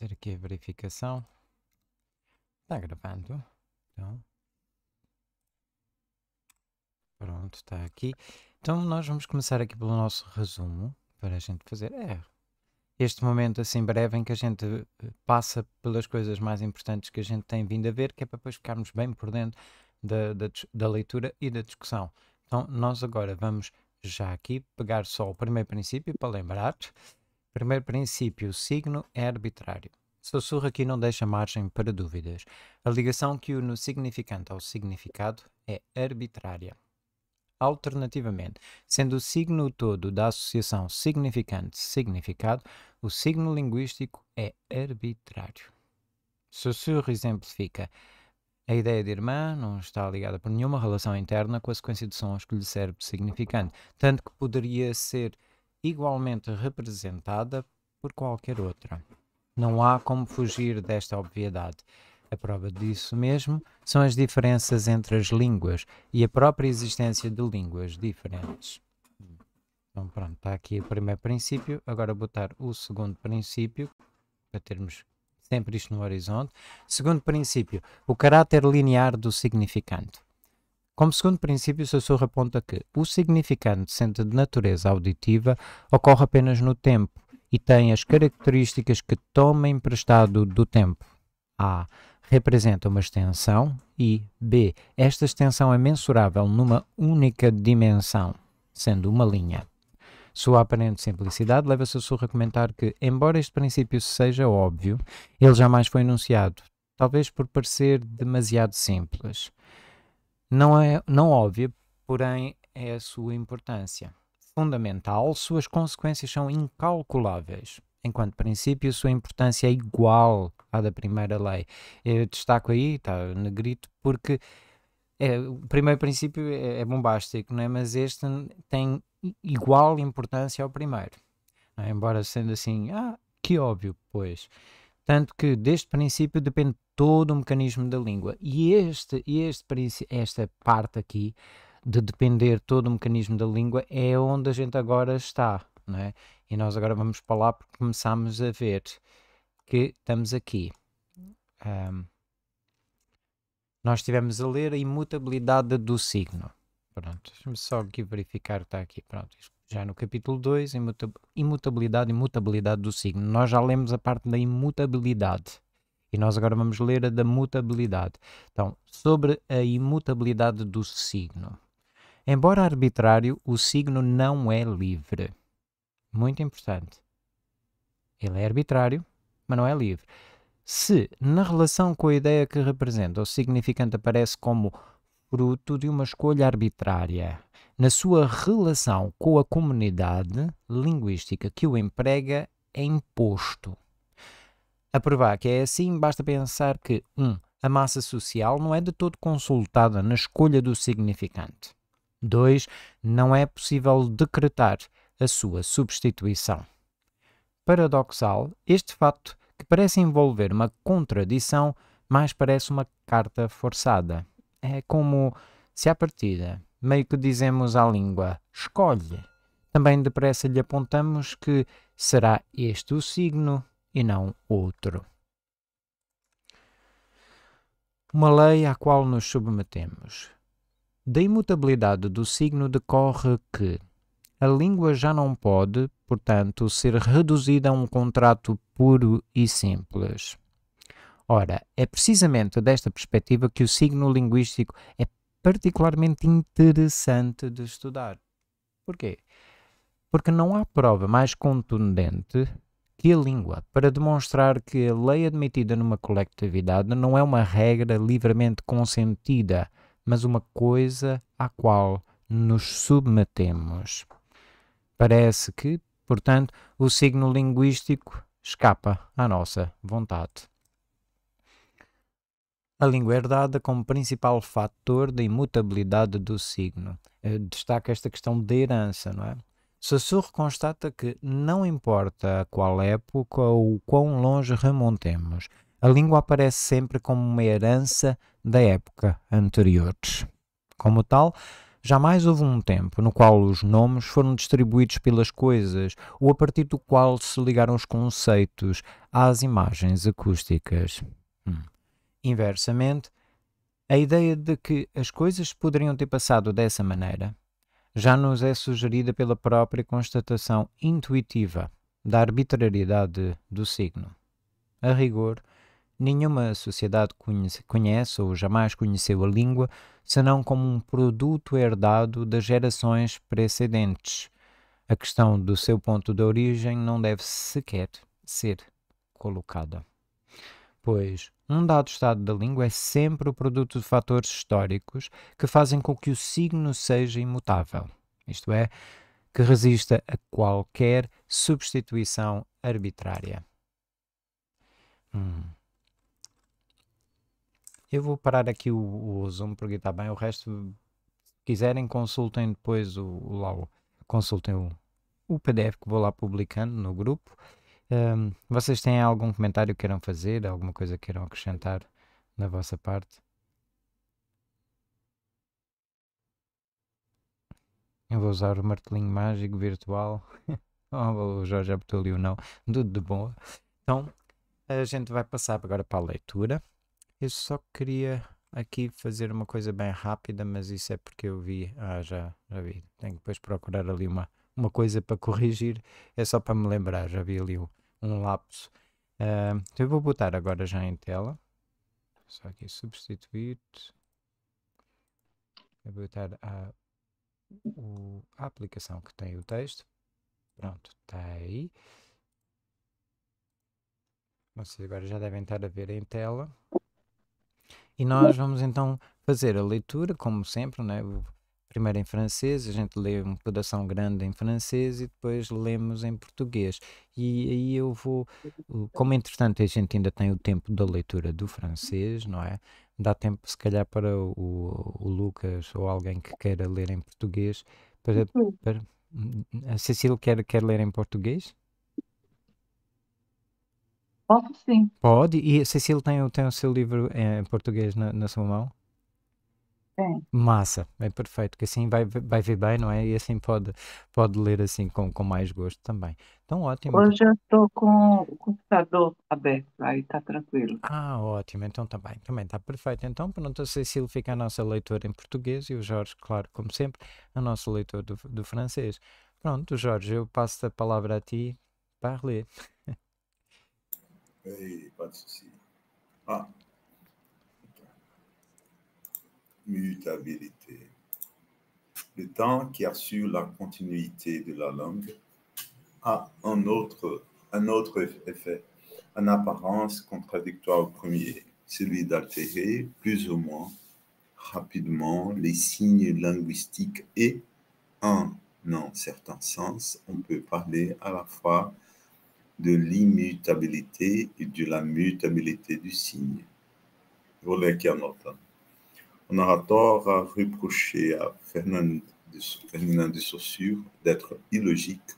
fazer aqui a verificação. Está gravando. Então. Pronto, está aqui. Então nós vamos começar aqui pelo nosso resumo para a gente fazer. É este momento assim breve em que a gente eh, passa pelas coisas mais importantes que a gente tem vindo a ver, que é para depois ficarmos bem por dentro da, da, da leitura e da discussão. Então nós agora vamos já aqui pegar só o primeiro princípio para lembrar. -te Primeiro princípio: o signo é arbitrário. Sussurro aqui não deixa margem para dúvidas. A ligação que une o significante ao significado é arbitrária. Alternativamente, sendo o signo todo da associação significante-significado, o signo linguístico é arbitrário. Sussurro exemplifica. A ideia de irmã não está ligada por nenhuma relação interna com a sequência de sons que lhe serve de significante, tanto que poderia ser igualmente representada por qualquer outra. Não há como fugir desta obviedade. A prova disso mesmo são as diferenças entre as línguas e a própria existência de línguas diferentes. Então, pronto, está aqui o primeiro princípio. Agora, botar o segundo princípio, para termos sempre isto no horizonte. Segundo princípio, o caráter linear do significante. Como segundo princípio, Saussure aponta que o significante sente de natureza auditiva ocorre apenas no tempo e tem as características que toma emprestado do tempo. A. Representa uma extensão e B. Esta extensão é mensurável numa única dimensão, sendo uma linha. Sua aparente simplicidade leva Saussure a comentar que, embora este princípio seja óbvio, ele jamais foi enunciado, talvez por parecer demasiado simples não é não óbvia, porém é a sua importância. Fundamental, suas consequências são incalculáveis. Enquanto princípio, sua importância é igual à da primeira lei. Eu destaco aí, está negrito, porque é, o primeiro princípio é, é bombástico, não é? mas este tem igual importância ao primeiro. É? Embora sendo assim, ah, que óbvio, pois. Tanto que deste princípio depende todo o mecanismo da língua. E este, este, esta parte aqui de depender todo o mecanismo da língua é onde a gente agora está, não é? E nós agora vamos para lá porque começamos a ver que estamos aqui. Um, nós estivemos a ler a imutabilidade do signo. Pronto, deixa-me só aqui verificar que está aqui. Pronto, já no capítulo 2, imutabilidade e imutabilidade do signo. Nós já lemos a parte da imutabilidade. E nós agora vamos ler a da mutabilidade. Então, sobre a imutabilidade do signo. Embora arbitrário, o signo não é livre. Muito importante. Ele é arbitrário, mas não é livre. Se, na relação com a ideia que representa, o significante aparece como fruto de uma escolha arbitrária, na sua relação com a comunidade linguística que o emprega, é imposto a provar que é assim, basta pensar que 1. Um, a massa social não é de todo consultada na escolha do significante. 2. Não é possível decretar a sua substituição. Paradoxal, este fato, que parece envolver uma contradição, mais parece uma carta forçada. É como se à partida, meio que dizemos à língua, escolhe. Também depressa lhe apontamos que será este o signo, e não outro. Uma lei à qual nos submetemos. Da imutabilidade do signo decorre que a língua já não pode, portanto, ser reduzida a um contrato puro e simples. Ora, é precisamente desta perspectiva que o signo linguístico é particularmente interessante de estudar. Porquê? Porque não há prova mais contundente que a língua, para demonstrar que a lei admitida numa coletividade não é uma regra livremente consentida, mas uma coisa à qual nos submetemos. Parece que, portanto, o signo linguístico escapa à nossa vontade. A língua é herdada como principal fator da imutabilidade do signo. Eh, destaca esta questão da herança, não é? Sassurro constata que não importa a qual época ou quão longe remontemos, a língua aparece sempre como uma herança da época anterior. Como tal, jamais houve um tempo no qual os nomes foram distribuídos pelas coisas ou a partir do qual se ligaram os conceitos às imagens acústicas. Hum. Inversamente, a ideia de que as coisas poderiam ter passado dessa maneira já nos é sugerida pela própria constatação intuitiva da arbitrariedade do signo. A rigor, nenhuma sociedade conhece, conhece ou jamais conheceu a língua senão como um produto herdado das gerações precedentes. A questão do seu ponto de origem não deve sequer ser colocada pois um dado estado da língua é sempre o produto de fatores históricos que fazem com que o signo seja imutável, isto é, que resista a qualquer substituição arbitrária. Hum. Eu vou parar aqui o, o Zoom porque está bem. O resto, se quiserem, consultem depois o, o, lá, consultem o, o PDF que vou lá publicando no grupo. Um, vocês têm algum comentário que queiram fazer, alguma coisa que queiram acrescentar da vossa parte? Eu vou usar o martelinho mágico virtual. oh, o Jorge apertou ali o não. Tudo de boa. Então, a gente vai passar agora para a leitura. Eu só queria aqui fazer uma coisa bem rápida, mas isso é porque eu vi. Ah, já, já vi. Tenho que depois procurar ali uma, uma coisa para corrigir. É só para me lembrar. Já vi ali o, um lapso. Uh, eu vou botar agora já em tela. Só aqui substituir. Vou botar a, o, a aplicação que tem o texto. Pronto, está aí. Vocês agora já devem estar a ver em tela. E nós vamos então fazer a leitura, como sempre, né? primeiro em francês, a gente lê um pedação grande em francês e depois lemos em português. E aí eu vou, como entretanto a gente ainda tem o tempo da leitura do francês, não é? Dá tempo, se calhar, para o, o Lucas ou alguém que queira ler em português. Para, uhum. para... a Cecília quer, quer ler em português? Posso sim. Pode? E a Cecília tem, tem o seu livro eh, em português na, na sua mão? Massa, é perfeito, que assim vai, vai ver bem, não é? E assim pode, pode ler assim com, com mais gosto também. Então, ótimo. Hoje eu estou com o computador aberto, aí está tranquilo. Ah, ótimo, então tá bem, também está perfeito. Então, pronto, a Cecília fica a nossa leitora em português e o Jorge, claro, como sempre, a nosso leitor do, do francês. Pronto, Jorge, eu passo a palavra a ti para ler. Peraí, pode ser. Ah. mutabilité. Le temps qui assure la continuité de la langue a un autre, un autre effet, en apparence contradictoire au premier, celui d'altérer plus ou moins rapidement les signes linguistiques et, en un certain sens, on peut parler à la fois de l'immutabilité et de la mutabilité du signe. Vous on aura tort à reprocher à Fernand de, Saussure d'être illogique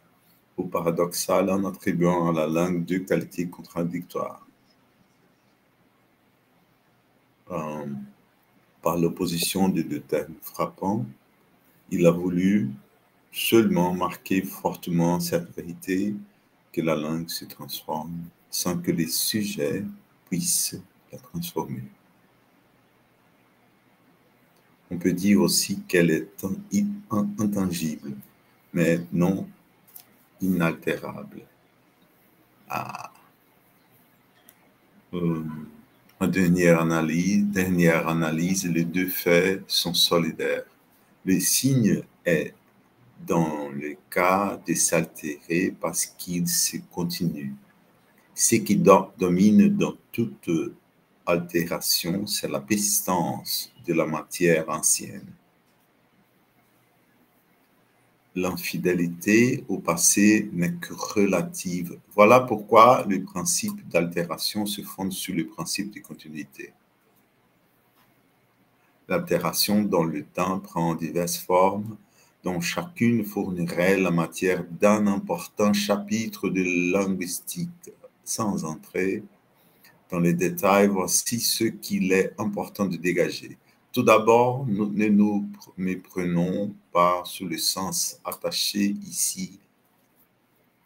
ou paradoxal en attribuant à la langue deux qualités contradictoires. Euh, par l'opposition des deux termes frappants, il a voulu seulement marquer fortement cette vérité que la langue se transforme sans que les sujets puissent la transformer. On peut dire aussi qu'elle est intangible, mais non inaltérable. Ah. en euh, dernière analyse, dernière analyse, les deux faits sont solidaires. Le signe est, dans le cas, de s'altérer parce qu'il se continue. Ce qui domine dans toute altération, c'est la persistance de la matière ancienne. L'infidélité au passé n'est que relative. Voilà pourquoi le principe d'altération se fonde sur le principe de continuité. L'altération dans le temps prend diverses formes dont chacune fournirait la matière d'un important chapitre de linguistique, sans entrer dans les détails, voici ce qu'il est important de dégager. Tout d'abord, ne nous méprenons pas sur le sens attaché ici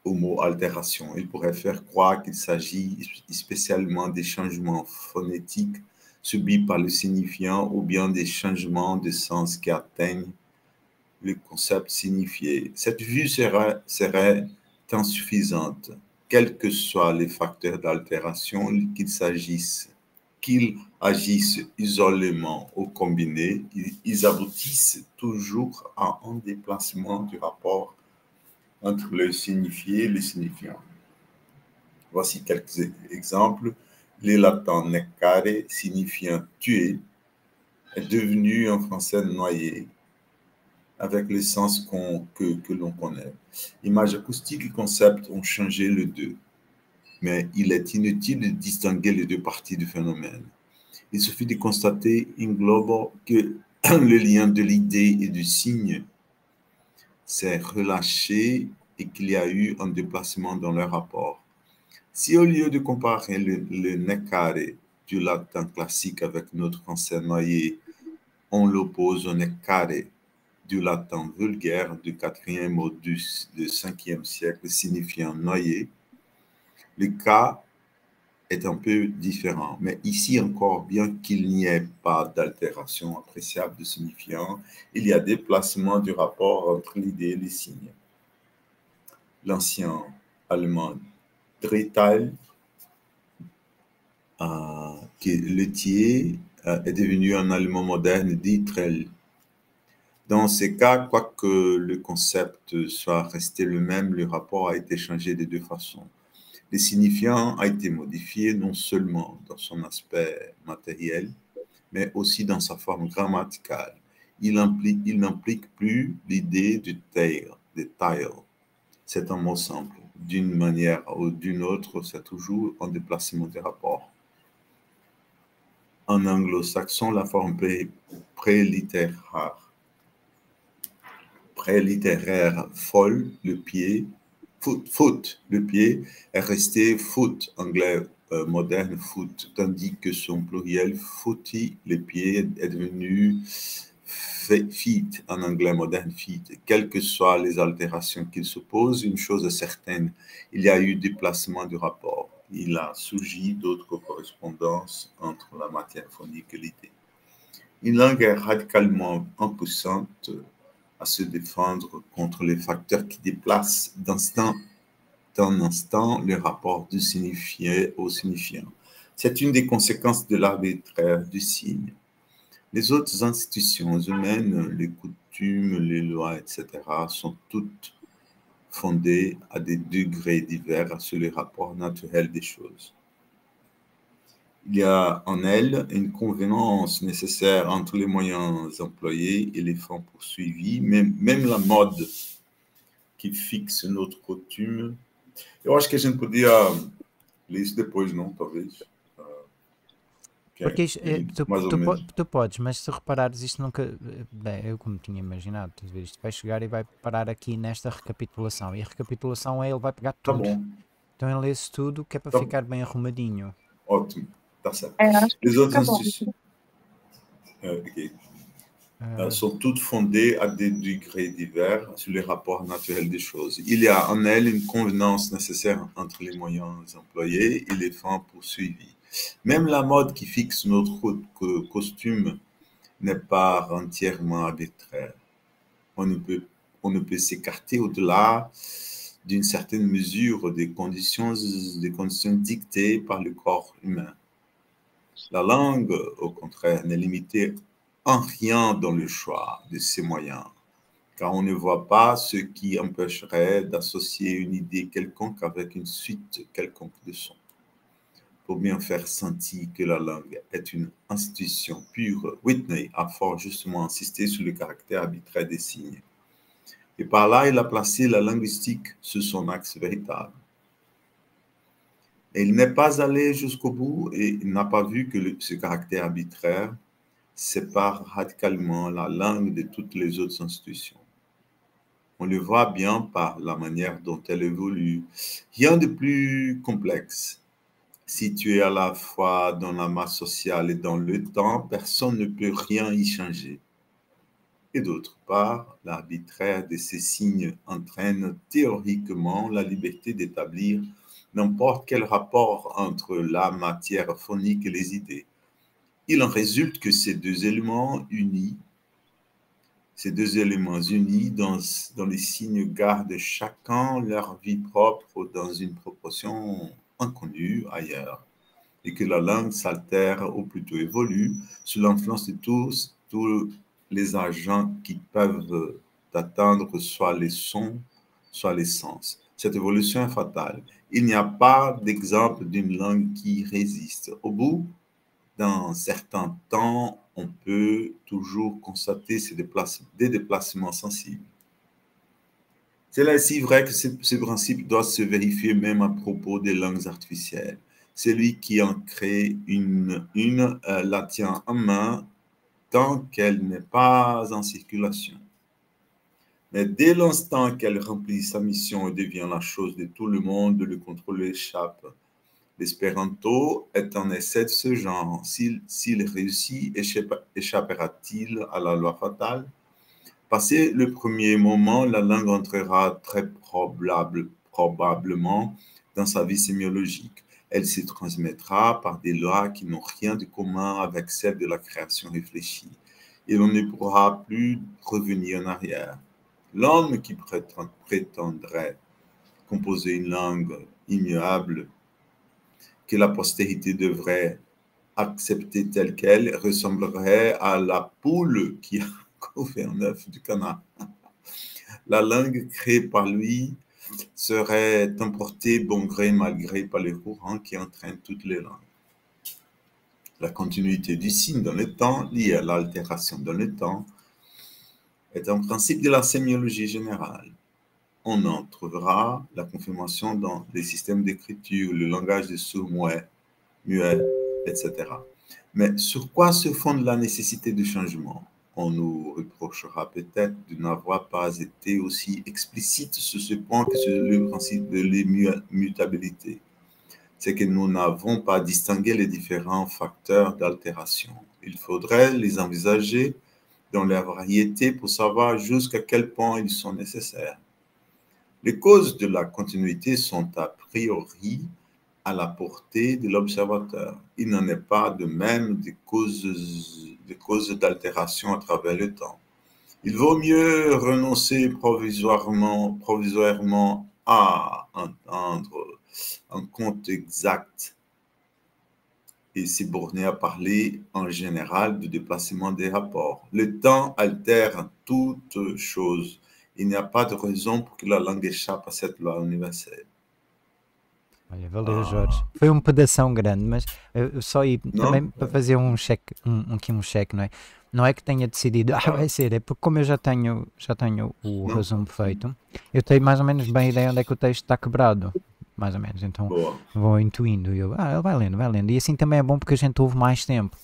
au mot altération. Il pourrait faire croire qu'il s'agit spécialement des changements phonétiques subis par le signifiant ou bien des changements de sens qui atteignent le concept signifié. Cette vue serait, serait insuffisante quels que soient les facteurs d'altération, qu'il s'agisse qu'ils agissent isolément ou combinés, ils aboutissent toujours à un déplacement du rapport entre le signifié et le signifiant. Voici quelques exemples. Le latin necare signifiant tuer est devenu en français noyer, avec les sens que, l'on connaît. Image acoustique et concept ont changé les deux, mais il est inutile de distinguer les deux parties du phénomène. Il suffit de constater in global, que le lien de l'idée et du signe s'est relâché et qu'il y a eu un déplacement dans leur rapport. Si au lieu de comparer le, le carré du latin classique avec notre français noyé, on l'oppose au nez du latin vulgaire du 4e au du 5e siècle signifiant noyer, le cas est un peu différent. Mais ici encore, bien qu'il n'y ait pas d'altération appréciable de signifiant, il y a déplacement du rapport entre l'idée et les signes. L'ancien allemand Drittal, euh, qui est, le euh, est devenu un allemand moderne dit « Dietrel, dans ces cas, quoique le concept soit resté le même, le rapport a été changé de deux façons. Le signifiant a été modifié non seulement dans son aspect matériel, mais aussi dans sa forme grammaticale. Il n'implique il plus l'idée du tail. des tailles. C'est un mot simple. D'une manière ou d'une autre, c'est toujours un déplacement des rapports. En anglo-saxon, la forme pré-littéraire littéraire folle, le pied, foot, foot, le pied est resté foot anglais euh, moderne, foot, tandis que son pluriel footy, le pied, est devenu feet en anglais moderne, feet. Quelles que soient les altérations qu'il suppose, une chose est certaine, il y a eu déplacement du rapport. Il a surgi d'autres correspondances entre la matière phonique et l'idée. Une langue est radicalement impuissante à se défendre contre les facteurs qui déplacent d'instant en instant les rapports du signifié au signifiant. C'est une des conséquences de l'arbitraire du signe. Les autres institutions humaines, les coutumes, les lois, etc., sont toutes fondées à des degrés divers sur les rapports naturels des choses. Il y a en elle une convenance nécessaire entre les moyens employés et les fins poursuivies, même, même la mode que fixe notre coutume. Eu acho que a gente podia ler isso depois, não? Talvez. Ah, é Porque isto, é, tu, tu, tu, podes, mas se reparares, isto nunca. Eh, bem, eu como tinha imaginado, tu vês, isto vai chegar e vai parar aqui nesta recapitulação. E a recapitulação é ele vai pegar tá tudo. Tá bom. Então ele lê-se tudo que é para tá ficar bem arrumadinho. Ótimo. Les autres institutions ah, euh. sont toutes fondées à des degrés divers sur les rapports naturels des choses. Il y a en elles une convenance nécessaire entre les moyens employés et les fins poursuivies. Même la mode qui fixe notre costume n'est pas entièrement arbitraire. On ne peut, on ne peut s'écarter au-delà d'une certaine mesure des conditions, des conditions dictées par le corps humain. La langue, au contraire, n'est limitée en rien dans le choix de ses moyens, car on ne voit pas ce qui empêcherait d'associer une idée quelconque avec une suite quelconque de son. Pour bien faire sentir que la langue est une institution pure, Whitney a fort justement insisté sur le caractère arbitraire des signes. Et par là, il a placé la linguistique sous son axe véritable il n'est pas allé jusqu'au bout et n'a pas vu que ce caractère arbitraire sépare radicalement la langue de toutes les autres institutions. On le voit bien par la manière dont elle évolue. Rien de plus complexe. situé à la fois dans la masse sociale et dans le temps, personne ne peut rien y changer. Et d'autre part, l'arbitraire de ces signes entraîne théoriquement la liberté d'établir n'importe quel rapport entre la matière phonique et les idées. Il en résulte que ces deux éléments unis, ces deux éléments unis dans, les signes gardent chacun leur vie propre dans une proportion inconnue ailleurs, et que la langue s'altère ou plutôt évolue sous l'influence de tous, tous les agents qui peuvent atteindre soit les sons, soit les sens. Cette évolution est fatale. Il n'y a pas d'exemple d'une langue qui résiste. Au bout d'un certain temps, on peut toujours constater ces déplacements, des déplacements sensibles. C'est là aussi vrai que ce, principe doit se vérifier même à propos des langues artificielles. Celui qui en crée une, euh, la tient en main tant qu'elle n'est pas en circulation. Mais dès l'instant qu'elle remplit sa mission et devient la chose de tout le monde, le contrôle échappe. L'espéranto est un essai de ce genre. S'il réussit, échappera-t-il à la loi fatale Passé le premier moment, la langue entrera très probablement dans sa vie sémiologique. Elle se transmettra par des lois qui n'ont rien de commun avec celles de la création réfléchie et l'on ne pourra plus revenir en arrière. L'homme qui prétendrait composer une langue immuable que la postérité devrait accepter telle qu'elle ressemblerait à la poule qui a couvé un œuf du canard. La langue créée par lui serait emportée bon gré malgré par les courants qui entraînent toutes les langues. La continuité du signe dans le temps, liée à l'altération dans le temps, est un principe de la sémiologie générale. On en trouvera la confirmation dans les systèmes d'écriture, le langage des sourds muets, etc. Mais sur quoi se fonde la nécessité de changement On nous reprochera peut-être de n'avoir pas été aussi explicite sur ce point que sur le principe de l'immutabilité. C'est que nous n'avons pas distingué les différents facteurs d'altération. Il faudrait les envisager dans la variété pour savoir jusqu'à quel point ils sont nécessaires. Les causes de la continuité sont a priori à la portée de l'observateur. Il n'en est pas de même des causes, des causes d'altération à travers le temps. Il vaut mieux renoncer provisoirement, provisoirement à entendre un compte exact et s'est borné à parler en général du déplacement des rapports. Le temps altère toutes choses. Il n'y a pas de raison pour que la langue échappe à cette loi universelle. Olha, valeu, ah. Jorge. Foi uma pedação grande, mas eu só ia também não. para fazer um cheque, um, aqui um cheque, não é? Não é que tenha decidido, ah, vai ser, é porque como eu já tenho, já tenho o não. resumo feito, eu tenho mais ou menos bem a ideia onde é que o texto está quebrado. mais ou menos. Então Boa. vou intuindo e eu, ah, ele vai lendo, vai lendo. E assim também é bom porque a gente ouve mais tempo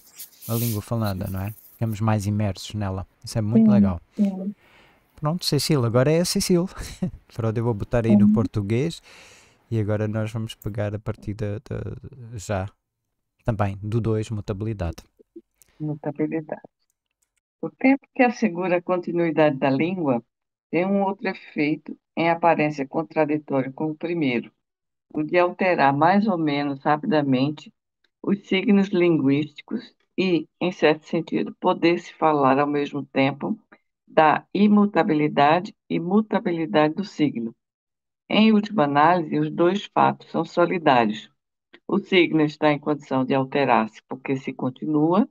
a língua falada, não é? Ficamos mais imersos nela. Isso é muito Sim. legal. Sim. Pronto, Cecil, agora é a Cecil. Pronto, eu vou botar aí Sim. no uhum. português e agora nós vamos pegar a partir da, já também do 2, mutabilidade. Mutabilidade. O tempo que assegura a continuidade da língua tem um outro efeito em aparência contraditório com o primeiro, de alterar mais ou menos rapidamente os signos linguísticos e, em certo sentido, poder-se falar ao mesmo tempo da imutabilidade e mutabilidade do signo. Em última análise, os dois fatos são solidários. O signo está em condição de alterar-se porque se continua,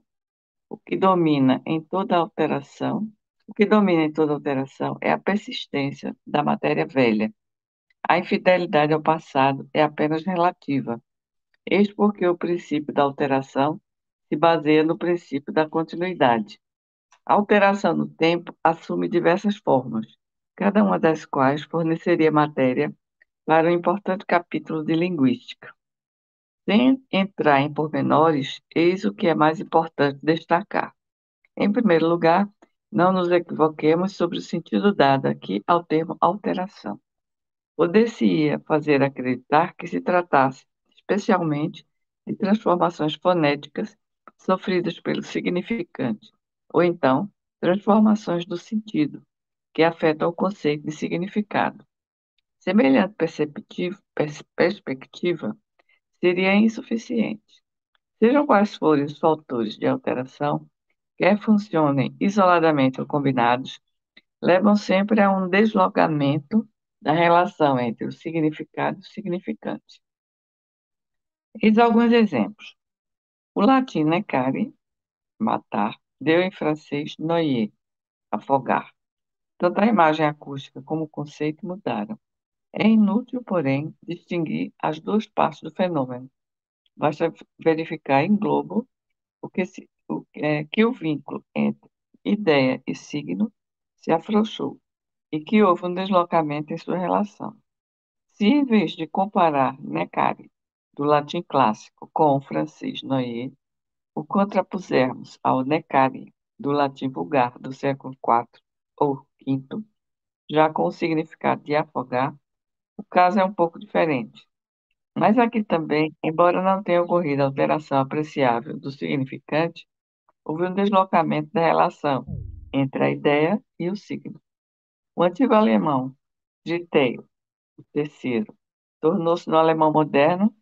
o que domina em toda alteração, o que domina em toda alteração é a persistência da matéria velha a infidelidade ao passado é apenas relativa, eis porque o princípio da alteração se baseia no princípio da continuidade. A alteração no tempo assume diversas formas, cada uma das quais forneceria matéria para um importante capítulo de linguística. Sem entrar em pormenores, eis o que é mais importante destacar. Em primeiro lugar, não nos equivoquemos sobre o sentido dado aqui ao termo alteração poder-se-ia fazer acreditar que se tratasse, especialmente, de transformações fonéticas sofridas pelo significante, ou então transformações do sentido, que afetam o conceito de significado. Semelhante pers perspectiva seria insuficiente. Sejam quais forem os fatores de alteração, quer funcionem isoladamente ou combinados, levam sempre a um deslocamento da relação entre o significado e o significante. Eis alguns exemplos. O latim necare, né, matar, deu em francês noyer, afogar. Tanto a imagem acústica como o conceito mudaram. É inútil, porém, distinguir as duas partes do fenômeno. Basta verificar em globo o que, se, o, é, que o vínculo entre ideia e signo se afrouxou e que houve um deslocamento em sua relação. Se em vez de comparar necare né, do latim clássico, com o francês Noyer, o contrapusermos ao necare né, do latim vulgar do século IV ou V, já com o significado de afogar, o caso é um pouco diferente. Mas aqui também, embora não tenha ocorrido alteração apreciável do significante, houve um deslocamento da relação entre a ideia e o signo. O antigo alemão de o terceiro, tornou-se no alemão moderno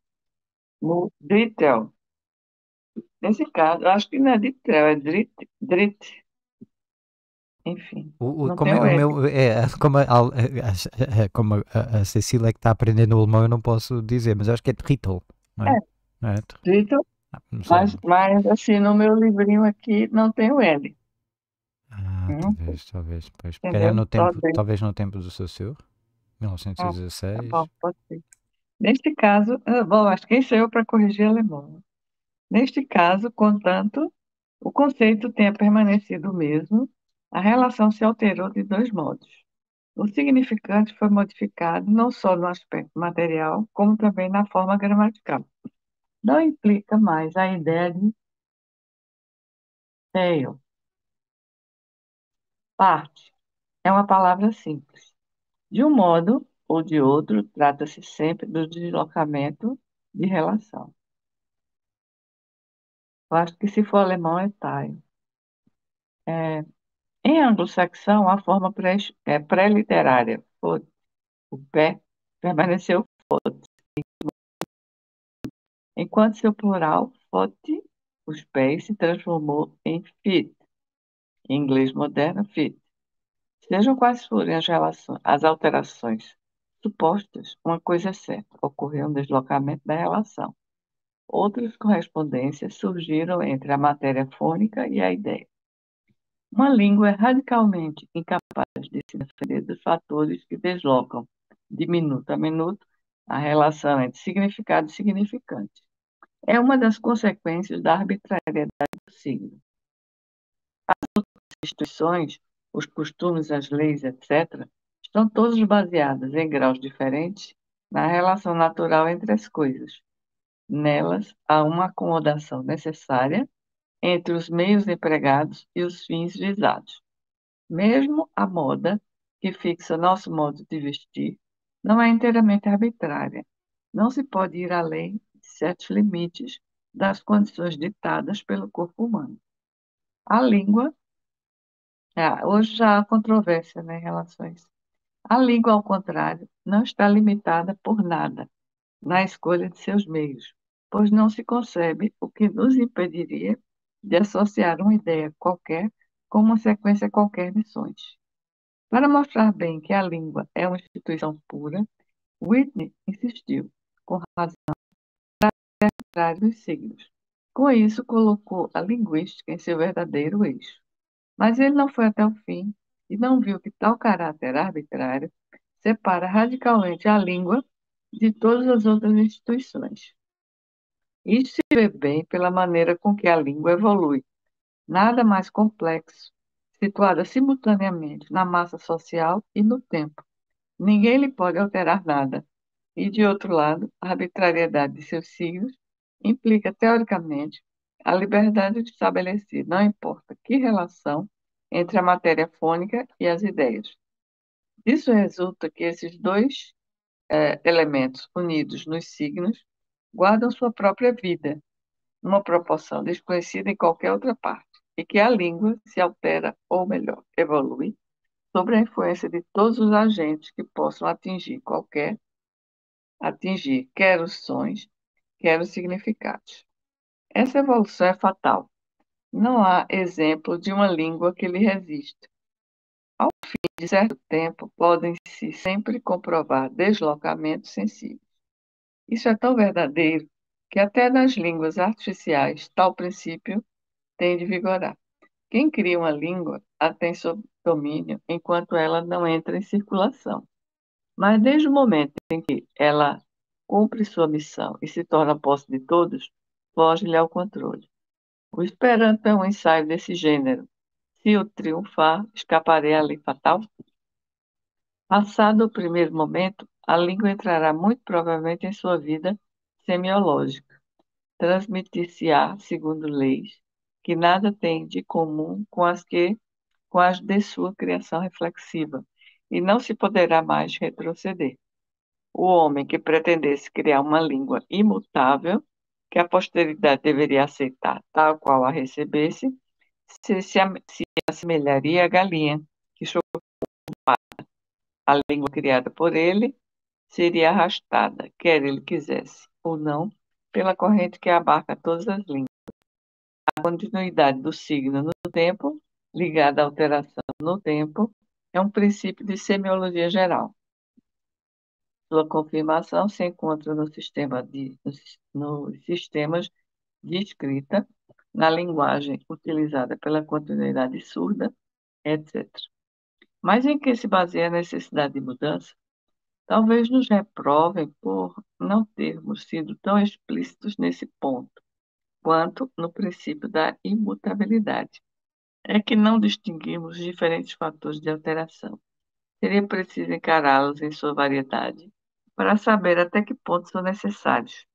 no Drittel. Nesse caso, acho que não é Drittel, é Drit, Drit. Enfim. O, como, é, meu, é, como, a, Cecília que está aprendendo o alemão, eu não posso dizer, mas acho que é Drittel. Não é? é. é. Drittel. Ah, mas, mas assim, no meu livrinho aqui não tem o L. Ah, uhum. talvez, talvez. Pois. no tempo, talvez. talvez no tempo do seu senhor, 1916. Ah, tá bom, pode ser. Neste caso, ah, bom, acho que isso é eu para corrigir alemão. Neste caso, contanto, o conceito tenha permanecido o mesmo, a relação se alterou de dois modos. O significante foi modificado não só no aspecto material, como também na forma gramatical. Não implica mais a ideia de fail, Parte é uma palavra simples. De um modo ou de outro, trata-se sempre do deslocamento de relação. Eu acho que se for alemão é taio. É, em anglo-saxão, a forma pré, é, pré-literária, o pé, permaneceu foot, enquanto seu plural, forte, os pés, se transformou em fit, em inglês moderno, fit. Sejam quais forem as, relações, as alterações supostas, uma coisa é certa: ocorreu um deslocamento da relação. Outras correspondências surgiram entre a matéria fônica e a ideia. Uma língua é radicalmente incapaz de se defender dos fatores que deslocam, de minuto a minuto, a relação entre significado e significante. É uma das consequências da arbitrariedade do signo instituições, os costumes, as leis, etc., estão todos baseados em graus diferentes na relação natural entre as coisas. Nelas, há uma acomodação necessária entre os meios empregados e os fins visados. Mesmo a moda, que fixa nosso modo de vestir, não é inteiramente arbitrária. Não se pode ir além de certos limites das condições ditadas pelo corpo humano. A língua ah, hoje já há controvérsia, né, em relação a isso. A língua, ao contrário, não está limitada por nada na escolha de seus meios, pois não se concebe o que nos impediria de associar uma ideia qualquer com uma sequência qualquer de sons. Para mostrar bem que a língua é uma instituição pura, Whitney insistiu, com razão, para os signos. Com isso, colocou a linguística em seu verdadeiro eixo. Mas ele não foi até o fim e não viu que tal caráter arbitrário separa radicalmente a língua de todas as outras instituições. Isso se vê bem pela maneira com que a língua evolui. Nada mais complexo, situada simultaneamente na massa social e no tempo. Ninguém lhe pode alterar nada. E, de outro lado, a arbitrariedade de seus signos implica, teoricamente, a liberdade de estabelecer, não importa que relação, entre a matéria fônica e as ideias. Disso resulta que esses dois é, elementos unidos nos signos guardam sua própria vida, numa proporção desconhecida em qualquer outra parte, e que a língua se altera, ou melhor, evolui, sobre a influência de todos os agentes que possam atingir qualquer, atingir quer os sons, quer os significados. Essa evolução é fatal. Não há exemplo de uma língua que lhe resista. Ao fim de certo tempo, podem-se sempre comprovar deslocamentos sensíveis. Isso é tão verdadeiro que até nas línguas artificiais tal princípio tem de vigorar. Quem cria uma língua a tem sob domínio enquanto ela não entra em circulação. Mas desde o momento em que ela cumpre sua missão e se torna posse de todos, foge-lhe ao controle. O esperanto é um ensaio desse gênero. Se eu triunfar, escaparei a lei fatal? Passado o primeiro momento, a língua entrará muito provavelmente em sua vida semiológica. Transmitir-se-á segundo leis que nada tem de comum com as que com as de sua criação reflexiva, e não se poderá mais retroceder. O homem que pretendesse criar uma língua imutável que a posteridade deveria aceitar tal qual a recebesse, se, se, se assemelharia à galinha, que chocou A língua criada por ele seria arrastada, quer ele quisesse ou não, pela corrente que abarca todas as línguas. A continuidade do signo no tempo, ligada à alteração no tempo, é um princípio de semiologia geral. Sua confirmação se encontra no sistema de, nos sistemas de escrita, na linguagem utilizada pela continuidade surda, etc. Mas em que se baseia a necessidade de mudança? Talvez nos reprovem por não termos sido tão explícitos nesse ponto, quanto no princípio da imutabilidade. É que não distinguimos diferentes fatores de alteração. Seria preciso encará-los em sua variedade para saber até que ponto são necessários.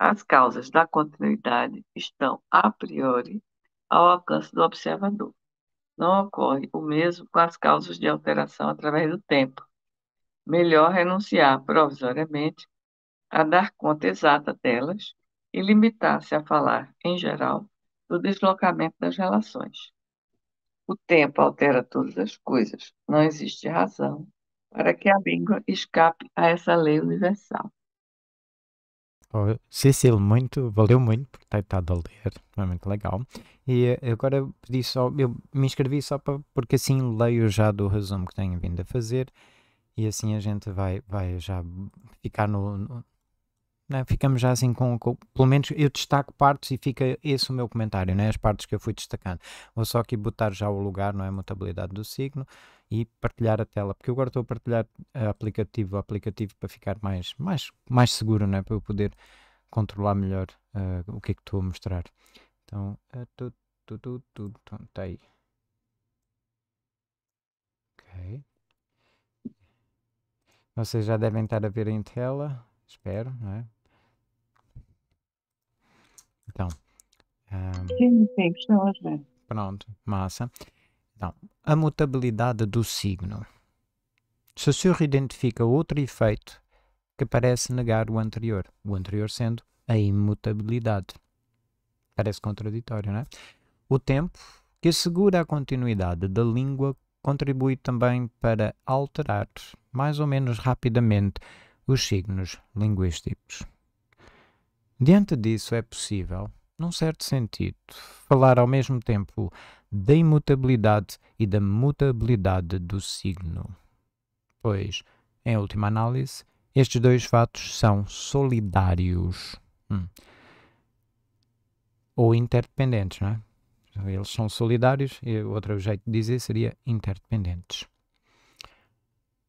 As causas da continuidade estão, a priori, ao alcance do observador. Não ocorre o mesmo com as causas de alteração através do tempo. Melhor renunciar provisoriamente a dar conta exata delas e limitar-se a falar, em geral, do deslocamento das relações. O tempo altera todas as coisas, não existe razão para que a língua escape a essa lei universal. Oh, Cecil, muito, valeu muito por ter estado a ler, foi muito legal. E eh, agora pedi só, eu me inscrevi só para, porque assim leio já do resumo que tenho vindo a fazer e assim a gente vai, vai já ficar no, no né? Ficamos já assim com, com, Pelo menos eu destaco partes e fica esse o meu comentário, né? as partes que eu fui destacando. Vou só aqui botar já o lugar, não é? A mutabilidade do signo e partilhar a tela, porque eu agora estou a partilhar eh, aplicativo a aplicativo para ficar mais, mais, mais seguro, né? para eu poder controlar melhor uh, o que é que estou a mostrar. Então, uh, eh, tudo tudo tu, está aí. Ok. Vocês já devem estar a ver em tela, espero, não é? Então. Um, sim, sim, pronto, massa. Então, a mutabilidade do signo. Se o senhor identifica outro efeito que parece negar o anterior, o anterior sendo a imutabilidade. Parece contraditório, não é? O tempo, que assegura a continuidade da língua, contribui também para alterar, mais ou menos rapidamente, os signos linguísticos. Diante disso, é possível, num certo sentido, falar ao mesmo tempo da imutabilidade e da mutabilidade do signo. Pois, em última análise, estes dois fatos são solidários hum. ou interdependentes, não é? Eles são solidários, e outro jeito de dizer seria interdependentes.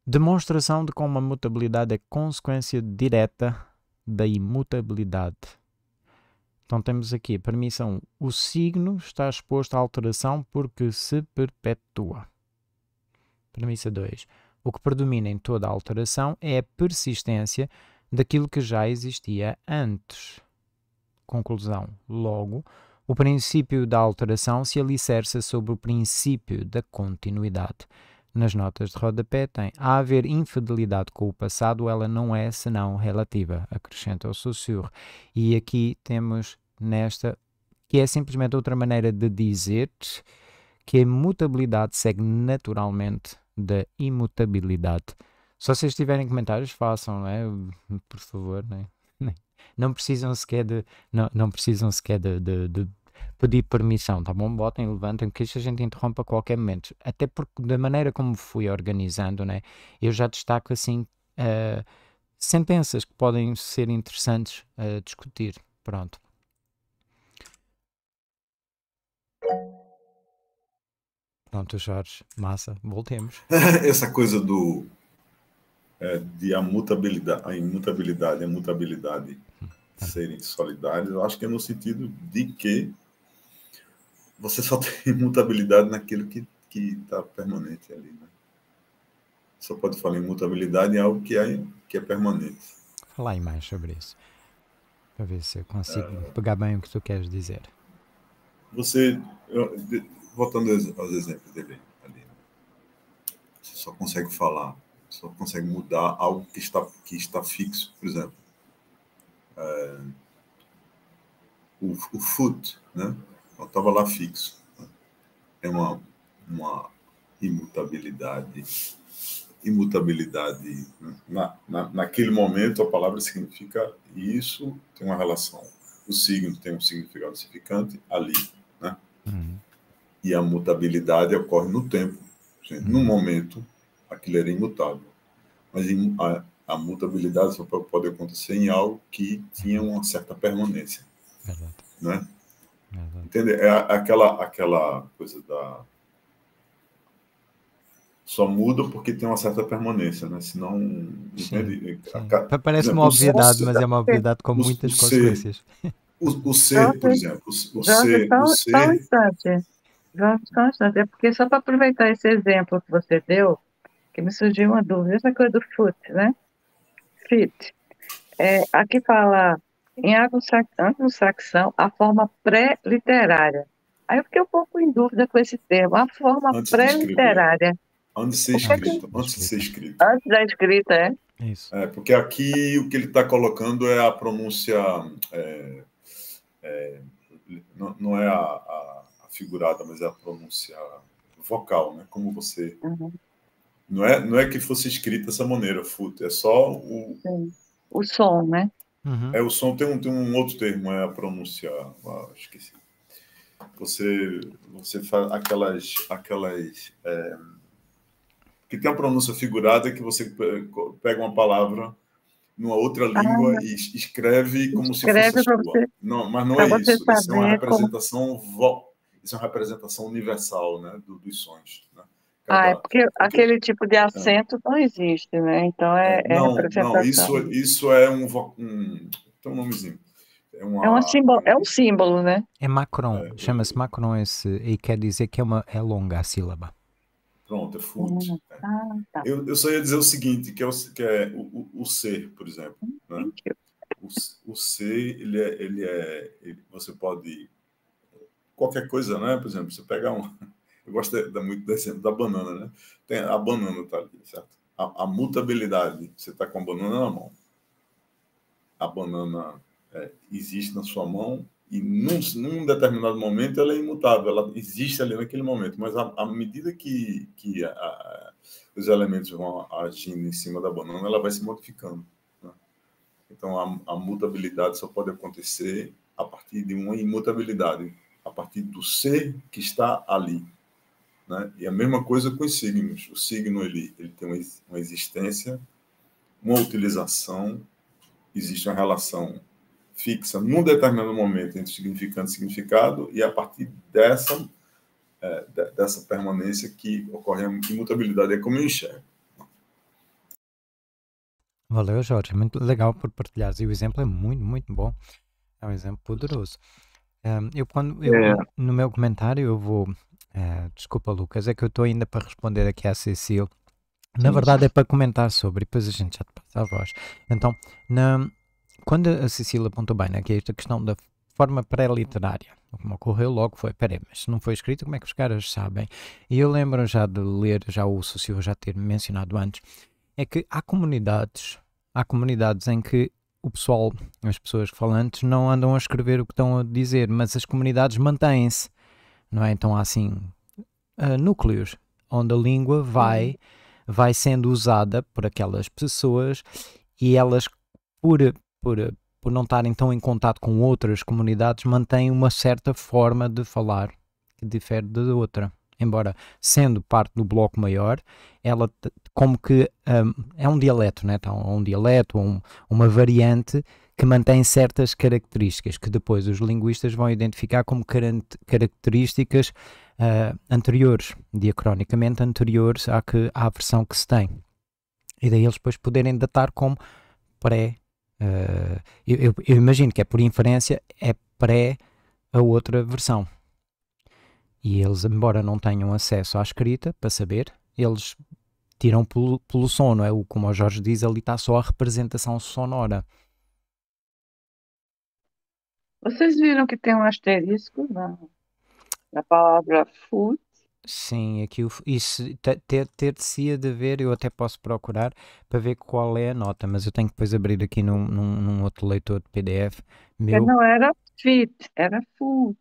Demonstração de como a mutabilidade é consequência direta da imutabilidade. Então temos aqui a permissão: o signo está exposto à alteração porque se perpetua. Permissão 2. O que predomina em toda a alteração é a persistência daquilo que já existia antes. Conclusão: logo, o princípio da alteração se alicerça sobre o princípio da continuidade. Nas notas de rodapé tem: a haver infidelidade com o passado, ela não é senão relativa, acrescenta o Saussure. E aqui temos nesta, que é simplesmente outra maneira de dizer que a mutabilidade segue naturalmente da imutabilidade. Só se vocês tiverem comentários, façam, é por favor. Né? Não precisam sequer de, não, não precisam sequer de, de, de pedir permissão, tá bom? Botem, levantem, que isso a gente interrompa a qualquer momento. Até porque da maneira como fui organizando, né, eu já destaco assim uh, sentenças que podem ser interessantes a discutir. Pronto. Pronto, Jorge, massa, voltemos. Essa coisa do é, de a mutabilidade, a imutabilidade, a mutabilidade hum, tá. serem solidários, eu acho que é no sentido de que você só tem mutabilidade naquilo que está permanente ali. Né? Só pode falar em mutabilidade em algo que é, que é permanente. Falar mais sobre isso. Para ver se eu consigo é, pegar bem o que tu queres dizer. Você, eu, de, voltando aos exemplos dele ali, né? você só consegue falar, só consegue mudar algo que está, que está fixo, por exemplo. É, o, o foot, né? Ela estava lá fixo. É uma, uma imutabilidade. Imutabilidade. Né? Na, na, naquele momento, a palavra significa isso, tem uma relação. O signo tem um significado significante ali. Né? Uhum. E a mutabilidade ocorre no tempo. uhum. No momento, aquilo era imutável. Mas a, a mutabilidade só pode acontecer em algo que tinha uma certa permanência. Verdade. Né? Uhum. Entende? É aquela, aquela coisa da. Só muda porque tem uma certa permanência, né? Senão. Sim, Parece exemplo, uma obviedade, mas é uma obviedade com o, muitas o consequências. Ser, o, o ser, por exemplo. O, o ser. Só, o ser... só um instante. Jorge, só um instante. É porque só para aproveitar esse exemplo que você deu, que me surgiu uma dúvida. Essa coisa do foot, né? Fit. É, aqui fala em anglo-saxão, a forma pré-literária. Aí eu fiquei um pouco em dúvida com esse termo. A forma pré-literária. Antes de ser escrita. Antes de ser Antes da escrita, é. Isso. É, porque aqui o que ele está colocando é a pronúncia. É, é, não, não, é a, a, a, figurada, mas é a pronúncia vocal, né? Como você. Uhum. Não, é, não é que fosse escrita dessa maneira, Futo, é só o. Sim. O som, né? Uhum. É, o som tem um, tem um outro termo é a pronunciar. Ah, esqueci. Você, você faz aquelas. aquelas é, que tem a pronúncia figurada que você é, pega uma palavra numa outra ah. língua ah, e escreve como escreve se fosse sua. Você, não, mas não é isso. Isso é uma representação como... vo... isso é uma representação universal, né, do, dos sons. Ah, é porque aquele tipo de ah. acento não existe, né? Então é, é não, Não, isso, isso é um, um, tem um nomezinho. É, uma, é, uma símbolo, é um símbolo, né? É Macron, é. chama-se Macron esse, e quer dizer que é, uma, é longa a sílaba. Pronto, é fute. Hum, tá, tá. Eu, eu só ia dizer o seguinte, que é o, que é o, o, o C, por exemplo. Né? Hum, o, o C, ele é, ele é ele, você pode... Qualquer coisa, né? Por exemplo, você pega um eu gosto de, de, muito do exemplo da banana, né? Tem, a banana tá ali, certo? A, a mutabilidade, você está com a banana na mão. A banana é, existe na sua mão e num, num, determinado momento ela é imutável, ela existe ali naquele momento, mas à medida que, que a, a, os elementos vão agindo em cima da banana, ela vai se modificando. Né? Então a, a, mutabilidade só pode acontecer a partir de uma imutabilidade, a partir do ser que está ali. Né? E a mesma coisa com os signos. O signo ele, ele tem uma, existência, uma utilização, existe uma relação fixa num determinado momento entre significante e significado, e a partir dessa, é, dessa permanência que ocorre a imutabilidade, é como eu enxergo. Valeu, Jorge. Muito legal por partilhar. E o exemplo é muito, muito bom. É um exemplo poderoso. Eu, quando, eu, é. no meu comentário, eu vou eh, desculpa, Lucas, é que eu estou ainda para responder aqui à Cecil. Na verdade, é para comentar sobre, e depois a gente já te passa a voz. Então, na, quando a Cecília apontou bem né, é esta questão da forma pré-literária, o que me ocorreu logo foi: peraí, mas se não foi escrito, como é que os caras sabem? E eu lembro já de ler, já o Socio já ter mencionado antes, é que há comunidades, há comunidades em que o pessoal, as pessoas falantes, não andam a escrever o que estão a dizer, mas as comunidades mantêm-se não é? Então há assim uh, núcleos onde a língua vai, hum. vai sendo usada por aquelas pessoas e elas, por, por, por não estarem tão em contato com outras comunidades, mantêm uma certa forma de falar que difere da outra. Embora sendo parte do bloco maior, ela como que um, ah, é um dialeto, né? então, um dialeto, um, uma variante que mantém certas características que depois os linguistas vão identificar como características uh, anteriores, diacronicamente anteriores à, que, à versão que se tem. E daí eles depois poderem datar como pré. Uh, eu, eu, eu, imagino que é por inferência, é pré a outra versão. E eles, embora não tenham acesso à escrita para saber, eles tiram pelo, pelo som, não é? O, como o Jorge diz, ali está só a representação sonora. Vocês viram que tem um asterisco na, na palavra food? Sim, aqui é o, isso ter, ter se é de ver, eu até posso procurar para ver qual é a nota, mas eu tenho que depois abrir aqui num, num, num outro leitor de PDF. Meu... Não era fit, era food.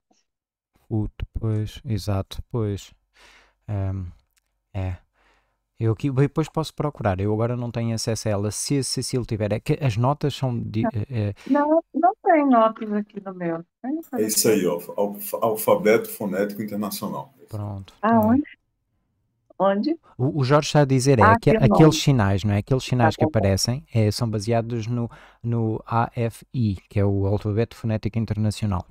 Food, pois, exato, pois. Um, é. Eu aqui depois posso procurar, eu agora não tenho acesso a ela. Se a Cecília tiver, é que as notas são. De, não, é... não, não tem notas aqui no meu. É isso aí, ó. Alfabeto Fonético Internacional. Pronto. Aonde? Onde? O, o Jorge está a dizer é ah, que, aqueles nome. sinais, não é? Aqueles tá sinais que tá aparecem é, são baseados no, no AFI, que é o Alfabeto Fonético Internacional.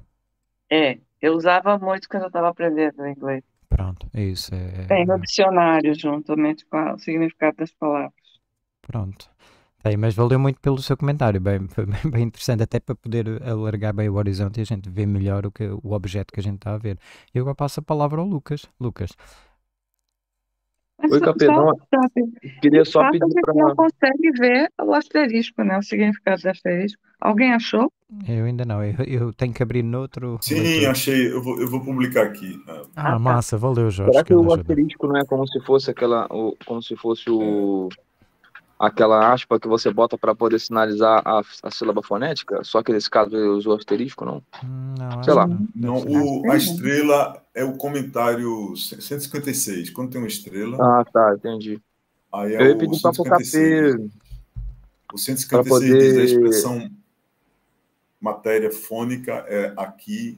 É, eu usava muito quando eu estava aprendendo inglês. Pronto, é isso é. é tem no dicionário juntamente né, com o significado das palavras. Pronto. Sei, mas valeu muito pelo seu comentário, bem, foi bem, interessante, até para poder alargar bem o horizonte e a gente ver melhor o, que, o objeto que a gente está a ver. Eu agora passo a palavra ao Lucas. Lucas. Mas Oi, Capelão. Queria só pedir para. Não consegue ver o asterisco, né? O significado do asterisco. Alguém achou? Eu ainda não. Eu, eu tenho que abrir noutro. Sim, achei. Eu vou, eu vou publicar aqui. Né? Ah, ah tá. massa. Valeu, Jorge. Será que, que o asterisco não é como se fosse aquela. Como se fosse o. É aquela aspa que você bota para poder sinalizar a, a, sílaba fonética? Só que nesse caso ele usou asterisco, não? não Sei lá. É não, o, a né? estrela é o comentário 156. Quando tem uma estrela. Ah, tá, entendi. Aí é Eu ia pedir para colocar P. O 156 poder... diz a expressão matéria fônica é aqui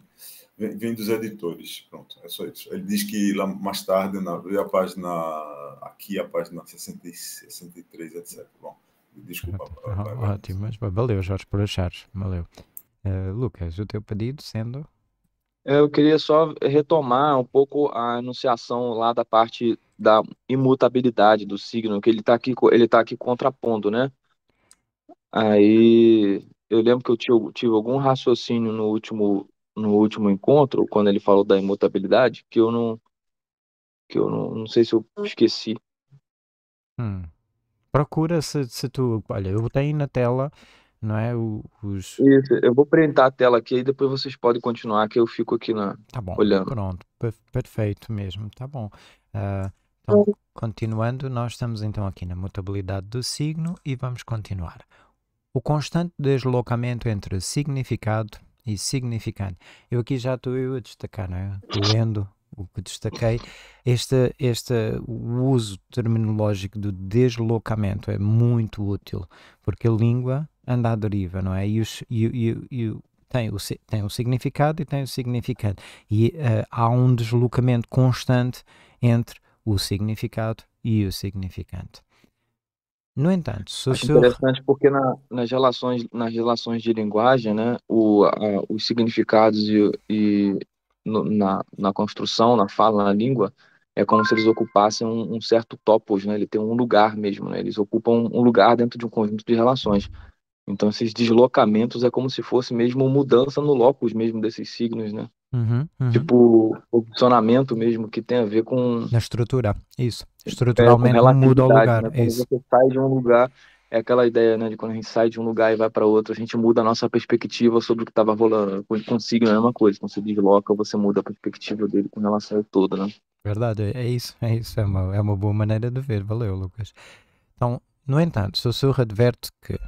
vem, vem dos editores. Pronto, é só isso. Ele diz que lá mais tarde, na a página aqui, a página 63, etc. Bom, desculpa. Ótimo, mas valeu, Jorge, por achares. Valeu. Uh, Lucas, o teu pedido sendo. Eu queria só retomar um pouco a enunciação lá da parte da imutabilidade do signo, que ele está aqui, ele tá aqui contrapondo, né? Aí eu lembro que eu tive, tive algum raciocínio no último no último encontro, quando ele falou da imutabilidade, que eu não. que eu não, não sei se eu hum. esqueci. Hum. Procura se, se tu. Olha, eu aí na tela, não é? Os... Isso, eu vou printar a tela aqui e depois vocês podem continuar, que eu fico aqui na... tá bom, olhando. Pronto, perfeito mesmo, tá bom. Uh, então, hum. continuando, nós estamos então aqui na mutabilidade do signo e vamos continuar. O constante deslocamento entre significado, e significante. Eu aqui já estou eu a destacar, não é? Lendo o que destaquei, este, este o uso terminológico do deslocamento é muito útil, porque a língua anda à deriva, não é? E, os, e, e, e tem, o, tem o significado e tem o significante. E uh, há um deslocamento constante entre o significado e o significante. No entanto, se Acho interessante porque na, nas, relações, nas relações de linguagem, né, o, a, os significados e, e no, na, na construção, na fala, na língua, é como se eles ocupassem um, um certo topos, né? Ele tem um lugar mesmo, né? Eles ocupam um lugar dentro de um conjunto de relações. Então esses deslocamentos é como se fosse mesmo mudança no locus mesmo desses signos, né? Uhum, uhum. Tipo, o funcionamento mesmo, que tem a ver com. Na estrutura, isso. É, Estruturalmente é, muda o lugar. Né? Quando isso. você sai de um lugar, é aquela ideia, né, de quando a gente sai de um lugar e vai para outro, a gente muda a nossa perspectiva sobre o que estava rolando. Consigo é a mesma coisa, quando você desloca, você muda a perspectiva dele com relação a todo, né? Verdade, é isso, é isso. É uma, é uma boa maneira de ver. Valeu, Lucas. Então, no entanto, Sussurra adverte que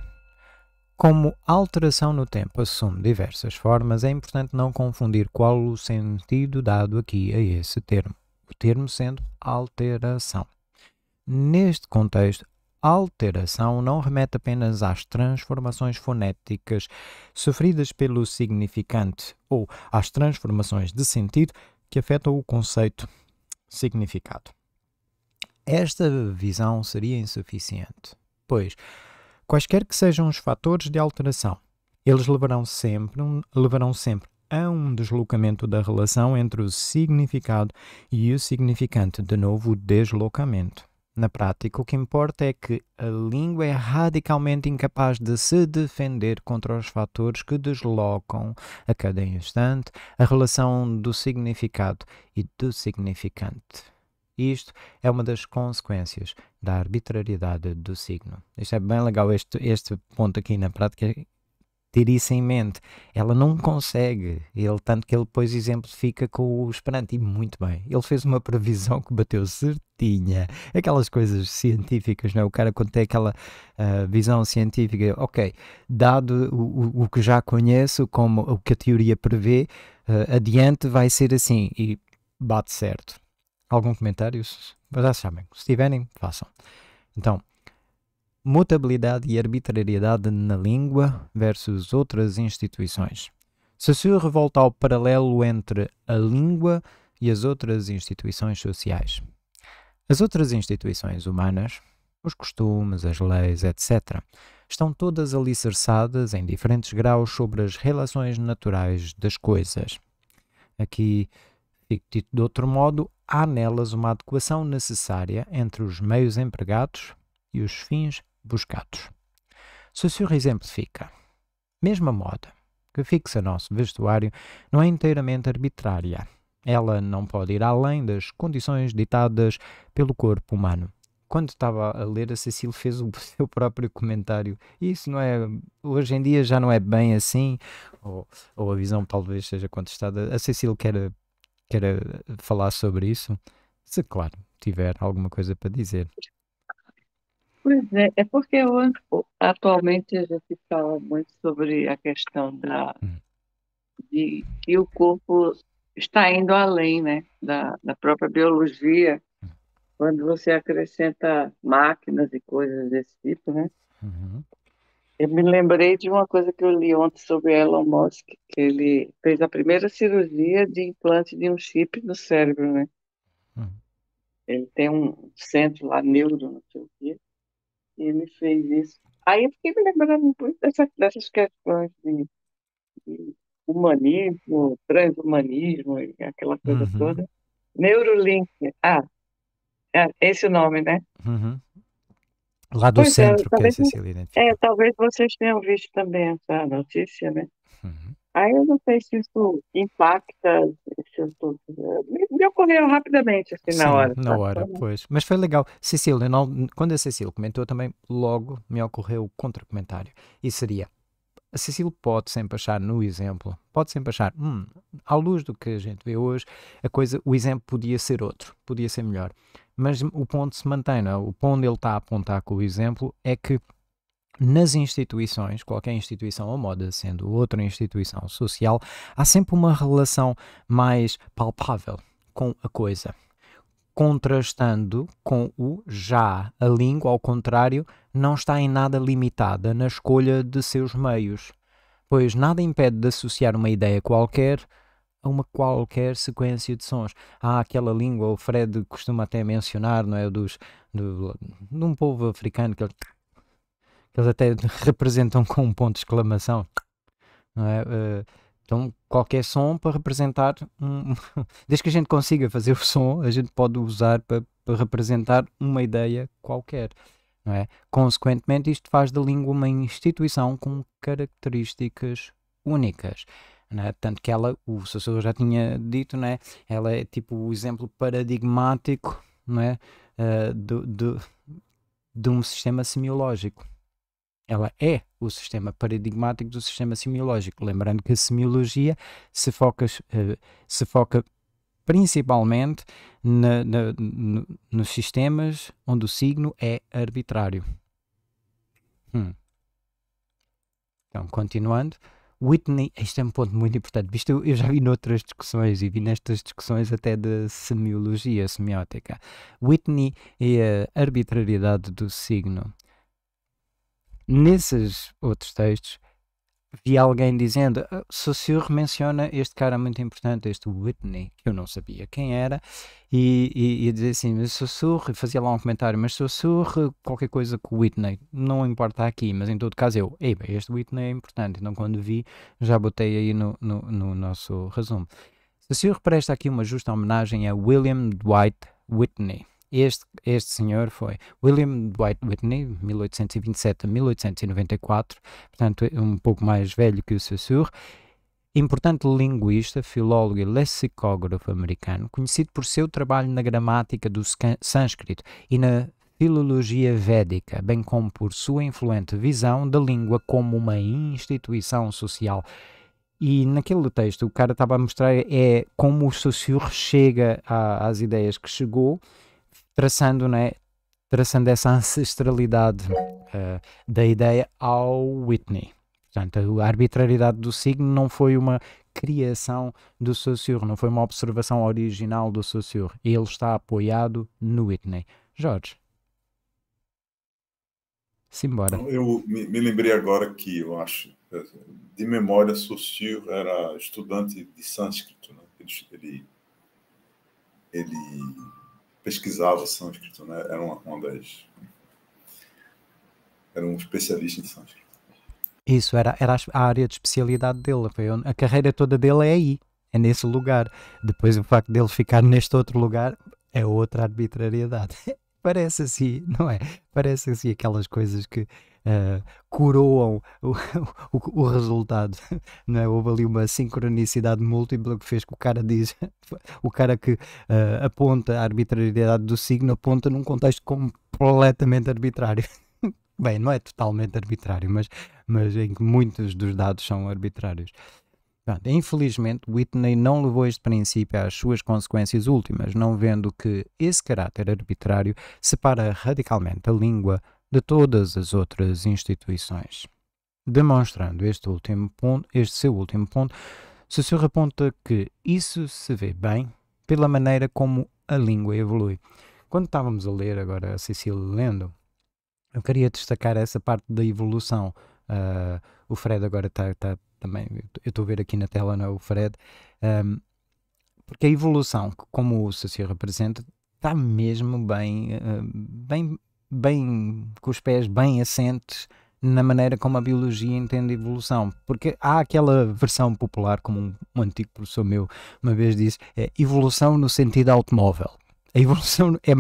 como alteração no tempo assume diversas formas, é importante não confundir qual o sentido dado aqui a esse termo, o termo sendo alteração. Neste contexto, alteração não remete apenas às transformações fonéticas sofridas pelo significante ou às transformações de sentido que afetam o conceito significado. Esta visão seria insuficiente, pois Quaisquer que sejam os fatores de alteração, eles levarão sempre, levarão sempre a um deslocamento da relação entre o significado e o significante, de novo, o deslocamento. Na prática, o que importa é que a língua é radicalmente incapaz de se defender contra os fatores que deslocam a cada instante a relação do significado e do significante. Isto é uma das consequências da arbitrariedade do signo. Isto é bem legal, este, este ponto aqui na prática, ter isso em mente. Ela não consegue, ele, tanto que ele depois exemplifica com o esperante, e muito bem. Ele fez uma previsão que bateu certinha. Aquelas coisas científicas, não é? O cara, quando tem aquela uh, visão científica, ok, dado o, o, que já conheço, como o que a teoria prevê, uh, adiante vai ser assim, e bate certo algum comentário, mas já sabem, se tiverem, façam. Então, mutabilidade e arbitrariedade na língua versus outras instituições. Se se revolta ao paralelo entre a língua e as outras instituições sociais. As outras instituições humanas, os costumes, as leis, etc., estão todas alicerçadas em diferentes graus sobre as relações naturais das coisas. Aqui dito de outro modo, há nelas uma adequação necessária entre os meios empregados e os fins buscados. Saussure exemplifica. Mesma moda que fixa nosso vestuário não é inteiramente arbitrária. Ela não pode ir além das condições ditadas pelo corpo humano. Quando estava a ler, a Cecília fez o seu próprio comentário. Isso não é. Hoje em dia já não é bem assim, ou, ou a visão talvez seja contestada. A Cecília quer queira eh, falar sobre isso, se, claro, tiver alguma coisa para dizer. Pois é, é porque eu, atualmente a gente fala muito sobre a questão da, hum. de que o corpo está indo além né, da, da própria biologia, hum. quando você acrescenta máquinas e coisas desse tipo, né? Uhum. Eu me lembrei de uma coisa que eu li ontem sobre Elon Musk, que ele fez a primeira cirurgia de implante de um chip no cérebro, né? Hum. Ele tem um centro lá, neuro, não sei o quê, e ele fez isso. Aí eu fiquei me lembrando muito dessa, dessas questões de, de humanismo, transhumanismo, aquela coisa uhum. toda. Neurolink, ah, é esse o nome, né? Uhum. Lá do pois é, centro, é, talvez, que a assim, Cecília identificou. É, talvez vocês tenham visto também essa notícia, né? Uhum. Aí eu não sei se isso impacta. Se tô... me, me, ocorreu rapidamente, assim, Sim, na hora. Na tá? hora, pois. Mas foi legal. Cecília, não, quando a Cecília comentou também, logo me ocorreu o contra-comentário. E seria: a Cecília pode sempre achar no exemplo, pode sempre achar, hum, à luz do que a gente vê hoje, a coisa, o exemplo podia ser outro, podia ser melhor mas o ponto se mantém, não é? o ponto ele está a apontar com o exemplo é que nas instituições, qualquer instituição ou moda sendo outra instituição social, há sempre uma relação mais palpável com a coisa, contrastando com o já. A língua, ao contrário, não está em nada limitada na escolha de seus meios, pois nada impede de associar uma ideia qualquer a uma qualquer sequência de sons. Há aquela língua, o Fred costuma até mencionar, não é? Dos, do, de um povo africano que eles, que eles até representam com um ponto de exclamação, não é? Eh, então, qualquer som para representar, um, desde que a gente consiga fazer o som, a gente pode usar para, para representar uma ideia qualquer. Não é? Consequentemente, isto faz da língua uma instituição com características únicas. Né? Tanto que ela, o Sassou já tinha dito, né? ela é tipo o exemplo paradigmático né? Uh, do, do, de um sistema semiológico. Ela é o sistema paradigmático do sistema semiológico. Lembrando que a semiologia se foca, uh, se foca principalmente na, na, no, nos sistemas onde o signo é arbitrário. Hum. Então, continuando. Whitney, isto é um ponto muito importante, visto eu, eu já vi noutras discussões e vi nestas discussões até de semiologia semiótica. Whitney e a arbitrariedade do signo. Nesses outros textos, vi alguém dizendo ah, Saussure menciona este cara muito importante, este Whitney, que eu não sabia quem era, e, e, e dizia assim, Saussure, fazia lá um comentário, mas Saussure, qualquer coisa com Whitney, não importa aqui, mas em todo caso eu, ei, bem, este Whitney é importante, então quando vi, já botei aí no, no, no nosso resumo. Saussure presta aqui uma justa homenagem a William Dwight Whitney, este, este senhor foi William Dwight Whitney, 1827 a 1894, portanto é um pouco mais velho que o Saussure, importante linguista, filólogo e lexicógrafo americano, conhecido por seu trabalho na gramática do sânscrito e na filologia védica, bem como por sua influente visão da língua como uma instituição social. E naquele texto o cara estava a mostrar é como o Saussure chega a, às ideias que chegou traçando, né, traçando essa ancestralidade uh, da ideia ao Whitney. Portanto, a arbitrariedade do signo não foi uma criação do Saussure, não foi uma observação original do Saussure. Ele está apoiado no Whitney. Jorge. Simbora. Então, eu me, lembrei agora que eu acho, eh, de memória, Saussure era estudante de sânscrito. Né? Ele, ele, ele pesquisava sânscrito, né? Era uma, uma das. Era um especialista em sânscrito. Isso, era, era a área de especialidade dele. Foi a carreira toda dele é aí, é nesse lugar. Depois o facto dele ficar neste outro lugar é outra arbitrariedade. Parece assim, não é? Parece assim aquelas coisas que uh, coroam o, o, o, resultado. Não é? Houve ali uma sincronicidade múltipla que fez que o cara diz, o cara que uh, aponta a arbitrariedade do signo aponta num contexto completamente arbitrário. Bem, não é totalmente arbitrário, mas, mas em que muitos dos dados são arbitrários. Pronto, infelizmente, Whitney não levou este princípio às suas consequências últimas, não vendo que esse caráter arbitrário separa radicalmente a língua de todas as outras instituições. Demonstrando este último ponto, este seu último ponto, Saussure aponta que isso se vê bem pela maneira como a língua evolui. Quando estávamos a ler agora a Cecília lendo, eu queria destacar essa parte da evolução. Uh, o Fred agora está tá, também, eu estou a ver aqui na tela, não é? o Fred, um, porque a evolução, como o Saussure representa, está mesmo bem, uh, bem bem com os pés bem assentes na maneira como a biologia entende a evolução. Porque há aquela versão popular, como um, um antigo professor meu uma vez disse, é evolução no sentido automóvel. A evolução é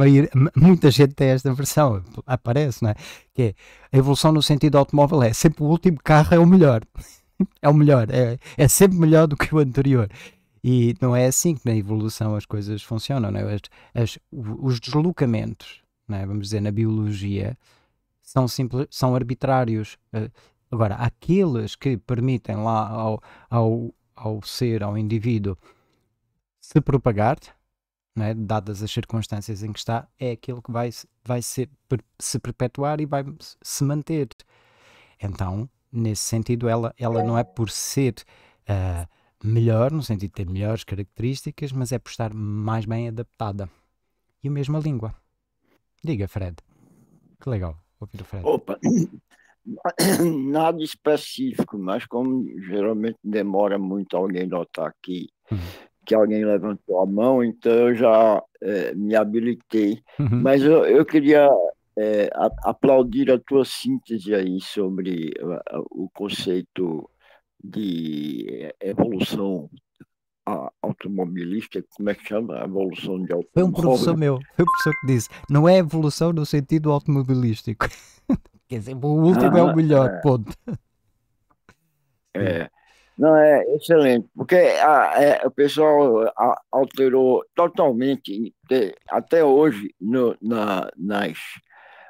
muita gente tem esta versão, aparece, não é? Que é, a evolução no sentido automóvel é sempre o último carro é o melhor. É o melhor, é, é sempre melhor do que o anterior. E não é assim que na evolução as coisas funcionam, não é? As, as, os deslocamentos né, vamos dizer, na biologia, são, simples, são arbitrários. Eh, agora, aqueles que permitem lá ao, ao, ao ser, ao indivíduo, se propagar, né, dadas as circunstâncias em que está, é aquilo que vai, vai ser, se perpetuar e vai se manter. Então, nesse sentido, ela, ela não é por ser uh, melhor, no sentido de ter melhores características, mas é por estar mais bem adaptada. E o mesmo a língua. Diga, Fred. Que legal ouvir o Fred. Opa, nada específico, mas como geralmente demora muito alguém notar que, uhum. que alguém levantou a mão, então eu já é, me habilitei. Uhum. Mas eu, eu queria é, aplaudir a tua síntese aí sobre eh, o conceito de evolução a automobilística, como é que chama a evolução de automóvel? Foi um professor meu, foi o professor que disse, não é evolução no sentido automobilístico. Quer dizer, o último ah, é o ah, melhor, é. ponto. É. Não, é excelente, porque a, ah, é, o pessoal a, alterou totalmente, até hoje, no, na, nas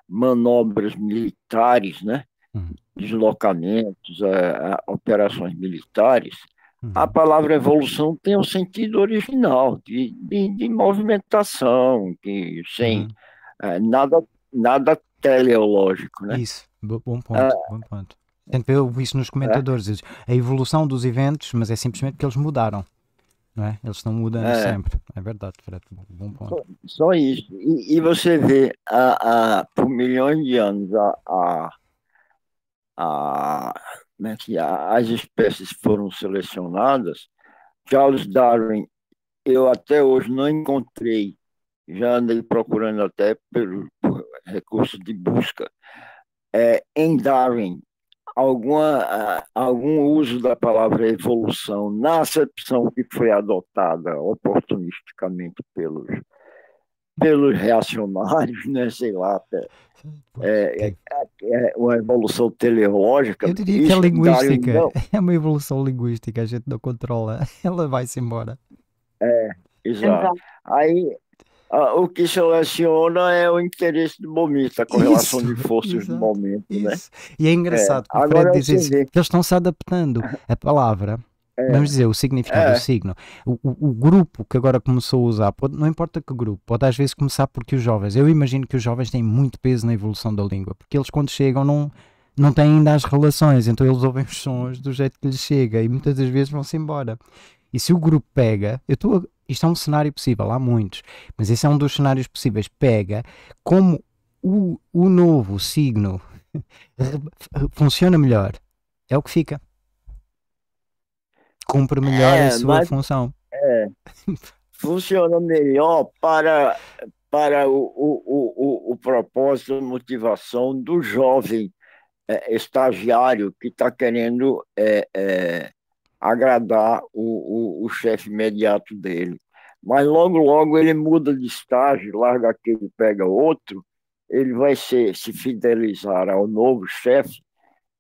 manobras militares, né? Uhum. deslocamentos, operações militares, a uhum. palavra evolução tem o um sentido original de, de, de movimentação, de, sem uhum. é, nada, nada teleológico. Né? Isso, bom ponto, ah. bom ponto. Tanto eu vi isso nos comentadores, é. a evolução dos eventos, mas é simplesmente que eles mudaram. Não é? Eles estão mudando é. sempre. É verdade, Fred. Bom ponto. Só, só isso. E, e, você vê a, por milhões de anos a, a, a né, que as espécies foram selecionadas, Charles Darwin, eu até hoje não encontrei, já andei procurando até pelo recurso de busca, é, em Darwin, alguma, algum uso da palavra evolução na acepção que foi adotada oportunisticamente pelos pelos reacionários, né, sei lá, é é. é, é, uma evolução teleológica. Eu diria que é linguística, não. é uma evolução linguística, a gente não controla, ela vai-se embora. É, exato. Aí o que seleciona é o interesse do momento, a correlação isso, de forças exato, do momento. Né? Isso. Né? E é engraçado, é, agora diz isso, eles estão se adaptando. A palavra é. vamos dizer, o significado do é. signo. O, o, o, grupo que agora começou a usar, pode, não importa que grupo, pode às vezes começar porque os jovens, eu imagino que os jovens têm muito peso na evolução da língua, porque eles quando chegam não, não têm ainda as relações, então eles ouvem os sons do jeito que lhes chega e muitas das vezes vão-se embora. E se o grupo pega, eu estou. Isto é um cenário possível, há muitos, mas esse é um dos cenários possíveis. Pega como o, o novo signo funciona melhor, é o que fica cumpre melhor é, a sua mas, função. É, funciona melhor para, para o, o, o, o propósito, a motivação do jovem é, estagiário que está querendo é, é, agradar o, o, o chefe imediato dele. Mas logo, logo ele muda de estágio, larga aquele, pega outro, ele vai se se fidelizar ao novo chefe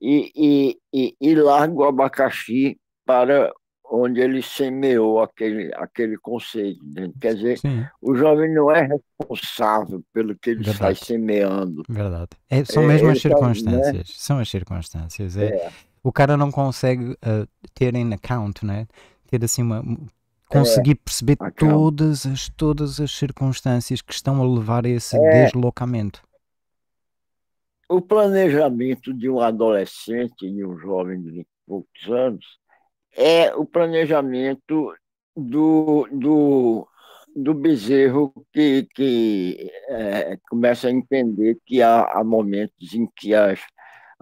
e, e, e, e larga o abacaxi para onde ele semeou aquele, aquele conceito. Né? Quer dizer, Sim. o jovem não é responsável pelo que ele está semeando. Verdade. É, são é, mesmo as tá, né? circunstâncias. Né? São as circunstâncias. É, é, O cara não consegue uh, ter em account, né? ter assim uma. Conseguir é, perceber todas as, todas as circunstâncias que estão a levar a esse é. deslocamento. O planejamento de um adolescente, de um jovem de poucos anos, é o planejamento do, do, do bezerro que, que é, começa a entender que há, há, momentos em que as,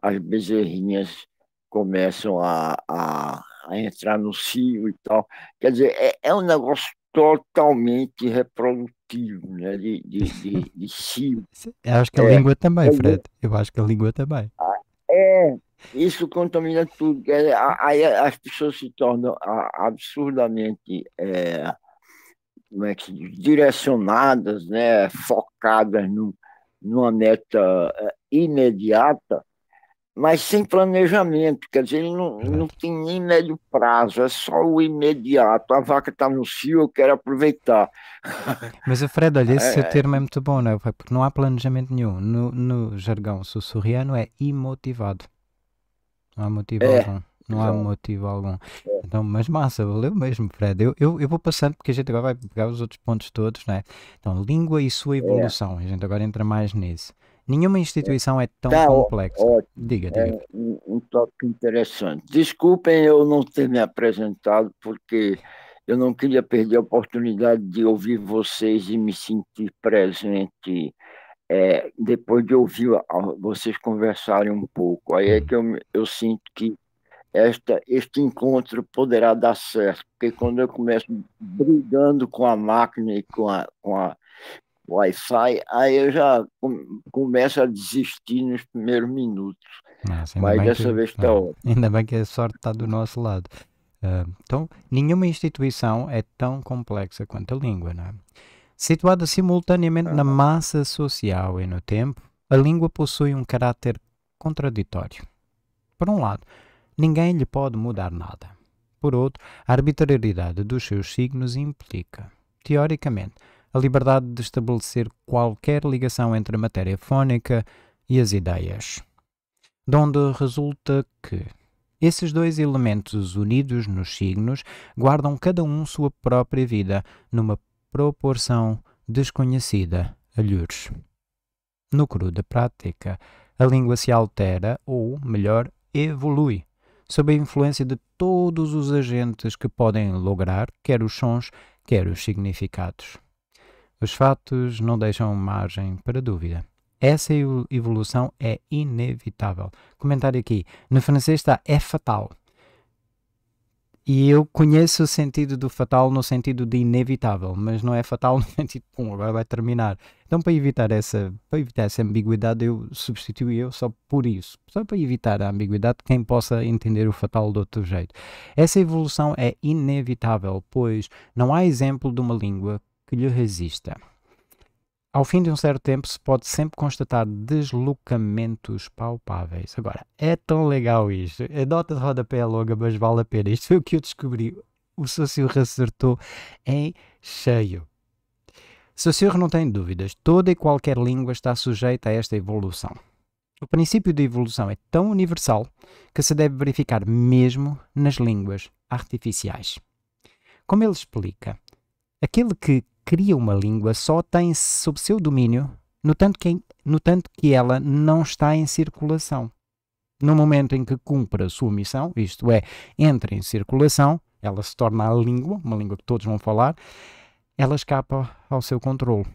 as bezerrinhas começam a, a, a entrar no cio e tal. Quer dizer, é, é um negócio totalmente reprodutivo, né? De, de, de, de cio. Eu acho que a é, língua também, Fred. Eu acho que a língua também. Ah, é, isso contamina tudo. É, aí as pessoas se tornam absurdamente é, como é que direcionadas, né, focadas no, numa meta é, imediata, mas sem planejamento. Quer dizer, ele não, é. não tem nem médio prazo, é só o imediato. A vaca está no fio, eu quero aproveitar. Mas, Fred, olha, esse é, termo é muito bom, não é? Porque não há planejamento nenhum. No, no jargão sussurriano é imotivado não há motivo é. algum. Não há motivo algum. É. Então, mas massa, valeu mesmo, Fred. Eu, eu, eu, vou passando porque a gente agora vai pegar os outros pontos todos, né? Então, língua e sua é. evolução. É. A gente agora entra mais nisso. Nenhuma instituição é tão tá, complexa. Ó, ó, diga, diga. É um, um tópico interessante. Desculpem eu não ter me apresentado, porque eu não queria perder a oportunidade de ouvir vocês e me sentir presente é, depois de ouvir vocês conversarem um pouco, aí é que eu, eu sinto que esta, este encontro poderá dar certo, porque quando eu começo brigando com a máquina e com a, com a Wi-Fi, aí eu já começo a desistir nos primeiros minutos. Mas dessa que, vez está ah, ótimo. Ainda bem que a sorte está do nosso lado. Uh, então, nenhuma instituição é tão complexa quanto a língua, não é? Situada simultaneamente na massa social e no tempo, a língua possui um caráter contraditório. Por um lado, ninguém lhe pode mudar nada. Por outro, a arbitrariedade dos seus signos implica, teoricamente, a liberdade de estabelecer qualquer ligação entre a matéria fónica e as ideias. De onde resulta que esses dois elementos unidos nos signos guardam cada um sua própria vida numa proporção desconhecida, lhures. No cru da prática, a língua se altera ou, melhor, evolui, sob a influência de todos os agentes que podem lograr quer os sons, quer os significados. Os fatos não deixam margem para dúvida. Essa evolução é inevitável. Comentário aqui. No francês está é fatal. E eu conheço o sentido do fatal no sentido de inevitável, mas não é fatal no sentido, de pum, agora vai terminar. Então, para evitar essa, para evitar essa ambiguidade, eu substituí eu só por isso, só para evitar a ambiguidade quem possa entender o fatal de outro jeito. Essa evolução é inevitável, pois não há exemplo de uma língua que lhe resista. Ao fim de um certo tempo, se pode sempre constatar deslocamentos palpáveis. Agora, é tão legal isto. A nota de rodapé é longa, mas vale a pena. Isto foi o que eu descobri. O Saussure acertou em cheio. Saussure não tem dúvidas. Toda e qualquer língua está sujeita a esta evolução. O princípio de evolução é tão universal que se deve verificar mesmo nas línguas artificiais. Como ele explica, aquele que cria uma língua só tem sob seu domínio, no tanto, que, no tanto que ela não está em circulação. No momento em que cumpre a sua missão, isto é, entra em circulação, ela se torna a língua, uma língua que todos vão falar, ela escapa ao seu controle.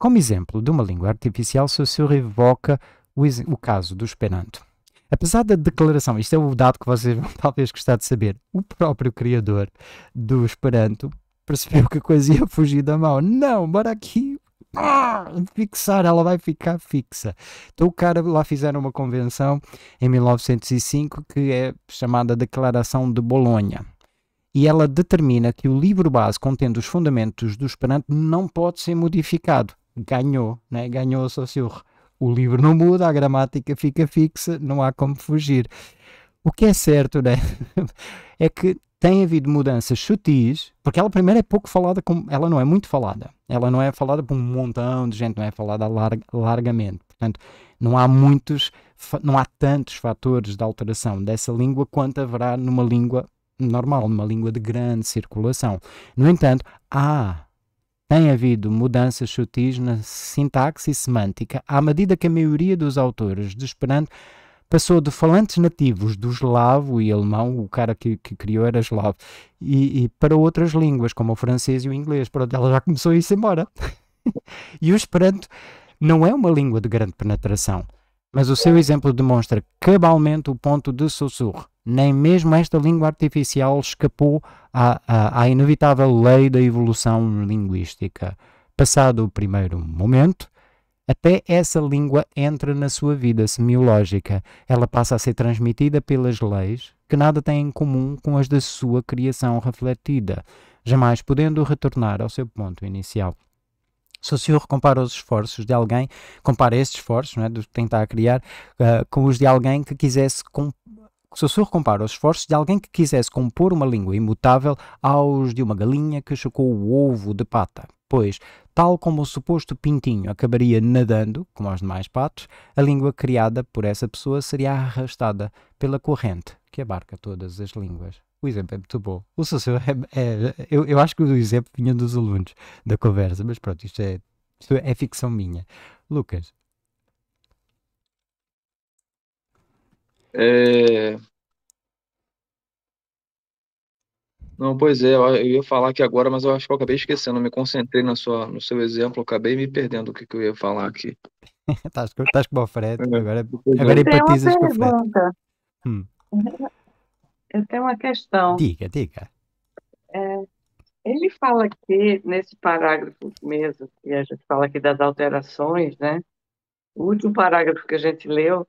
Como exemplo de uma língua artificial, se o revoca o, o caso do Esperanto. Apesar da declaração, isto é o dado que vocês vão talvez gostar de saber, o próprio criador do Esperanto percebeu que a coisa ia fugir da mão. Não, bora aqui ah, fixar, ela vai ficar fixa. Então o cara lá fizeram uma convenção em 1905 que é chamada Declaração de Bolonha. E ela determina que o livro base contendo os fundamentos do Esperanto não pode ser modificado. Ganhou, né? ganhou a Saussure. O livro não muda, a gramática fica fixa, não há como fugir. O que é certo, né? é que tem havido mudanças sutis, porque ela primeiro é pouco falada, como, ela não é muito falada. Ela não é falada por um montão de gente, não é falada larg, largamente. Portanto, não há muitos, não há tantos fatores de alteração dessa língua quanto haverá numa língua normal, numa língua de grande circulação. No entanto, há tem havido mudanças sutis na sintaxe e semântica à medida que a maioria dos autores de Esperanto passou de falantes nativos do eslavo e alemão, o cara que, que criou era eslavo, e, e, para outras línguas, como o francês e o inglês. Pronto, ela já começou a ir-se embora. e o esperanto não é uma língua de grande penetração, mas o seu exemplo demonstra cabalmente o ponto de sussurro. Nem mesmo esta língua artificial escapou à, à, à inevitável lei da evolução linguística. Passado o primeiro momento, até essa língua entra na sua vida semiológica. Ela passa a ser transmitida pelas leis que nada têm em comum com as da sua criação refletida, jamais podendo retornar ao seu ponto inicial. Se o senhor compara os esforços de alguém, compara esses esforços, né, de tentar criar, uh, com os de alguém que quisesse o senhor compara os esforços de alguém que quisesse compor uma língua imutável aos de uma galinha que chocou o ovo de pata. Pois, tal como o suposto pintinho acabaria nadando, como os demais patos, a língua criada por essa pessoa seria arrastada pela corrente que abarca todas as línguas. O exemplo é muito bom. O seu é, é, eu, eu acho que o exemplo vinha dos alunos da conversa, mas pronto, isto é, isto é ficção minha. Lucas. É, Não, pois é, eu ia falar aqui agora, mas eu acho que eu acabei esquecendo. Eu me concentrei na sua, no seu exemplo, acabei me perdendo o que, que eu ia falar aqui. Tá com o Fred, agora, é, agora Eu tenho uma com o Fred. pergunta. Hum, Eu tenho uma questão. diga, diga. É, ele fala aqui, nesse parágrafo mesmo, que a gente fala aqui das alterações, né? O último parágrafo que a gente leu,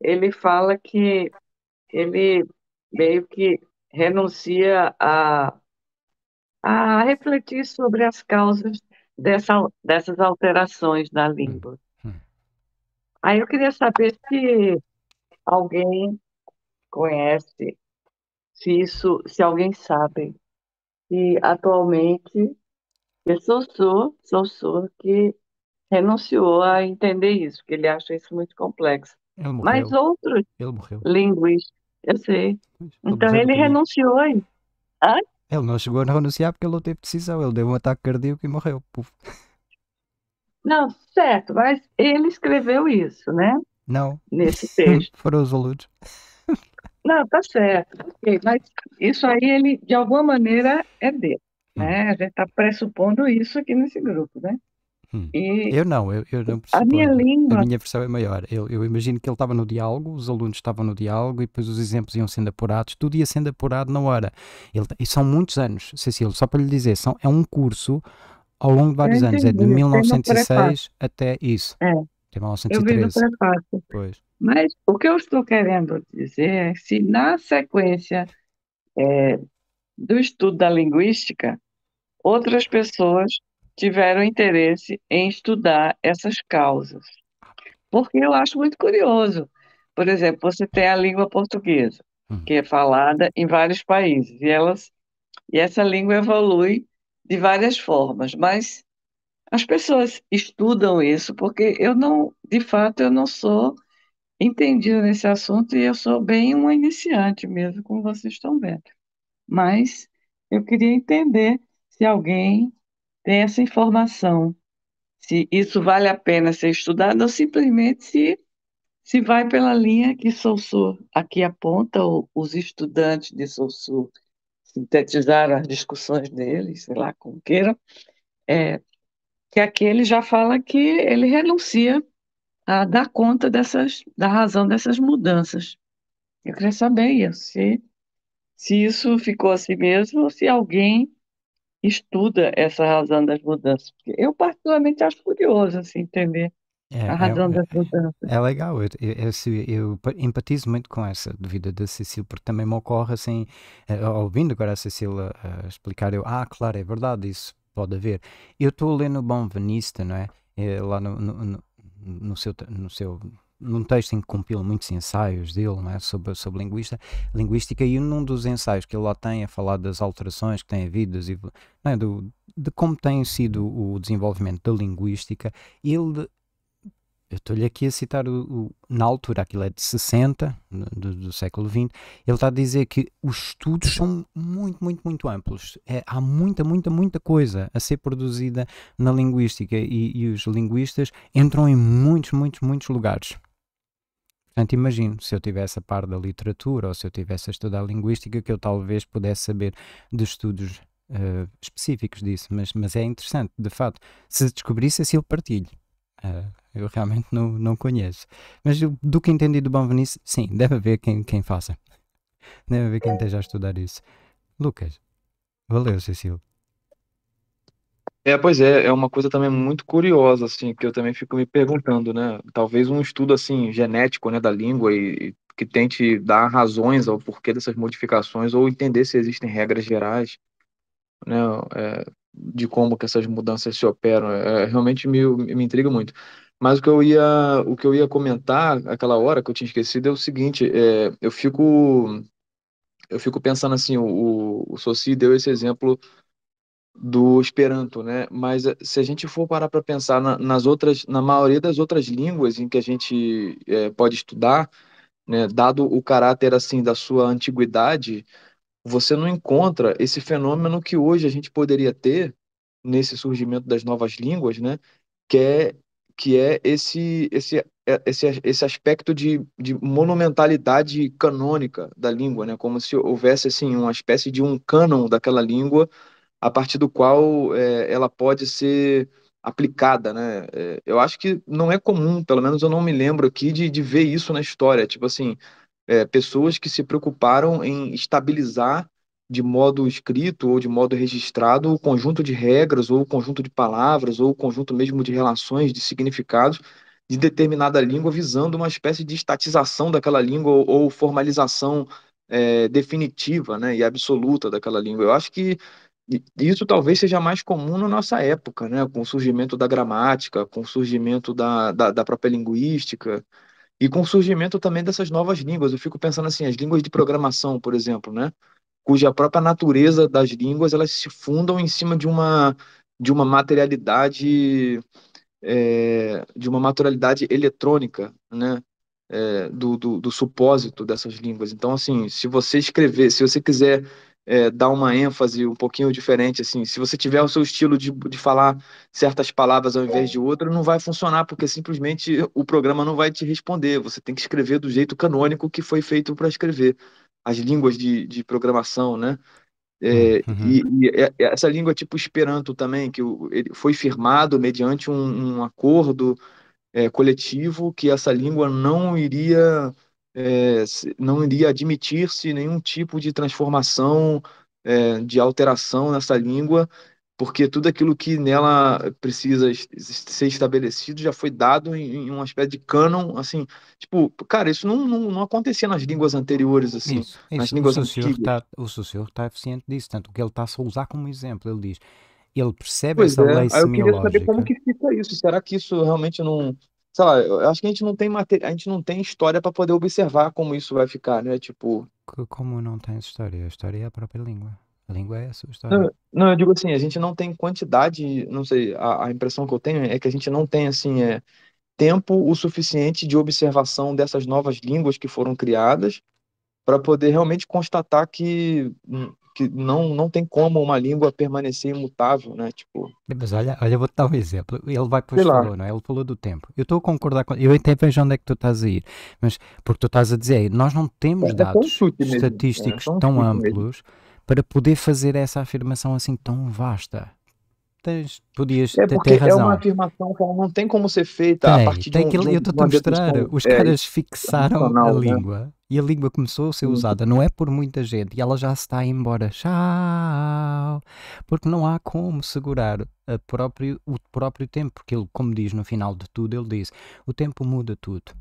ele fala que ele meio que renuncia a, a refletir sobre as causas dessa, dessas alterações na hum. língua. Hum. Aí eu queria saber se alguém conhece, se isso, se alguém sabe E atualmente eu sou sou, sou sou que renunciou a entender isso, porque ele acha isso muito complexo. Mas outros linguistas eu sei. Então ele renunciou aí. Hã? Ele não chegou a renunciar porque ele não teve decisão. Ele deu um ataque cardíaco e morreu. Puf. Não, certo, mas ele escreveu isso, né? Não. Nesse texto. Foram os alunos. Não, tá certo. Okay, mas isso aí, ele, de alguma maneira, é dele. Hum. Né? A gente está pressupondo isso aqui nesse grupo, né? Hum. E eu não, eu, eu não A minha língua. A minha versão é maior. Eu, eu imagino que ele estava no diálogo, os alunos estavam no diálogo e depois os exemplos iam sendo apurados, tudo ia sendo apurado na hora. Ele, e são muitos anos, Cecília só para lhe dizer, são, é um curso ao longo de vários anos, é de 1906 até isso. É. De 1913. Eu Pois. Mas o que eu estou querendo dizer é que se na sequência é, do estudo da linguística, outras pessoas tiveram interesse em estudar essas causas. Porque eu acho muito curioso. Por exemplo, você tem a língua portuguesa, hum. que é falada em vários países, e, elas, e essa língua evolui de várias formas, mas as pessoas estudam isso porque eu não, de fato, eu não sou entendida nesse assunto e eu sou bem uma iniciante mesmo, como vocês estão vendo. Mas eu queria entender se alguém tem essa informação, se isso vale a pena ser estudado ou simplesmente se, se vai pela linha que Soussur aqui aponta, os estudantes de Soussur sintetizaram as discussões dele, sei lá como queiram, é, que aqui ele já fala que ele renuncia a dar conta dessas, da razão dessas mudanças. Eu queria saber se, se isso ficou assim mesmo ou se alguém estuda essa razão das mudanças. Eu, particularmente, acho curioso assim, entender é, a é razão é, das mudanças. É legal, eu, eu, eu, eu, empatizo muito com essa dúvida da Cecília, porque também me ocorre assim, eh, ouvindo agora a Cecília eh, explicar, eu, ah, claro, é verdade, isso pode haver. Eu estou lendo o Bom Venista, não é? é lá no, no, no, no, seu, no seu num texto em que compilo muitos ensaios dele é? sobre, sobre linguista, linguística, e num dos ensaios que ele lá tem a falar das alterações que têm havido, das, é? Do, de como tem sido o desenvolvimento da linguística, ele. Eu estou-lhe aqui a citar, o, o, na altura, aquilo é de 60, do, do século XX, ele está a dizer que os estudos são muito, muito, muito amplos. É, há muita, muita, muita coisa a ser produzida na linguística e, e os linguistas entram em muitos, muitos, muitos lugares Portanto, imagino, se eu tivesse a par da literatura ou se eu tivesse a estudar linguística, que eu talvez pudesse saber de estudos uh, específicos disso, mas, mas é interessante, de fato. Se descobrisse, assim eu partilho. Uh, eu realmente não, não conheço. Mas do que entendi do Bom Venice, sim, deve haver quem, quem faça. Deve haver quem esteja a estudar isso. Lucas, valeu, Cecília. É, pois é, é uma coisa também muito curiosa, assim, que eu também fico me perguntando, né? Talvez um estudo, assim, genético, né, da língua e e que tente dar razões ao porquê dessas modificações ou entender se existem regras gerais, né, é, de como que essas mudanças se operam. É, é realmente me, me intriga muito. Mas o que eu ia, o que eu ia comentar aquela hora que eu tinha esquecido é o seguinte, é, eu fico eu fico pensando assim, o, o, o Soci deu esse exemplo do Esperanto, né? Mas eh, se a gente for parar para pensar na, nas outras, na maioria das outras línguas em que a gente é, pode estudar, né? Dado o caráter assim da sua antiguidade, você não encontra esse fenômeno que hoje a gente poderia ter nesse surgimento das novas línguas, né? Que é que é esse esse eh, esse, esse aspecto de, de monumentalidade canônica da língua, né? Como se houvesse assim uma espécie de um cânon daquela língua a partir do qual é, ela pode ser aplicada, né? É, eu acho que não é comum, pelo menos eu não me lembro aqui de, de ver isso na história, tipo assim, é, pessoas que se preocuparam em estabilizar de modo escrito ou de modo registrado o conjunto de regras ou o conjunto de palavras ou o conjunto mesmo de relações, de significados de determinada língua visando uma espécie de estatização daquela língua ou, ou formalização é, definitiva né, e absoluta daquela língua. Eu acho que isso talvez seja mais comum na nossa época, né? com o surgimento da gramática, com o surgimento da, da, da, própria linguística e com o surgimento também dessas novas línguas. Eu fico pensando assim, as línguas de programação, por exemplo, né? cuja própria natureza das línguas elas se fundam em cima de uma, de uma materialidade é, de uma materialidade eletrônica, né? É, do, do, do supósito dessas línguas. Então, assim, se você escrever, se você quiser é, dar uma ênfase um pouquinho diferente, assim. Se você tiver o seu estilo de, de falar certas palavras ao invés de outras, não vai funcionar, porque simplesmente o programa não vai te responder. Você tem que escrever do jeito canônico que foi feito para escrever. As línguas de, de programação, né? É, hum, uhum. e, e, é, é, essa língua tipo Esperanto também, que foi firmado mediante um, um acordo é, coletivo que essa língua não iria é, não iria admitir-se nenhum tipo de transformação, é, de alteração nessa língua, porque tudo aquilo que nela precisa ser estabelecido já foi dado em, em uma espécie de canon assim, tipo, cara, isso não, não, não acontecia nas línguas anteriores, assim, isso, isso. nas línguas o senhor antigas. Tá, o está eficiente disso, tanto que ele está a usar como exemplo, ele diz, ele percebe pois essa é. lei Aí eu queria saber como que fica isso, será que isso realmente não sei lá, eu acho que a gente não tem matéria, a gente não tem história para poder observar como isso vai ficar, né? Tipo, como não tem história, a história é a própria língua. A língua é a sua história. Não, não eu digo assim, a gente não tem quantidade, não sei, a, a impressão que eu tenho é que a gente não tem assim, é, tempo o suficiente de observação dessas novas línguas que foram criadas para poder realmente constatar que hum, que não, não tem como uma língua permanecer imutável, né? Tipo. Mas olha, olha, eu vou te dar um exemplo. Ele vai para o falou, não Ele falou do tempo. Eu estou a concordar com. Eu até vejo onde é que tu estás a ir, mas porque tu estás a dizer, nós não temos é, é dados é, é estatísticos é, tão amplos mesmo. para poder fazer essa afirmação assim tão vasta tens, podias é porque ter é razão. É uma afirmação que não tem como ser feita tem, a partir tem de um, que, Eu estou a mostrar, os é, caras fixaram a né? língua. E a língua começou a ser uhum. usada, não é por muita gente, e ela já está a ir embora. Tchau! Porque não há como segurar a próprio, o próprio tempo, porque ele, como diz no final de tudo, ele diz: o tempo muda tudo.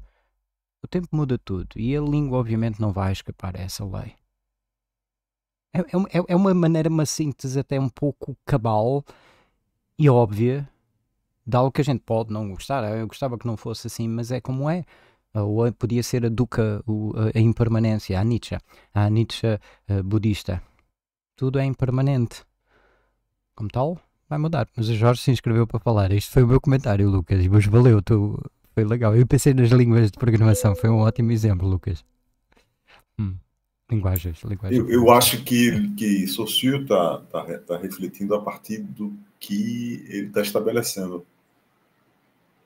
O tempo muda tudo. E a língua, obviamente, não vai escapar a essa lei. É, é, é, é uma maneira, uma síntese até um pouco cabal e é óbvia de algo que a gente pode não gostar. Ah, eu gostava que não fosse assim, mas é como é. Ah, Ou podia ser a Duca, a impermanência, a Nietzsche a Nietzsche ah, budista. Tudo é impermanente. Como tal, vai mudar. Mas o Jorge se inscreveu para falar. Este foi o meu comentário, Lucas. Mas valeu, tu... foi legal. Eu pensei nas línguas de programação. Foi um ótimo exemplo, Lucas. Hum. Linguagens, linguagens. Eu, eu, acho que, que Saussure está tá, tá, tá refletindo a partir do que ele está estabelecendo.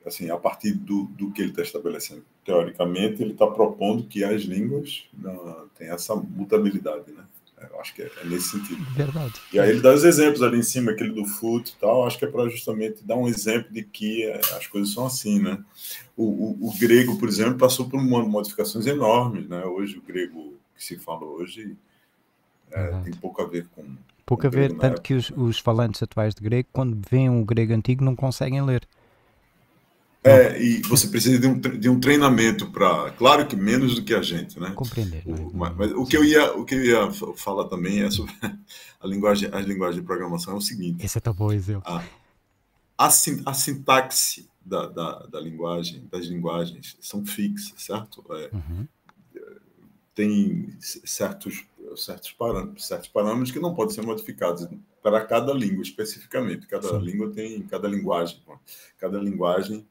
Assim, a partir do, do que ele está estabelecendo. Teoricamente, ele está propondo que as línguas não, né, têm essa mutabilidade, né? É, eu acho que é, é, nesse sentido. Verdade. E aí ele dá os exemplos ali em cima, aquele do foot e tal, acho que é para justamente dar um exemplo de que é, as coisas são assim, né? O, o, o grego, por exemplo, passou por modificações enormes, né? Hoje o grego que se fala hoje é, tem pouco a ver com Pouco a ver, tanto que os, os falantes atuais de grego, quando veem o grego antigo, não conseguem ler. É, e você precisa de um, de um treinamento para, claro que menos do que a gente, né? Compreender. O, né? Mas, mas, o que eu ia, o que eu ia falar também é sobre a linguagem, as linguagens de programação é o seguinte. Esse é tão bom, exemplo. A, a, a sintaxe da, da, da, linguagem, das linguagens são fixas, certo? É, uhum. Tem certos certos parâmetros, certos parâmetros que não podem ser modificados para cada língua especificamente. Cada Sim. língua tem, cada linguagem, cada linguagem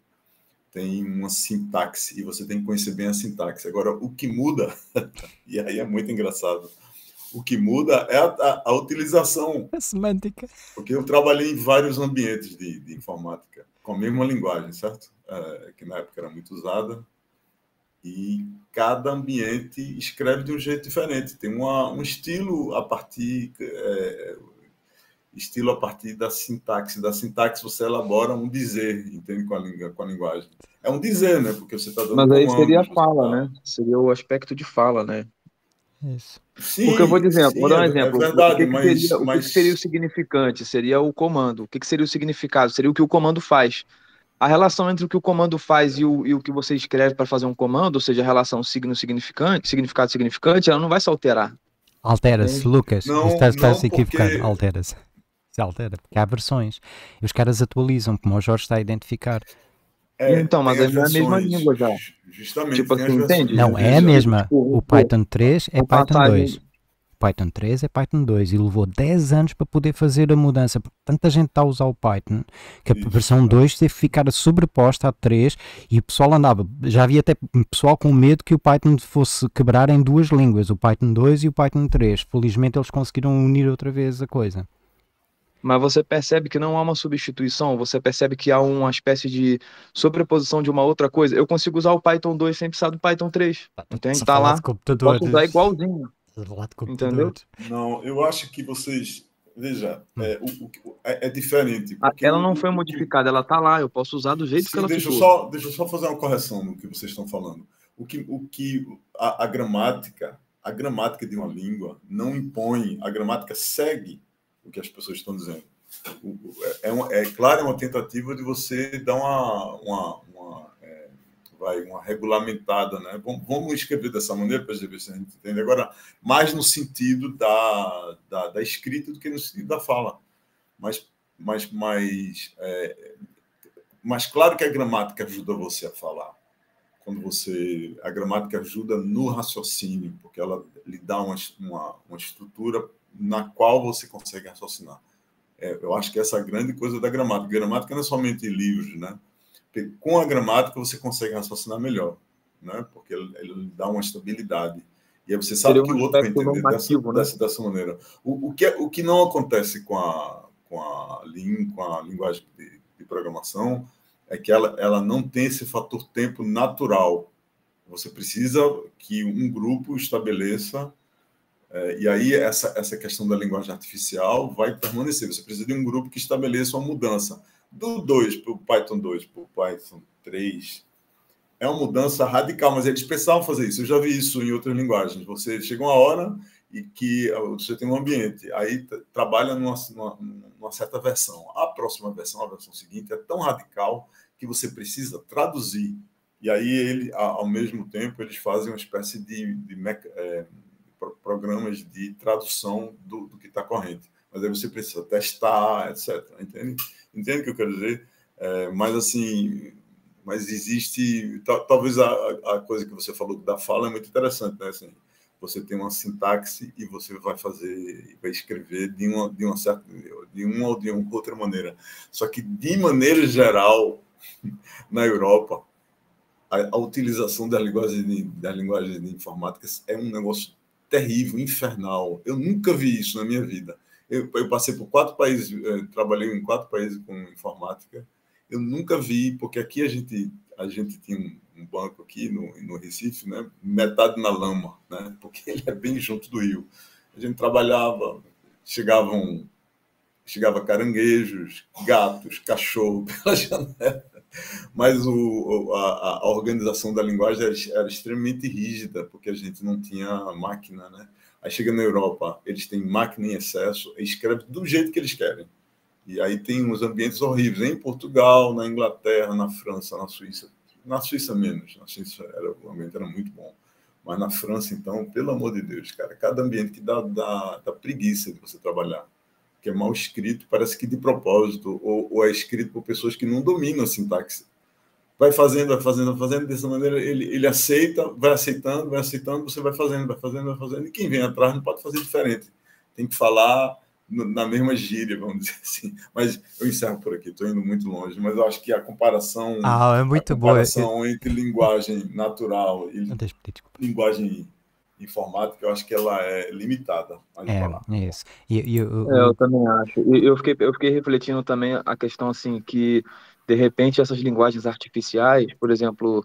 tem uma sintaxe e você tem que conhecer bem a sintaxe. Agora, o que muda, e aí é muito engraçado, o que muda é a, a, a utilização. A semântica. Porque eu trabalhei em vários ambientes de, de informática, com a mesma linguagem, certo? É, que na época era muito usada, e cada ambiente escreve de um jeito diferente. Tem uma, um estilo a partir é, estilo a partir da sintaxe. Da sintaxe você elabora um dizer, entende com a, com a linguagem. É um dizer, né? Porque você está dando. Mas aí seria a fala, tá né? Seria o aspecto de fala, né? Isso. Sim, Porque eu vou dizer, sim, vou dar um é exemplo. É verdade, o que, que mas, seria, mas... o que, que seria o significante? Seria o comando. O que, que seria o significado? Seria o que o comando faz a relação entre o que o comando faz e o, e o que você escreve para fazer um comando, ou seja, a relação signo-significante, significado-significante, ela não vai se alterar. Altera, se Lucas, não, estás, estás é- não equivocado, porque... altera, Se altera, porque há versões. E os caras atualizam, como o Jorge está a identificar. É, então, mas é a mesma língua já. Justamente. Tipo assim, entende? Não, é a mesma. Tipo, o Python 3 é Python 2. Python 3 é Python 2 e levou 10 anos para poder fazer a mudança, porque tanta gente está a usar o Python que a Isso, versão é. 2 teve que ficar sobreposta à 3 e o pessoal andava, já havia até pessoal com medo que o Python fosse quebrar em duas línguas, o Python 2 e o Python 3. Felizmente eles conseguiram unir outra vez a coisa. Mas você percebe que não há uma substituição, você percebe que há uma espécie de sobreposição de uma outra coisa. Eu consigo usar o Python 2 sem precisar do Python 3. Tá, tá, entende? Está lá. Pode usar igualzinho do lado do computador. Entendeu? Não, eu acho que vocês. Veja, hum. é, o, o, é, é diferente. Ah, ela não foi modificada, ela está lá, eu posso usar do jeito Sim, que ela deixa ficou. Só, deixa eu só fazer uma correção no que vocês estão falando. O que, o que a, a gramática, a gramática de uma língua não impõe, a gramática segue o que as pessoas estão dizendo. É, é, é, claro, é uma tentativa de você dar uma, uma, uma vai uma regulamentada, né? Vamos, vamos escrever dessa maneira para ver se a gente entende. Agora, mais no sentido da, da, da, escrita do que no sentido da fala. Mas, mais mais é, claro que a gramática ajuda você a falar. Quando você a gramática ajuda no raciocínio, porque ela lhe dá uma, uma, uma estrutura na qual você consegue raciocinar. É, eu acho que essa é a grande coisa da gramática. Gramática não é somente livros, né? com a gramática você consegue raciocinar melhor, né? Porque ele, ele dá uma estabilidade. E aí você sabe um que o outro vai entender dessa, né? dessa, dessa, maneira. O, o, que, é, o que não acontece com a, com a, lin, com a linguagem de, de programação é que ela, ela não tem esse fator tempo natural. Você precisa que um grupo estabeleça, é, e aí essa, essa questão da linguagem artificial vai permanecer. Você precisa de um grupo que estabeleça uma mudança do 2 para o Python 2 para o Python 3 é uma mudança radical, mas eles precisavam fazer isso. Eu já vi isso em outras linguagens. Você chega uma hora e que ah, você tem um ambiente, aí trabalha numa, numa, numa, certa versão. A próxima versão, a versão seguinte, é tão radical que você precisa traduzir. E aí, ele, ao mesmo tempo, eles fazem uma espécie de, de, é, programas de tradução do, do que está corrente mas aí você precisa testar, etc. Entende? Entende o que eu quero dizer? É, mas assim, mas existe talvez a, a, coisa que você falou da fala é muito interessante, né? Assim, você tem uma sintaxe e você vai fazer, vai escrever de uma de uma certa de uma ou de uma outra maneira. Só que de maneira geral na Europa a, a utilização da linguagem de, da linguagem de informática é um negócio terrível, infernal. Eu nunca vi isso na minha vida. Eu, eu passei por quatro países, eh, trabalhei em quatro países com informática. Eu nunca vi, porque aqui a gente, a gente tinha um, banco aqui no, no Recife, né? metade na lama, né? porque ele é bem junto do rio. A gente trabalhava, chegavam chegava caranguejos, gatos, cachorro pela janela. Mas o, a, a, organização da linguagem era, era, extremamente rígida, porque a gente não tinha máquina, né? Aí chega na Europa, eles têm máquina em excesso, escreve do jeito que eles querem. E aí tem uns ambientes horríveis. Em Portugal, na Inglaterra, na França, na Suíça. Na Suíça menos. Na Suíça era, o ambiente era muito bom. Mas na França, então, pelo amor de Deus, cara, cada ambiente que dá, dá, dá preguiça de você trabalhar. Que é mal escrito, parece que de propósito, ou, ou é escrito por pessoas que não dominam a sintaxe vai fazendo, vai fazendo, vai fazendo, dessa maneira ele, ele aceita, vai aceitando, vai aceitando, você vai fazendo, vai fazendo, vai fazendo, e quem vem atrás não pode fazer diferente. Tem que falar na mesma gíria, vamos dizer assim. Mas eu encerro por aqui, estou indo muito longe, mas eu acho que a comparação, ah, é muito a comparação boa. entre linguagem natural e linguagem informática, eu acho que ela é limitada. É, falar. É isso. E, e, eu, eu... É, eu também acho. Eu fiquei, eu fiquei refletindo também a questão assim que de repente essas linguagens artificiais, por exemplo,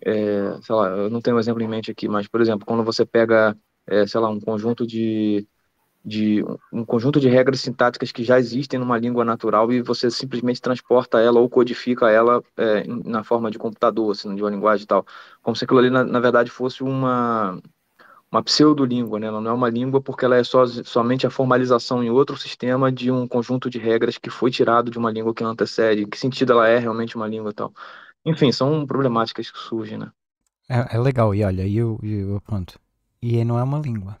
é, sei lá, eu não tenho um exemplo em mente aqui, mas por exemplo, quando você pega, é, sei lá, um conjunto de, de um conjunto de regras sintáticas que já existem numa língua natural e você simplesmente transporta ela ou codifica ela é, na forma de computador, assim, de uma linguagem e tal, como se aquilo ali na, na verdade fosse uma uma pseudolíngua, né? ela não é uma língua porque ela é só, somente a formalização em outro sistema de um conjunto de regras que foi tirado de uma língua que antecede, Em que sentido ela é realmente uma língua e tal. Enfim, são problemáticas que surgem, né? É, é legal, e olha, eu, eu ponto. e é, não é uma língua.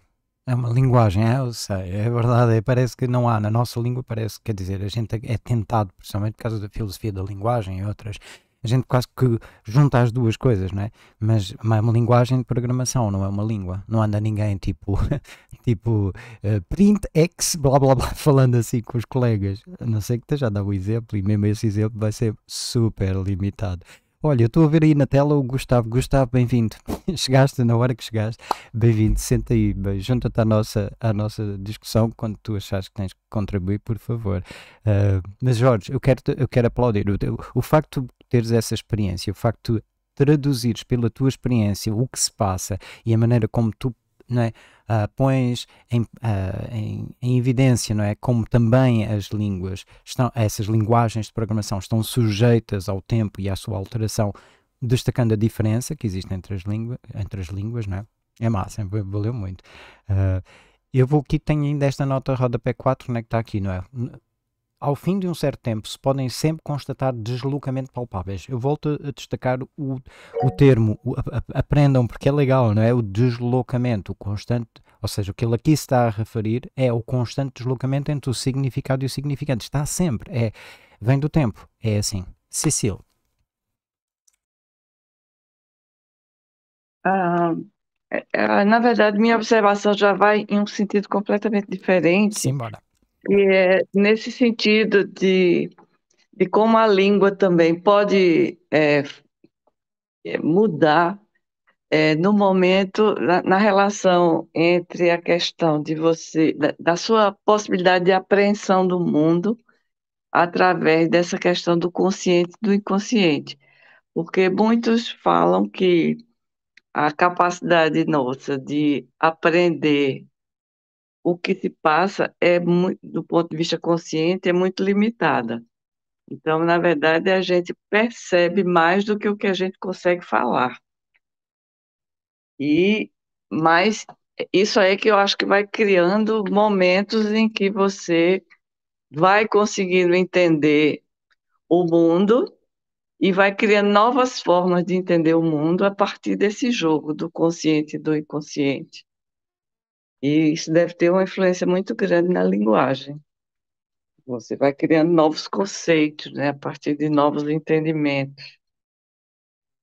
É uma linguagem, é, eu sei, é verdade, é, parece que não há, na nossa língua parece, quer dizer, a gente é tentado, principalmente por causa da filosofia da linguagem e outras, a gente quase que junta as duas coisas, não é? Mas é uma linguagem de programação, não é uma língua. Não anda ninguém tipo, tipo uh, x, blá blá blá, falando assim com os colegas. A não sei que esteja a dar o um exemplo e mesmo esse exemplo vai ser super limitado. Olha, eu estou a ver aí na tela o Gustavo. Gustavo, bem-vindo. chegaste na hora que chegaste. Bem-vindo. Senta aí, junta-te à nossa, à nossa discussão quando tu achares que tens que contribuir, por favor. Uh, mas Jorge, eu quero, eu quero aplaudir. O, o facto teres essa experiência, o facto de traduzires pela tua experiência o que se passa e a maneira como tu não é, uh, pões em, uh, em, em, evidência não é, como também as línguas, estão, essas linguagens de programação estão sujeitas ao tempo e à sua alteração, destacando a diferença que existe entre as, língua, entre as línguas, não é? É massa, é, valeu muito. Uh, eu vou aqui, tenho ainda esta nota rodapé 4, é que está aqui, não é? ao fim de um certo tempo, se podem sempre constatar deslocamento palpáveis. Eu volto a destacar o, o termo, o, a, aprendam porque é legal, não é? O deslocamento, o constante, ou seja, o que ele aqui está a referir é o constante deslocamento entre o significado e o significante. Está sempre, é, vem do tempo, é assim. Cecil. Uh, na verdade, minha observação já vai em um sentido completamente diferente. embora. E é nesse sentido de, de como a língua também pode é, é, mudar é, no momento, na, na, relação entre a questão de você, da, da, sua possibilidade de apreensão do mundo através dessa questão do consciente e do inconsciente. Porque muitos falam que a capacidade nossa de aprender o que se passa é do ponto de vista consciente é muito limitada. Então, na verdade, a gente percebe mais do que o que a gente consegue falar. E mas isso aí que eu acho que vai criando momentos em que você vai conseguindo entender o mundo e vai criando novas formas de entender o mundo a partir desse jogo do consciente e do inconsciente. E isso deve ter uma influência muito grande na linguagem. Você vai criando novos conceitos, né, a partir de novos entendimentos.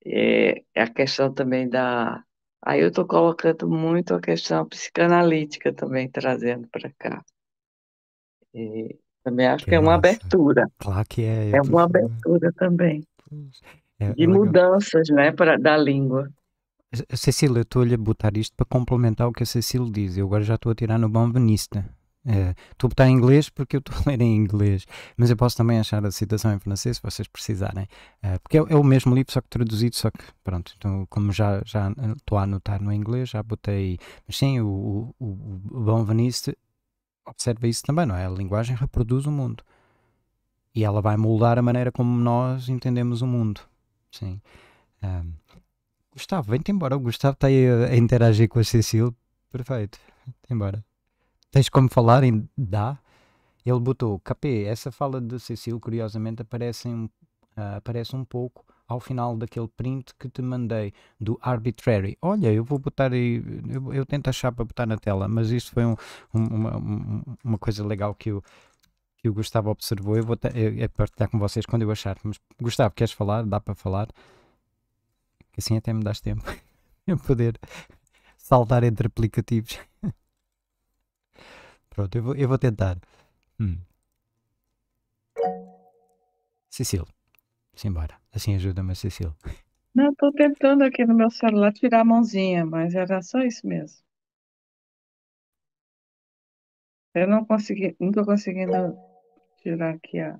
É, a questão também da. Aí eu estou colocando muito a questão psicanalítica também, trazendo para cá. E também acho que, que é uma abertura. Claro que é. É uma abertura também. É, de é legal. mudanças né, pra, da língua. Cecília, eu estou-lhe a botar isto para complementar o que a Cecília diz. Eu agora já estou a tirar no bom benista. Estou eh, uh, a botar em inglês porque eu estou a ler em inglês, mas eu posso também achar a citação em francês se vocês precisarem, uh, porque é, é, o mesmo livro, só que traduzido, só que pronto, então, como já estou a anotar no inglês, já botei, mas sim, o, o, o Bom Vaniste observa isso também, não é? A linguagem reproduz o mundo e ela vai moldar a maneira como nós entendemos o mundo, sim. Gustavo, vem-te embora. O Gustavo está aí a, a interagir com a Cecil. Perfeito. Vem embora. Tens como falar? Em... Dá. Ele botou KP. Essa fala de Cecil curiosamente, aparece, em, uh, aparece um pouco ao final daquele print que te mandei do Arbitrary. Olha, eu vou botar aí, eu, eu tento achar para botar na tela, mas isto foi um, um, uma, um, uma, coisa legal que o, que o Gustavo observou. Eu vou te, eu, eu partilhar com vocês quando eu achar. Mas, Gustavo, queres falar? Dá para falar? Assim até me das tempo a poder saltar entre aplicativos. Pronto, eu vou, eu vou tentar. Hum. Cecil, simbora. Assim ajuda-me, Cecil. Não, estou tentando aqui no meu celular tirar a mãozinha, mas era só isso mesmo. Eu não consegui, nunca consegui tirar aqui a.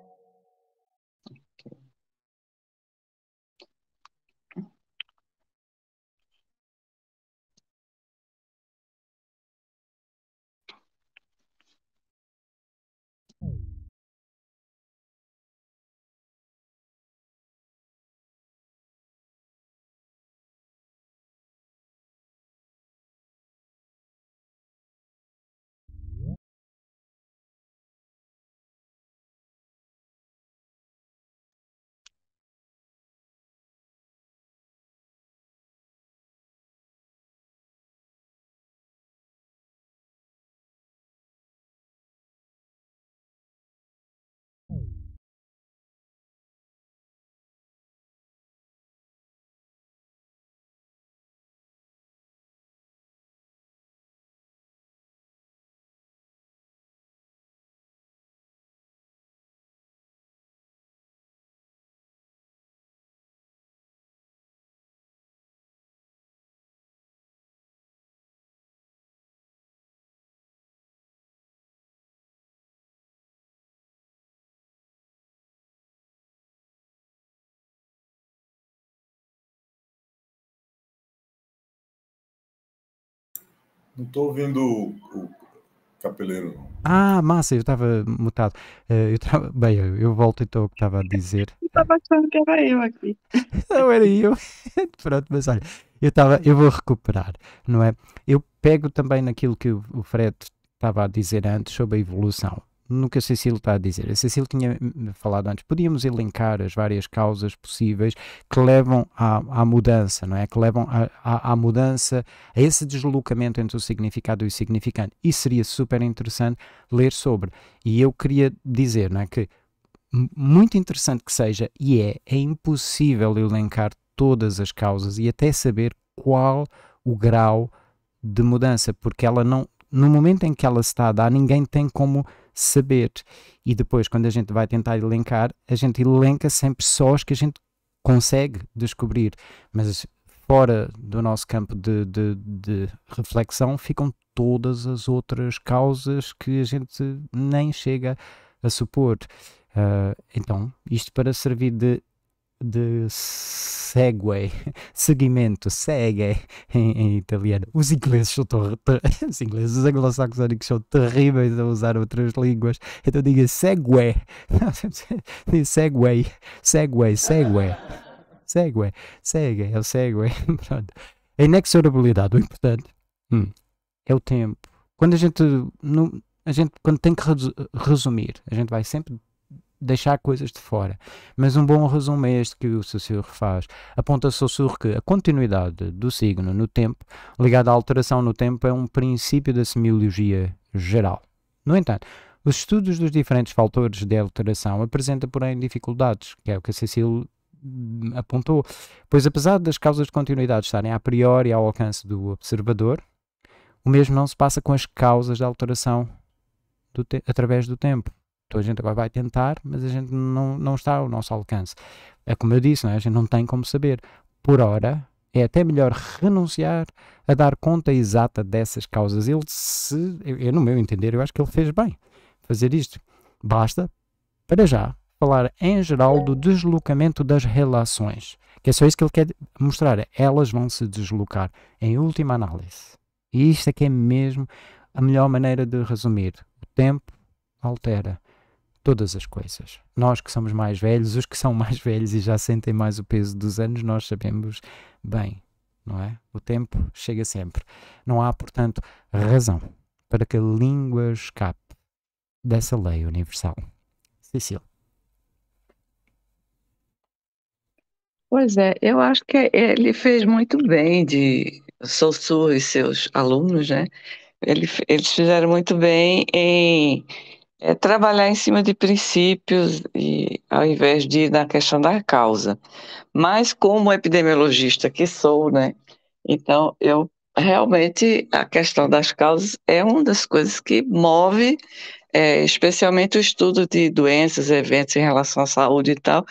Não estou ouvindo o, o capeleiro. Ah, massa, eu estava mutado. Eh, eu tava... Bem, eu, eu volto então ao que estava a dizer. estava achando que era eu aqui. Não era eu. Pronto, mas olha, eu, tava... eu vou recuperar, não é? Eu pego também naquilo que o Fred estava a dizer antes sobre a evolução no que a Cecília está a dizer. A Cecília tinha hum, hum, falado antes, podíamos elencar as várias causas possíveis que levam à, à mudança, não é? Que levam à, mudança, a esse deslocamento entre o significado e o significante. E seria super interessante ler sobre. E eu queria dizer, não é? Que muito interessante que seja, e é, é impossível elencar todas as causas e até saber qual o grau de mudança, porque ela não no momento em que ela se está a dar, ninguém tem como saber. E depois, quando a gente vai tentar elencar, a gente elenca sempre só os que a gente consegue descobrir. Mas fora do nosso campo de, de, de reflexão ficam todas as outras causas que a gente nem chega a supor. Uh, então, isto para servir de de segue, seguimento, segue em, em italiano. Os ingleses são ter, os ingleses, os anglo-saxónicos são terríveis a usar outras línguas. Então diga segue, segue, segue, segue, segue, segue, é o segue. Pronto. A inexorabilidade, o importante hum, é o tempo. Quando a gente, a gente quando tem que resumir, a gente vai sempre deixar coisas de fora. Mas um bom resumo é este que o Saussure faz. Aponta-se Saussure que a continuidade do signo no tempo, ligada à alteração no tempo, é um princípio da semiologia geral. No entanto, os estudos dos diferentes fatores de alteração apresentam, porém, dificuldades, que é o que a Cecile hum, apontou, pois apesar das causas de continuidade estarem a priori ao alcance do observador, o mesmo não se passa com as causas da alteração do através do tempo a gente agora vai tentar, mas a gente não, não está ao nosso alcance. É como eu disse, não é? a gente não tem como saber. Por hora, é até melhor renunciar a dar conta exata dessas causas. Ele, se, eu, no meu entender, eu acho que ele fez bem fazer isto. Basta, para já, falar em geral do deslocamento das relações. Que é só isso que ele quer mostrar. Elas vão se deslocar, em última análise. E isto é que é mesmo a melhor maneira de resumir. O tempo altera todas as coisas. Nós que somos mais velhos, os que são mais velhos e já sentem mais o peso dos anos, nós sabemos bem, não é? O tempo chega sempre. Não há, portanto, razão para que a língua escape dessa lei universal. Cecília. Pois é, eu acho que ele fez muito bem de Soussur e seus alunos, né? Ele, eles fizeram muito bem em é trabalhar em cima de princípios e ao invés de ir na questão da causa. Mas como epidemiologista que sou, né? Então eu realmente a questão das causas é uma das coisas que move é, especialmente o estudo de doenças, eventos em relação à saúde e tal,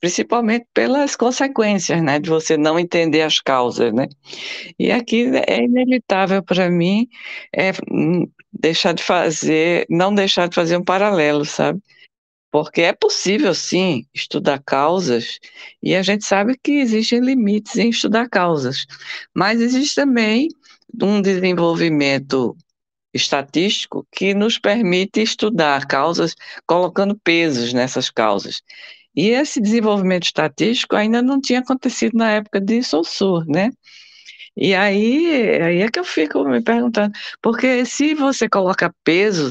principalmente pelas consequências, né, de você não entender as causas, né? E aqui é inevitável para mim é, hum, deixar de fazer, não deixar de fazer um paralelo, sabe? Porque é possível, sim, estudar causas, e a gente sabe que existem limites em estudar causas, mas existe também um desenvolvimento estatístico que nos permite estudar causas, colocando pesos nessas causas. E esse desenvolvimento estatístico ainda não tinha acontecido na época de Saussure, né? E aí, aí é que eu fico me perguntando, porque se você coloca peso,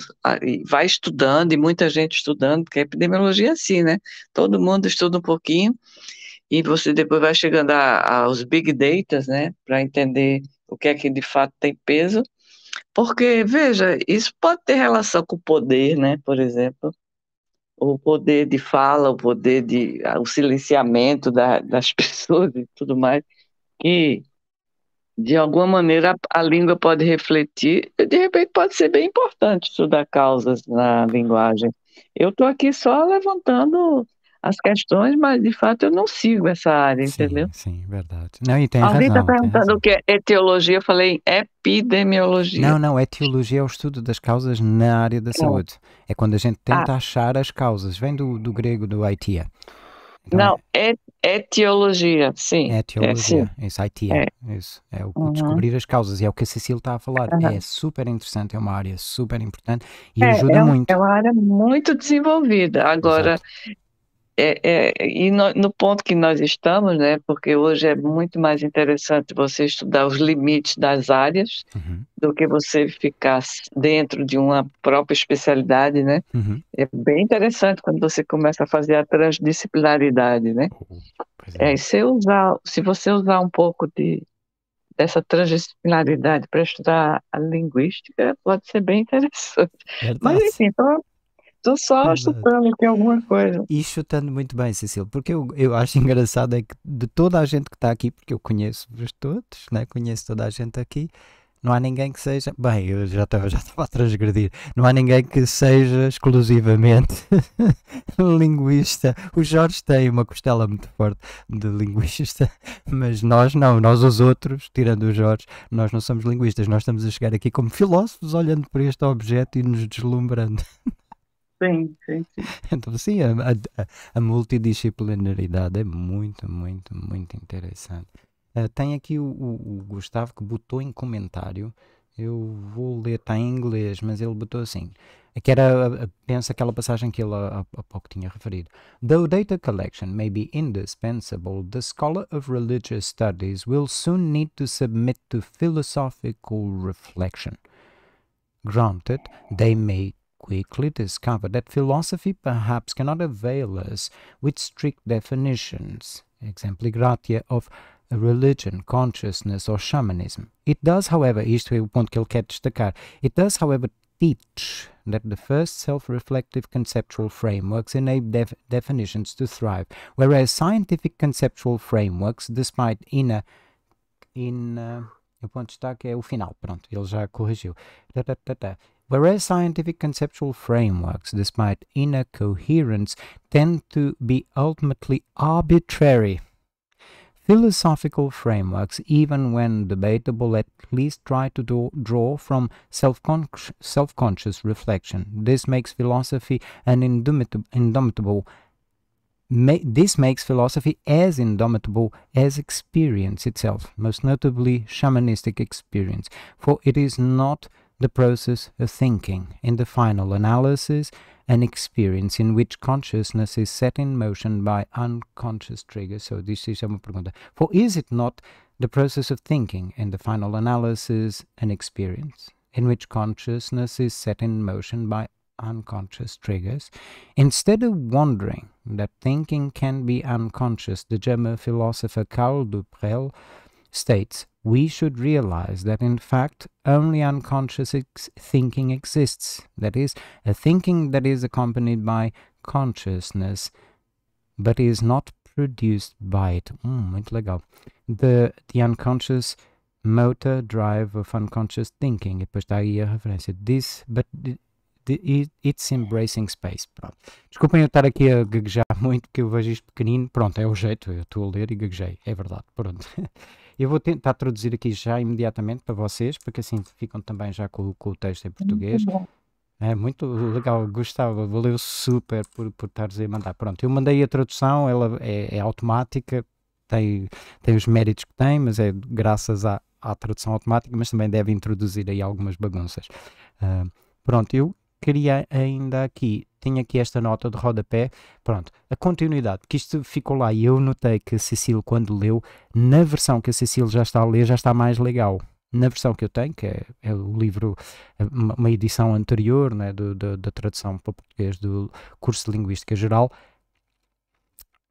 vai estudando, e muita gente estudando, porque a epidemiologia é assim, né? Todo mundo estuda um pouquinho, e você depois vai chegando a, aos big data, né? Para entender o que é que de fato tem peso. Porque, veja, isso pode ter relação com o poder, né? Por exemplo, o poder de fala, o poder de o silenciamento da, das pessoas e tudo mais, que de alguma maneira a língua pode refletir, de repente pode ser bem importante estudar causas na linguagem. Eu estou aqui só levantando as questões, mas de fato eu não sigo essa área, sim, entendeu? Sim, verdade. Não, e tem Alguém está perguntando o que é etiologia, eu falei epidemiologia. Não, não, etiologia é o estudo das causas na área da é. saúde. É quando a gente tenta ah. achar as causas, vem do, do grego do Aitia. Então, não, é, Etiologia, sim. É etiologia, é, sim. isso, IT, é. isso. É o uhum. descobrir as causas e é o que a Cecília está a falar. Uhum. É super interessante, é uma área super importante e é, ajuda é, muito. É uma área muito desenvolvida. Agora, é, é, e no, no, ponto que nós estamos, né, porque hoje é muito mais interessante você estudar os limites das áreas uhum. do que você ficar dentro de uma própria especialidade, né? Uhum. É bem interessante quando você começa a fazer a transdisciplinaridade, né? Uhum. É. é, se, usar, se você usar um pouco de, dessa transdisciplinaridade para estudar a linguística, pode ser bem interessante. Verdade. É, Mas, tá. enfim, então, Estou só é chutando aqui alguma coisa. E chutando muito bem, Cecília, porque eu, eu acho engraçado é que de toda a gente que está aqui, porque eu conheço-vos todos, né? conheço toda a gente aqui, não há ninguém que seja. Bem, eu já estava já a transgredir. Não há ninguém que seja exclusivamente linguista. O Jorge tem uma costela muito forte de linguista, mas nós não. Nós, os outros, tirando o Jorge, nós não somos linguistas. Nós estamos a chegar aqui como filósofos, olhando para este objeto e nos deslumbrando. Sim, sim, Então, sim, a, a, a, multidisciplinaridade é muito, muito, muito interessante. Uh, tem aqui o, o, Gustavo que botou em comentário, eu vou ler, está em inglês, mas ele botou assim, que era, pensa aquela passagem que ele há pouco tinha referido. Though data collection may be indispensable, the scholar of religious studies will soon need to submit to philosophical reflection. Granted, they may quickly discover that philosophy perhaps cannot avail us with strict definitions, exempli gratia of religion, consciousness, or shamanism. It does, however, isto é o ponto que ele quer destacar, it does, however, teach that the first self-reflective conceptual frameworks enable def definitions to thrive, whereas scientific conceptual frameworks, despite inner, in, uh, o ponto de destaque é o final, pronto, ele já corrigiu. Da, da, da, Whereas scientific conceptual frameworks, despite inner coherence, tend to be ultimately arbitrary, philosophical frameworks, even when debatable, at least try to do, draw from self-conscious self reflection. This makes philosophy an indomitable, Ma this makes philosophy as indomitable as experience itself, most notably shamanistic experience, for it is not the process of thinking in the final analysis, an experience in which consciousness is set in motion by unconscious triggers. So this is uma pergunta. For is it not the process of thinking in the final analysis an experience in which consciousness is set in motion by unconscious triggers? Instead of wondering that thinking can be unconscious, the German philosopher Karl Duprel states we should realize that in fact only unconscious ex thinking exists, that is, a thinking that is accompanied by consciousness but is not produced by it. Mm, the, the unconscious motor drive of unconscious thinking, depois está aí a referência. This, but It's Embracing Space. Pronto. Desculpem eu estar aqui a gaguejar muito, porque eu vejo isto pequenino. Pronto, é o jeito, eu estou a ler e gaguejei. É verdade, pronto. Eu vou tentar traduzir aqui já imediatamente para vocês, porque assim ficam também já com, com o texto em português. Muito é muito legal, gostava, valeu super por, por estares a mandar. Pronto, eu mandei a tradução, ela é, é automática, tem, tem os méritos que tem, mas é graças à, à tradução automática, mas também deve introduzir aí algumas bagunças. Uh, pronto, eu queria ainda aqui, tenho aqui esta nota de rodapé, pronto, a continuidade, que isto ficou lá e eu notei que a quando leu, na versão que a Cecil já está a ler, já está mais legal. Na versão que eu tenho, que é, é o livro, é uma edição anterior né, do, do, da tradução para português do curso de Linguística Geral,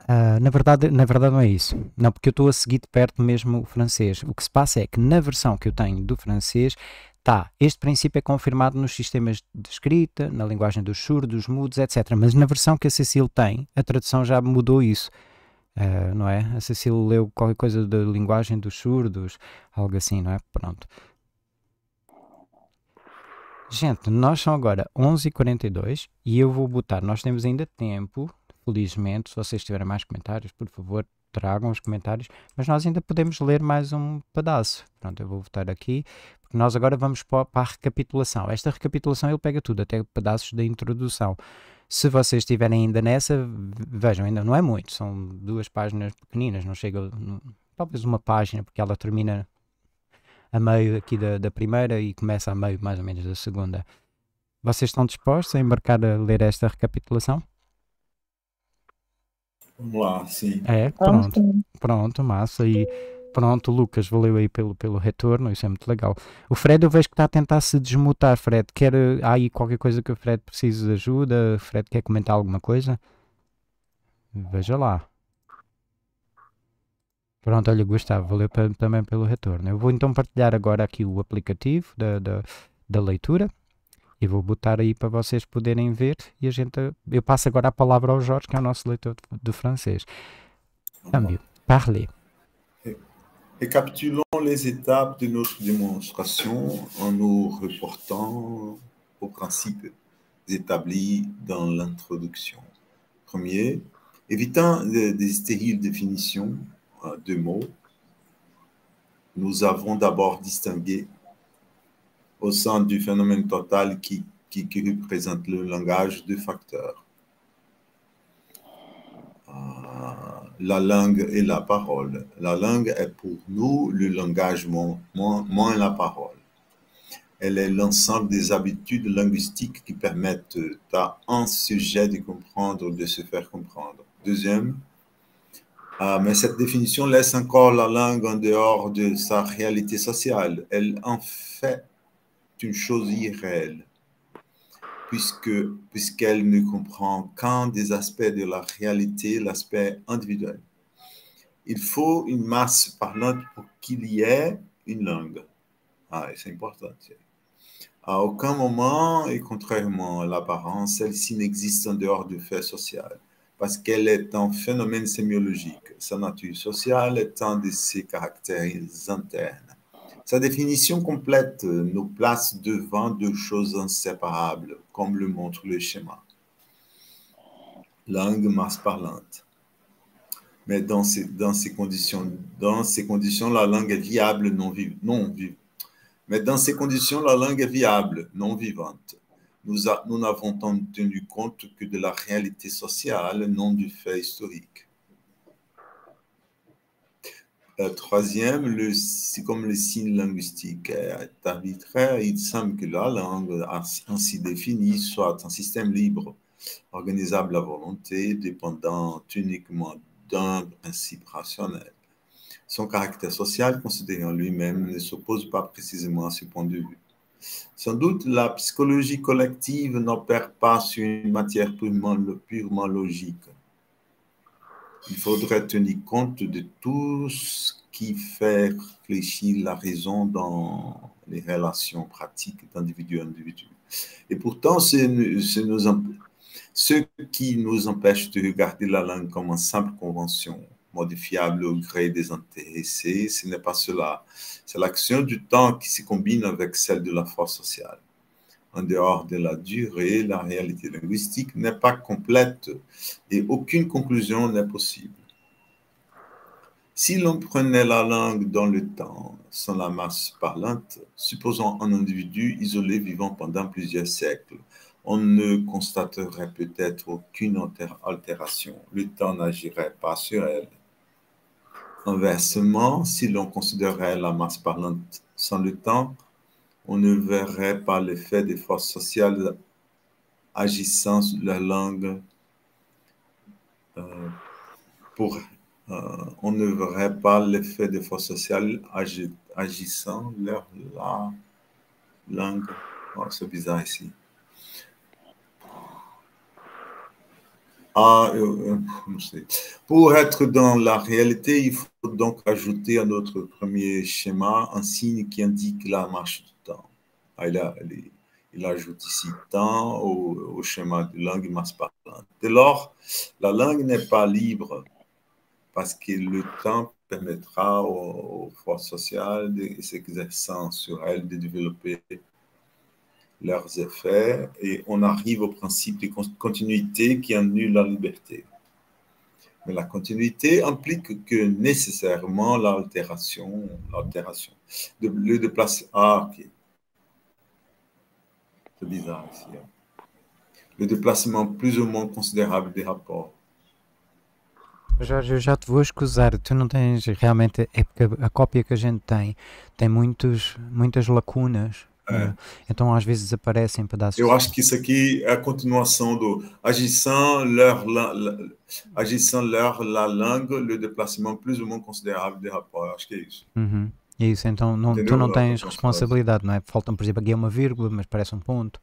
Uh, na, verdade, na verdade não é isso. Não, porque eu estou a seguir de perto mesmo o francês. O que se passa é que na versão que eu tenho do francês Tá, este princípio é confirmado nos sistemas de escrita, na linguagem dos surdos, mudos, etc. Mas na versão que a Cecil tem, a tradução já mudou isso. Uh, não é? A Cecil leu qualquer coisa da linguagem dos surdos, algo assim, não é? Pronto. Gente, nós são agora 11h42 e eu vou botar. Nós temos ainda tempo, felizmente. Se vocês tiverem mais comentários, por favor, tragam os comentários. Mas nós ainda podemos ler mais um pedaço. Pronto, eu vou botar aqui porque nós agora vamos para a recapitulação. Esta recapitulação ele pega tudo, até pedaços da introdução. Se vocês estiverem ainda nessa, vejam, ainda não é muito, são duas páginas pequeninas, não chega, talvez uma página, porque ela termina a meio aqui da, da primeira e começa a meio mais ou menos da segunda. Vocês estão dispostos a embarcar a ler esta recapitulação? Vamos lá, sim. É, pronto. Pronto, massa. E Pronto, Lucas, valeu aí pelo, pelo retorno, isso é muito legal. O Fred, eu vejo que está a tentar se desmutar, Fred. Quer, eh, há aí qualquer coisa que o Fred precise de ajuda? O Fred quer comentar alguma coisa? Veja lá. Pronto, olha, Gustavo, valeu também pelo retorno. Eu vou então partilhar agora aqui o aplicativo da, da, da leitura e vou botar aí para vocês poderem ver. E a gente, eu passo agora a palavra ao Jorge, que é o nosso leitor de, francês. Então Câmbio, parlez. Récapitulons les étapes de notre démonstration en nous reportant aux principes établis dans l'introduction. Premier, évitant des stériles définitions euh, de mots, nous avons d'abord distingué au sein du phénomène total qui, représente le langage de facteurs. Euh, la langue et la parole. La langue est pour nous le langage moins la parole. Elle est l'ensemble des habitudes linguistiques qui permettent à un sujet de comprendre, ou de se faire comprendre. Deuxième, ah, mais cette définition laisse encore la langue en dehors de sa réalité sociale. Elle en fait une chose irréelle puisque puisqu'elle ne comprend qu'un des aspects de la réalité, l'aspect individuel. Il faut une masse parlante pour qu'il y ait une langue. Ah, c'est important. À aucun moment, et contrairement à l'apparence, celle-ci n'existe en dehors du fait social, parce qu'elle est un phénomène sémiologique. Sa nature sociale est un de ses caractères internes. Sa définition complète euh, nous place devant deux choses inséparables, comme le montre le schéma. Langue masse parlante. Mais dans ces, conditions, la langue est viable, non, vive, Mais dans ces conditions, la langue est viable, non vivante. Nous n'avons tenu compte que de la réalité sociale, non du fait historique. Euh, troisième, comme le signe linguistique est arbitraire. Il semble que la langue ainsi définie soit un système libre, organisable à volonté, dépendant uniquement d'un principe rationnel. Son caractère social, considéré en lui-même, ne s'oppose pas précisément à ce point de vue. Sans doute, la psychologie collective n'opère pas sur une matière purement logique il faudrait tenir compte de tout ce qui fait réfléchir la raison dans les relations pratiques d'individu à individu. Et pourtant, c'est ce qui nous empêche de regarder la langue comme une simple convention modifiable au gré des intéressés, ce n'est pas cela. C'est l'action du temps qui se combine avec celle de la force sociale en dehors de la durée, la réalité linguistique n'est pas complète et aucune conclusion n'est possible. Si l'on prenait la langue dans le temps, sans la masse parlante, supposons un individu isolé vivant pendant plusieurs siècles, on ne constaterait peut-être aucune altération. Le temps n'agirait pas sur elle. Inversement, si l'on considérait la masse parlante sans le temps, on ne verrait pas l'effet des forces sociales agissant sur la langue euh, pour euh, on ne verrait pas l'effet des forces sociales agissant leur la langue. Oh, c'est bizarre ici. Ah, euh, pour être dans la réalité, il faut donc ajouter à notre premier schéma un signe qui indique la marche ah, il, ajoute ici temps au, schéma de langue masse parlante. Dès lors, la langue n'est pas libre parce que le temps permettra aux, forces sociales de s'exerçant sur elles de développer leurs effets et on arrive au principe de continuité qui annule la liberté. Mais la continuité implique que nécessairement l'altération, l'altération, le déplacement, qui ah, est de bizarre ici. Le déplacement plus ou moins considérable des rapports. Jorge, eu já te vou escusar. Tu não tens realmente. É porque a cópia que a gente tem tem muitos, muitas lacunas. É. Né? Então às vezes aparecem pedaços. Eu acho que isso aqui é a continuação do agissant leur, la, la, agissant leur la langue, le déplacement plus ou moins considérable des rapports. Eu acho que é isso. Uhum. É isso, então não, tu não tens responsabilidade, não é? Faltam, por exemplo, aqui é uma vírgula, mas parece um ponto.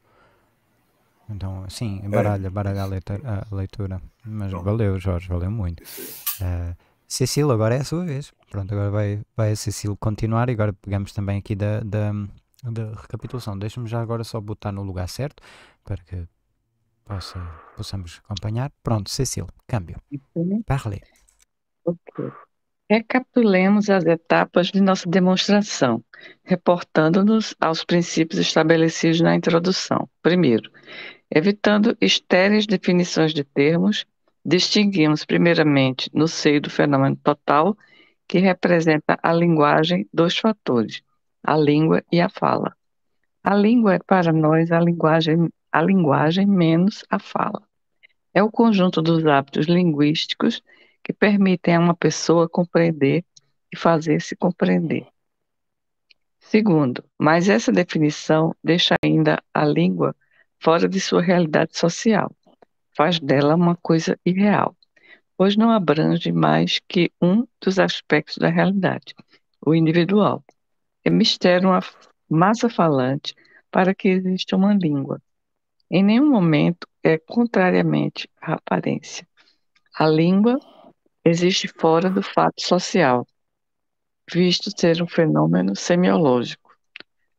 Então, sim, é baralha, baralha a, letra, a leitura. Mas Bom. valeu, Jorge, valeu muito. Uh, Cecília, agora é a sua vez. Pronto, agora vai, vai a Cecília continuar e agora pegamos também aqui da, da, da recapitulação. Deixa-me já agora só botar no lugar certo para que possa, possamos acompanhar. Pronto, Cecília, câmbio. Parle. Ok. Recapitulemos as etapas de nossa demonstração, reportando-nos aos princípios estabelecidos na introdução. Primeiro, evitando estéreis definições de termos, distinguimos primeiramente no seio do fenômeno total, que representa a linguagem, dois fatores, a língua e a fala. A língua é para nós a linguagem, a linguagem menos a fala. É o conjunto dos hábitos linguísticos que permitem a uma pessoa compreender e fazer-se compreender. Segundo, mas essa definição deixa ainda a língua fora de sua realidade social, faz dela uma coisa irreal, pois não abrange mais que um dos aspectos da realidade, o individual. É mistério uma massa falante para que exista uma língua. Em nenhum momento é contrariamente à aparência. A língua existe fora do fato social, visto ser um fenômeno semiológico.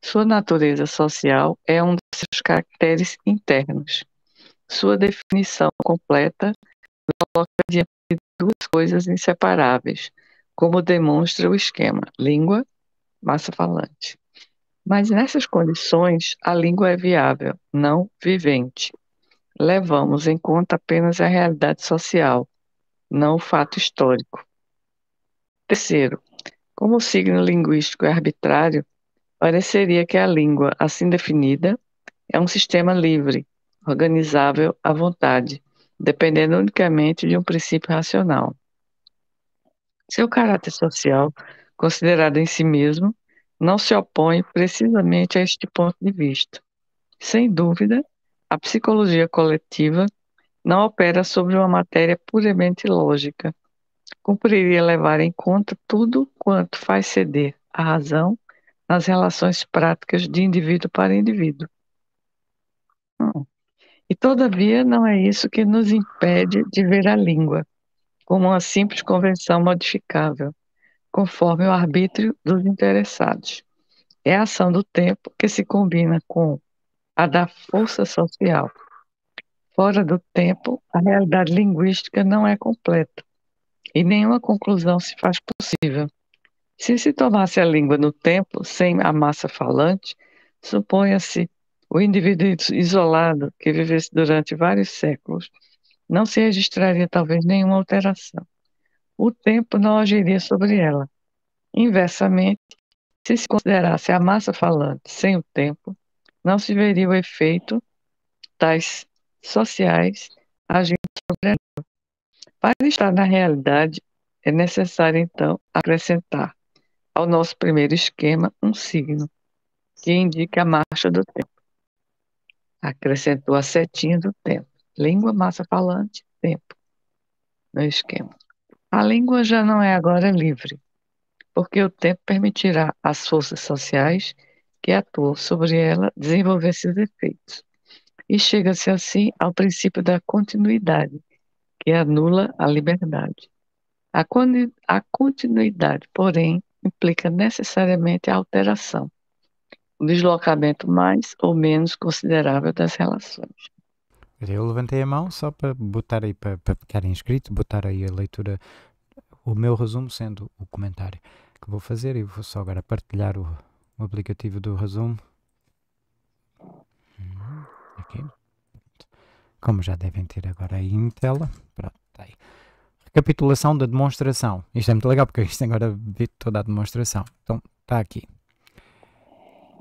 Sua natureza social é um dos seus caracteres internos. Sua definição completa coloca diante de duas coisas inseparáveis, como demonstra o esquema língua, massa falante. Mas nessas condições, a língua é viável, não vivente. Levamos em conta apenas a realidade social, não o fato histórico. Terceiro, como o signo linguístico é arbitrário, pareceria que a língua, assim definida, é um sistema livre, organizável à vontade, dependendo unicamente de um princípio racional. Seu caráter social, considerado em si mesmo, não se opõe precisamente a este ponto de vista. Sem dúvida, a psicologia coletiva não opera sobre uma matéria puramente lógica. Cumpriria levar em conta tudo quanto faz ceder a razão nas relações práticas de indivíduo para indivíduo. Hum. E, todavia, não é isso que nos impede de ver a língua como uma simples convenção modificável, conforme o arbítrio dos interessados. É a ação do tempo que se combina com a da força social fora do tempo, a realidade linguística não é completa e nenhuma conclusão se faz possível. Se se tomasse a língua no tempo, sem a massa falante, suponha-se o indivíduo isolado que vivesse durante vários séculos, não se registraria talvez nenhuma alteração. O tempo não agiria sobre ela. Inversamente, se se considerasse a massa falante sem o tempo, não se veria o efeito tais sociais, a gente Para estar na realidade, é necessário, então, acrescentar ao nosso primeiro esquema um signo, que indica a marcha do tempo. Acrescentou a setinha do tempo. Língua, massa falante, tempo. No esquema. A língua já não é agora livre, porque o tempo permitirá às forças sociais que atuam sobre ela desenvolver seus efeitos e chega-se assim ao princípio da continuidade, que anula a liberdade. A, a continuidade, porém, implica necessariamente a alteração, o deslocamento mais ou menos considerável das relações. Eu levantei a mão só para botar aí, para, para ficar inscrito, botar aí a leitura, o meu resumo sendo o comentário que vou fazer e vou só agora partilhar o, o aplicativo do resumo aqui. Como já devem ter agora aí em tela. Pronto, tá aí. Recapitulação da demonstração. Isto é muito legal porque isto agora vê toda a demonstração. Então, está aqui.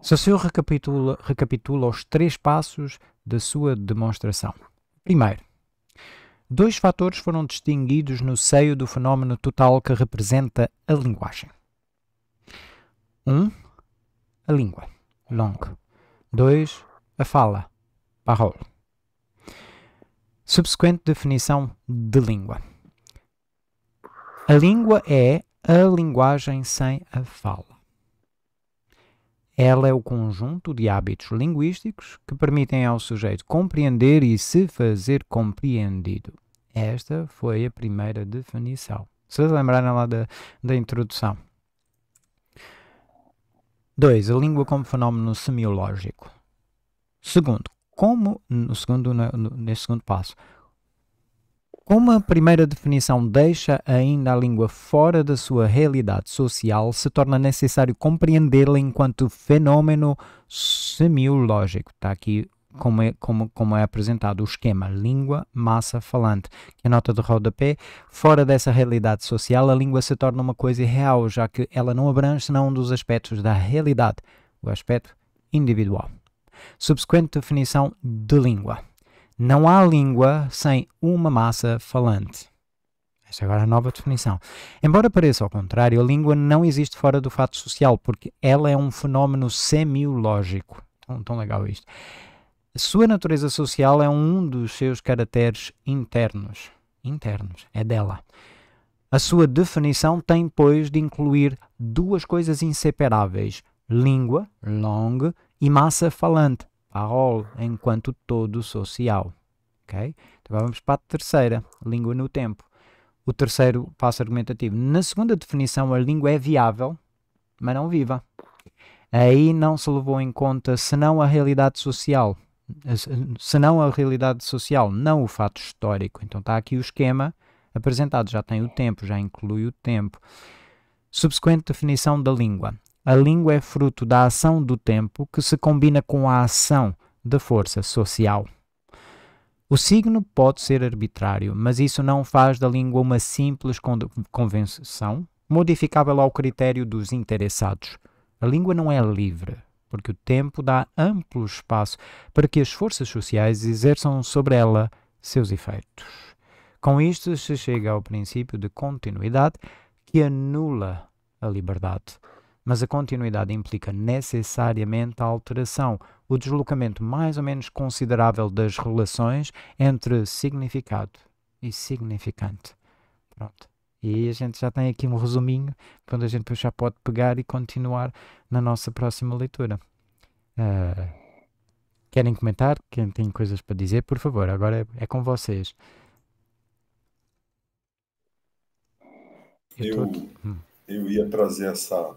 Se se eu recapitula, recapitula os três passos da sua demonstração. Primeiro, dois fatores foram distinguidos no seio do fenómeno total que representa a linguagem. Um, a língua, long. Dois, a fala, parole. Subsequente definição de língua. A língua é a linguagem sem a fala. Ela é o conjunto de hábitos linguísticos que permitem ao sujeito compreender e se fazer compreendido. Esta foi a primeira definição. Se lembrarem lá da, da introdução. 2. A língua como fenómeno semiológico. Segundo, como, no segundo, no, nesse segundo passo, como a primeira definição deixa ainda a língua fora da sua realidade social, se torna necessário compreendê-la enquanto fenômeno semiológico. Está aqui como é, como, como é apresentado o esquema língua-massa-falante. Que a nota de rodapé, fora dessa realidade social, a língua se torna uma coisa real, já que ela não abrange senão um dos aspectos da realidade, o aspecto individual. Subsequente definição de língua. Não há língua sem uma massa falante. Esta é agora é a nova definição. Embora pareça ao contrário, a língua não existe fora do fato social, porque ela é um fenómeno semiológico. Tão, tão legal isto. A sua natureza social é um dos seus caracteres internos. Internos, é dela. A sua definição tem, pois, de incluir duas coisas inseparáveis: língua, long, e massa falante, parole, enquanto todo social. Okay? Então vamos para a terceira, língua no tempo. O terceiro passo argumentativo. Na segunda definição, a língua é viável, mas não viva. Aí não se levou em conta senão a realidade social, senão a realidade social, não o fato histórico. Então está aqui o esquema apresentado, já tem o tempo, já inclui o tempo. Subsequente definição da língua. A língua é fruto da ação do tempo que se combina com a ação da força social. O signo pode ser arbitrário, mas isso não faz da língua uma simples convenção modificável ao critério dos interessados. A língua não é livre, porque o tempo dá amplo espaço para que as forças sociais exerçam sobre ela seus efeitos. Com isto se chega ao princípio de continuidade que anula a liberdade mas a continuidade implica necessariamente a alteração, o deslocamento mais ou menos considerável das relações entre significado e significante. Pronto. E a gente já tem aqui um resuminho, quando a gente já pode pegar e continuar na nossa próxima leitura. Uh, querem comentar? Quem tem coisas para dizer, por favor, agora é, é com vocês. Eu, eu, hum. eu ia trazer essa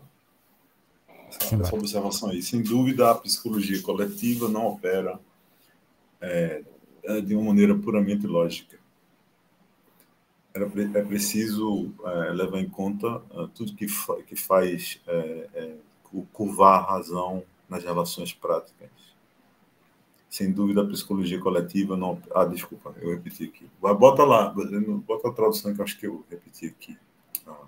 essa observação aí. Sem dúvida, a psicologia coletiva não opera é, de uma maneira puramente lógica. é preciso é, levar em conta é, tudo que, fa, que faz é, é, curvar a razão nas relações práticas. Sem dúvida, a psicologia coletiva não. Ah, desculpa, eu repeti aqui. Bota lá, bota a tradução que eu acho que eu repeti aqui. Ah,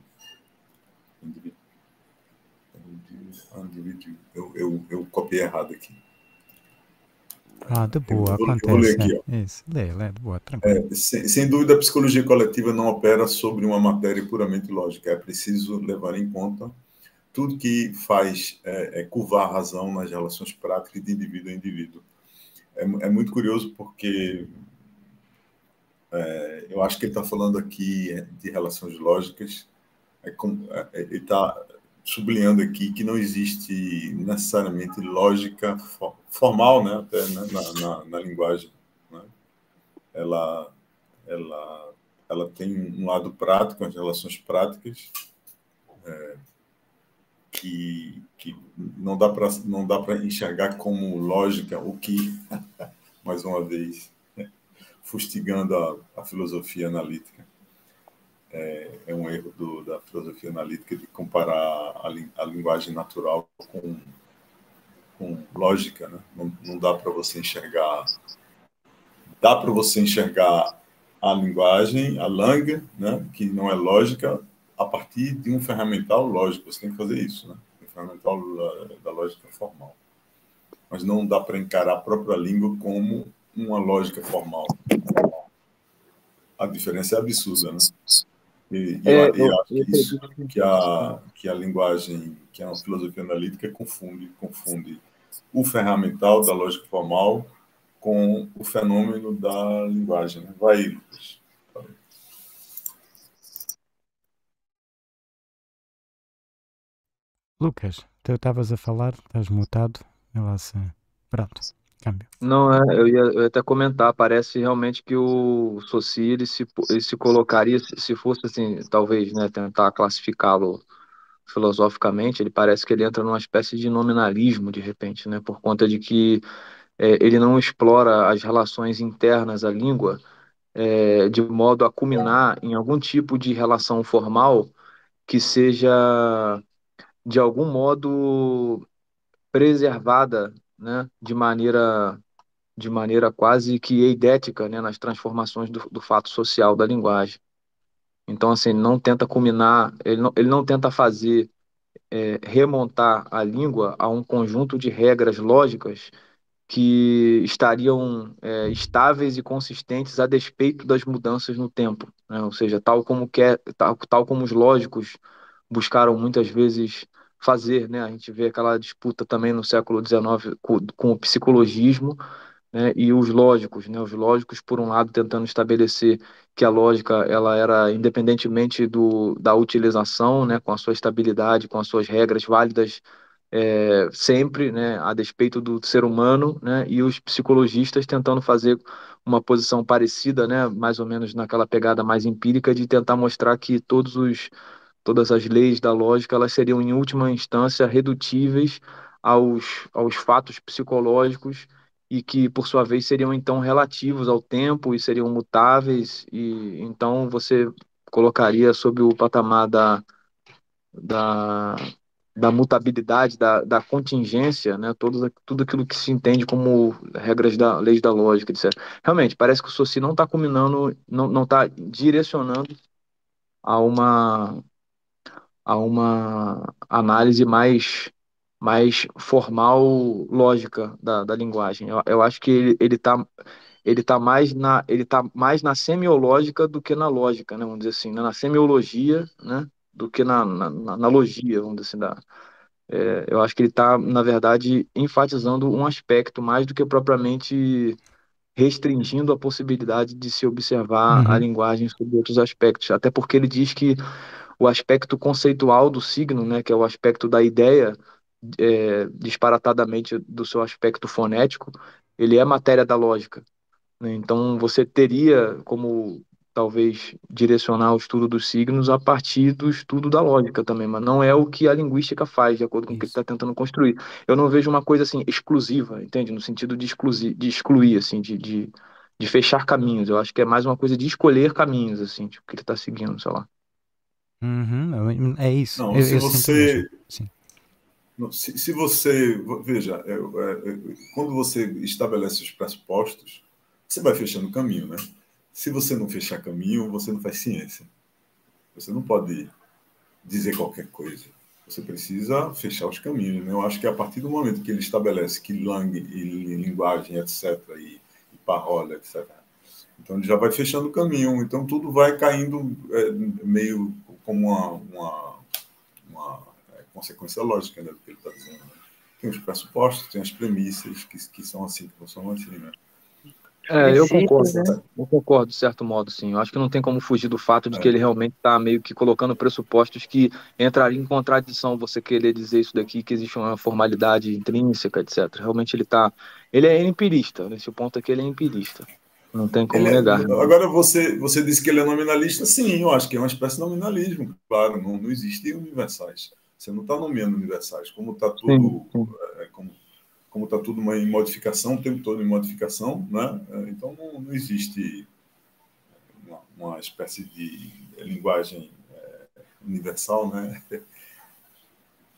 eu, eu, eu copiei errado aqui. Ah, de boa, eu, acontece. Vou ler né? aqui, ó. Isso, lê, lê, de boa, é, tranquilo. É, sem, sem, dúvida, a psicologia coletiva não opera sobre uma matéria puramente lógica. É preciso levar em conta tudo que faz é, é curvar a razão nas relações práticas de indivíduo a indivíduo. É, é muito curioso porque é, eu acho que ele está falando aqui é, de relações lógicas. ele está sublinhando aqui que não existe necessariamente lógica formal, né, até né, na, na, na, linguagem. Né? Ela, ela, ela tem um lado prático, as relações práticas, é, que, que não dá para não dá para enxergar como lógica o que, mais uma vez, fustigando a, a filosofia analítica é, é um erro do, da filosofia analítica de comparar a, a linguagem natural com, com lógica. Né? Não, não dá para você enxergar. Dá para você enxergar a linguagem, a langa, né, que não é lógica, a partir de um ferramental lógico. Você tem que fazer isso, né? um ferramental eh, da lógica formal. Mas não dá para encarar a própria língua como uma lógica formal. A diferença é absurda, né? E, e é, eu, eu, eu, acho que, isso, que, a, que a linguagem, que a filosofia analítica confunde, confunde o ferramental da lógica formal com o fenômeno da linguagem. Né? Vai, Lucas. Lucas, tu estavas a falar, estás mutado. Ela se... Pronto câmbio. Não, é, eu ia, eu ia até comentar, parece realmente que o Soci ele se, ele se colocaria, se fosse assim, talvez, né, tentar classificá-lo filosoficamente, ele parece que ele entra numa espécie de nominalismo, de repente, né, por conta de que é, ele não explora as relações internas à língua é, de modo a culminar em algum tipo de relação formal que seja, de algum modo, preservada né, de maneira de maneira quase que eidética né, nas transformações do, do fato social da linguagem. Então, assim, não tenta culminar, ele não, ele não tenta fazer é, remontar a língua a um conjunto de regras lógicas que estariam é, estáveis e consistentes a despeito das mudanças no tempo, né? ou seja, tal como quer, é, tal, tal como os lógicos buscaram muitas vezes fazer. Né? A gente vê aquela disputa também no século XIX com, com o psicologismo né? e os lógicos. Né? Os lógicos, por um lado, tentando estabelecer que a lógica ela era independentemente do, da utilização, né? com a sua estabilidade, com as suas regras válidas é, sempre, né, a despeito do ser humano, né, e os psicologistas tentando fazer uma posição parecida, né, mais ou menos naquela pegada mais empírica de tentar mostrar que todos os Todas as leis da lógica elas seriam, em última instância, redutíveis aos, aos fatos psicológicos e que, por sua vez, seriam então relativos ao tempo e seriam mutáveis, e então você colocaria sob o patamar da, da, da mutabilidade, da, da contingência, né? Todo, tudo aquilo que se entende como regras da leis da lógica, etc. Realmente, parece que o Soci não está combinando, não está direcionando a uma a uma análise mais, mais formal, lógica da, da linguagem. Eu, eu acho que ele, ele tá, ele está mais na ele tá mais na semiológica do que na lógica, né? Vamos dizer assim, né? na semiologia, né? Do que na, na, na logia, vamos dizer assim, da, é, eu acho que ele está, na verdade, enfatizando um aspecto mais do que propriamente restringindo a possibilidade de se observar uhum. a linguagem sobre outros aspectos. Até porque ele diz que o aspecto conceitual do signo, né, que é o aspecto da ideia, é, disparatadamente do seu aspecto fonético, ele é matéria da lógica. Né? Então, você teria como talvez direcionar o estudo dos signos a partir do estudo da lógica também, mas não é o que a linguística faz, de acordo com o que está tentando construir. Eu não vejo uma coisa assim exclusiva, entende? No sentido de, excluir, de excluir, assim, de, de, de, fechar caminhos. Eu acho que é mais uma coisa de escolher caminhos, assim, tipo, que ele está seguindo, sei lá. Uhum, é, é isso. Não, eu, se eu você. Não, se, se, você. Veja, é, é, é, quando você estabelece os pressupostos, você vai fechando o caminho, né? Se você não fechar caminho, você não faz ciência. Você não pode dizer qualquer coisa. Você precisa fechar os caminhos. Né? Eu acho que a partir do momento que ele estabelece que lang e linguagem, etc., e, e parola, etc., então ele já vai fechando o caminho. Então tudo vai caindo é, meio como uma, uma, uma é, consequência lógica né, do que ele está dizendo. Né? Tem os pressupostos, tem as premissas que, que são assim, que funcionam assim, né? É, eu concordo, né? Tá? eu concordo, de certo modo, sim. Eu acho que não tem como fugir do fato de é. que ele realmente está meio que colocando pressupostos que entrariam em contradição você querer dizer isso daqui, que existe uma formalidade intrínseca, etc. Realmente ele está. Ele é empirista, nesse ponto aqui ele é empirista. Não tem como ele é- negar. É, né? Agora, você, você disse que ele é nominalista, sim, eu acho que é uma espécie de nominalismo, claro, não, não existe universais. Você não está nomeando universais, como está tudo, É, como, como tá tudo uma, em modificação, o tempo todo em modificação, né? É, então não, não existe uma, uma, espécie de linguagem é, universal. Né?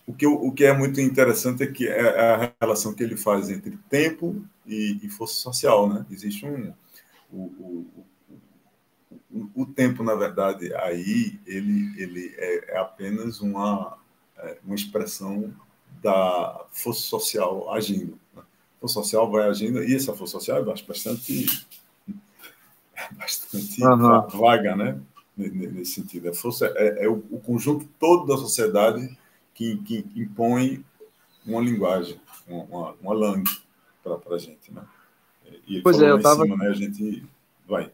O, que, o que é muito interessante é que é, é a relação que ele faz entre tempo e, e força social. Né? Existe um, o, o, o, tempo, na verdade, aí ele, ele é, é apenas uma, é, uma expressão da força social agindo. Né? A força social vai agindo, e essa força social é bastante, bastante uhum. vaga, né? nesse sentido. A força é, é, o, conjunto todo da sociedade que, que impõe uma linguagem, uma, uma, uma para a gente. Né? E pois é, eu tava. Cima, né, a gente vai.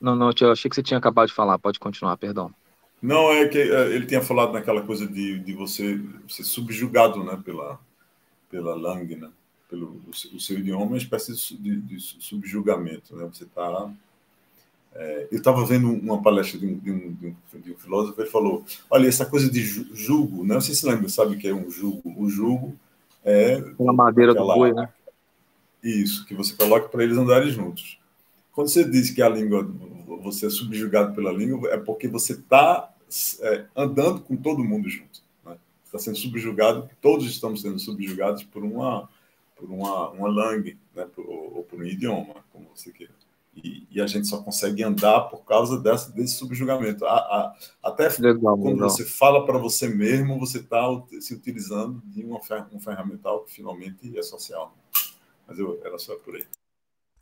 Não, não, eu achei que você tinha acabado de falar, pode continuar, perdão. Não, é que é, ele tinha falado naquela coisa de, de você ser subjugado né, pela, pela Lang, né, Pelo, o, seu, idioma uma espécie de, de subjugamento, né? Você está é, eu estava vendo uma palestra de um, de, um, de, um, de um, filósofo, ele falou: olha, essa coisa de julgo, né? Você se lembra, sabe o que é um julgo? O julgo é. Uma madeira aquela, do boi, né? Isso, que você coloque para eles andarem juntos. Quando você diz que a língua, você é subjugado pela língua, é porque você está é, andando com todo mundo junto. Né? Está sendo subjugado, todos estamos sendo subjugados por uma, por uma, uma langue, né? Por, ou por um idioma, como você queira. E, e, a gente só consegue andar por causa dessa, desse subjugamento. A, a, até é legal, quando legal. você fala para você mesmo, você está se utilizando de uma, um ferramental que finalmente é social. Né? mas eu, era só por aí.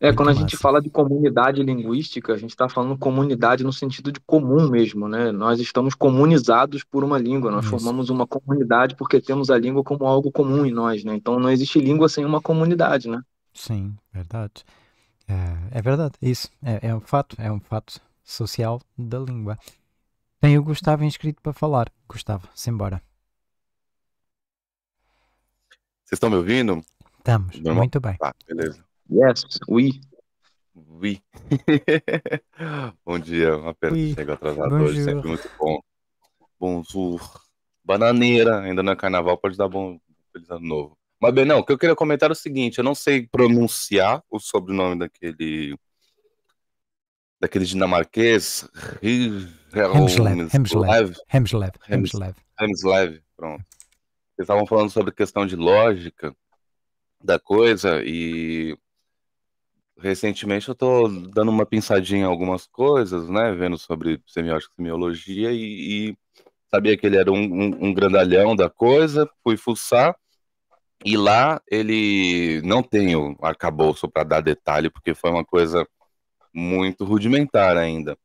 É, quando a gente fala de comunidade linguística, a gente está falando comunidade no sentido de comum mesmo, né? Nós estamos comunizados por uma língua, nós Isso. formamos uma comunidade porque temos a língua como algo comum em nós, né? Então não existe língua sem uma comunidade, né? Sim, verdade. É, é verdade, isso. É, é, um fato, é um fato social da língua. Tem o Gustavo inscrito para falar. Gustavo, simbora. Vocês estão me ouvindo? Estamos, Normal. muito bem. beleza. Yes, we. We. bom dia, é uma pena que chega atrasado hoje, sempre muito bom. Bonjour. Bananeira, ainda não é carnaval, pode dar bom feliz ano novo. Mas, Benão, o que eu queria comentar é o seguinte, eu não sei pronunciar o sobrenome daquele daquele dinamarquês Hemslev Hemslev Hemslev pronto. Eles estavam falando sobre questão de lógica da coisa e recentemente eu estou dando uma pinçadinha em algumas coisas, né? Vendo sobre semiótica e semiologia e, e sabia que ele era um, um, um, grandalhão da coisa, fui fuçar e lá ele não tenho arcabouço para dar detalhe, porque foi uma coisa muito rudimentar ainda.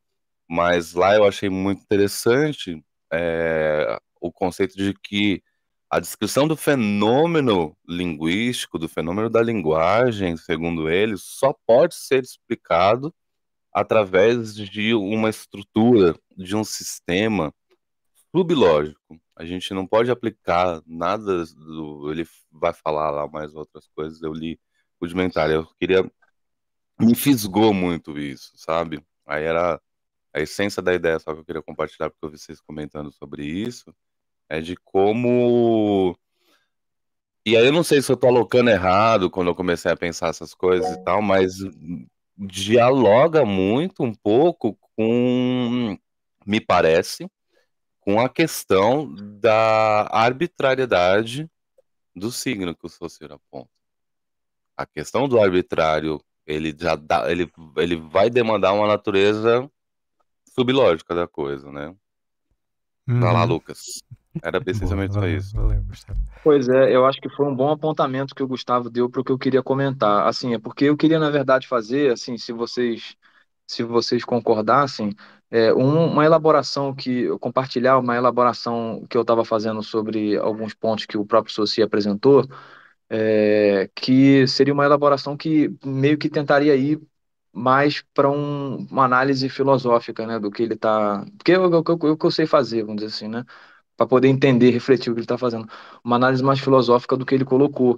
Mas lá eu achei muito interessante é, o conceito de que a descrição do fenômeno linguístico, do fenômeno da linguagem, segundo ele, só pode ser explicado através de uma estrutura, de um sistema sublógico. A gente não pode aplicar nada do. Ele vai falar lá mais outras coisas, eu li rudimentar. Eu queria. Me fisgou muito isso, sabe? Aí era a essência da ideia, só que eu queria compartilhar, porque eu vi vocês comentando sobre isso. É de como. E aí eu não sei se eu tô alocando errado quando eu comecei a pensar essas coisas e tal, mas dialoga muito um pouco com, me parece, com a questão da arbitrariedade do signo que o Saussure aponta. A questão do arbitrário, ele já dá, ele, ele vai demandar uma natureza sublógica da coisa, né? Uhum. lá, Lucas. Era precisamente só isso. Pois é, eu acho que foi um bom apontamento que o Gustavo deu para o que eu queria comentar. Assim, é porque eu queria, na verdade, fazer, assim, se vocês se vocês concordassem, é, um, uma elaboração que compartilhar uma elaboração que eu estava fazendo sobre alguns pontos que o próprio Soci apresentou, é, que seria uma elaboração que meio que tentaria ir mais para um, uma análise filosófica, né, do que ele está, porque é o que eu sei fazer, vamos dizer assim, né, para poder entender, refletir o que ele está fazendo, uma análise mais filosófica do que ele colocou,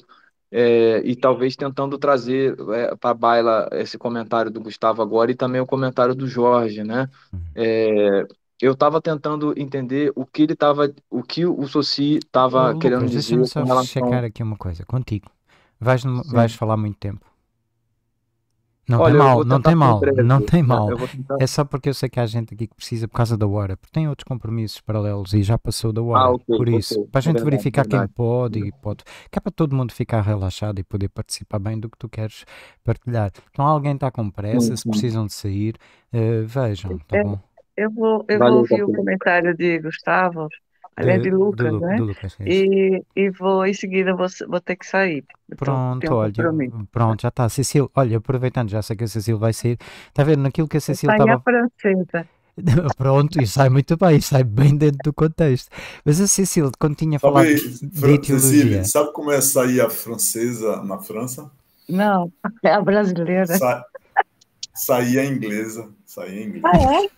é, e talvez tentando trazer é, para baila esse comentário do Gustavo agora e também o comentário do Jorge, né, uhum. é, eu estava tentando entender o que ele estava, o que o Soci estava querendo dizer. deixa eu só relação... checar aqui uma coisa, contigo, vais, no, vais falar muito tempo. Não Olha, tem mal, não tem mal, não tem mal. É só porque eu sei que há gente aqui que precisa por causa da hora, porque tem outros compromissos paralelos e já passou da hora. Ah, okay, por isso, okay. para a gente é verdade, verificar verdade. quem pode e pode. Que é para todo mundo ficar relaxado e poder participar bem do que tu queres partilhar. Então alguém está com pressa, se precisam de sair, uh, vejam, tá é, bom? Eu vou, eu vou ouvir o comentário de Gustavo ele é de Lucas, do, né? Do Lucas, e, e vou em seguida vou, vou ter que sair. Pronto, então, olha. Pronto, já está. Cecil, olha, aproveitando, já sei que a Cecil vai sair. Está vendo naquilo que a Cecil estava. a francesa. Pronto, e sai muito bem, sai bem dentro do contexto. Mas a Cecil, quando tinha falado sabe, de Fran... etiologia... Cecil, sabe como é sair a francesa na França? Não, é a brasileira. Sa Saía inglesa. Saía inglesa. Ah, é? é.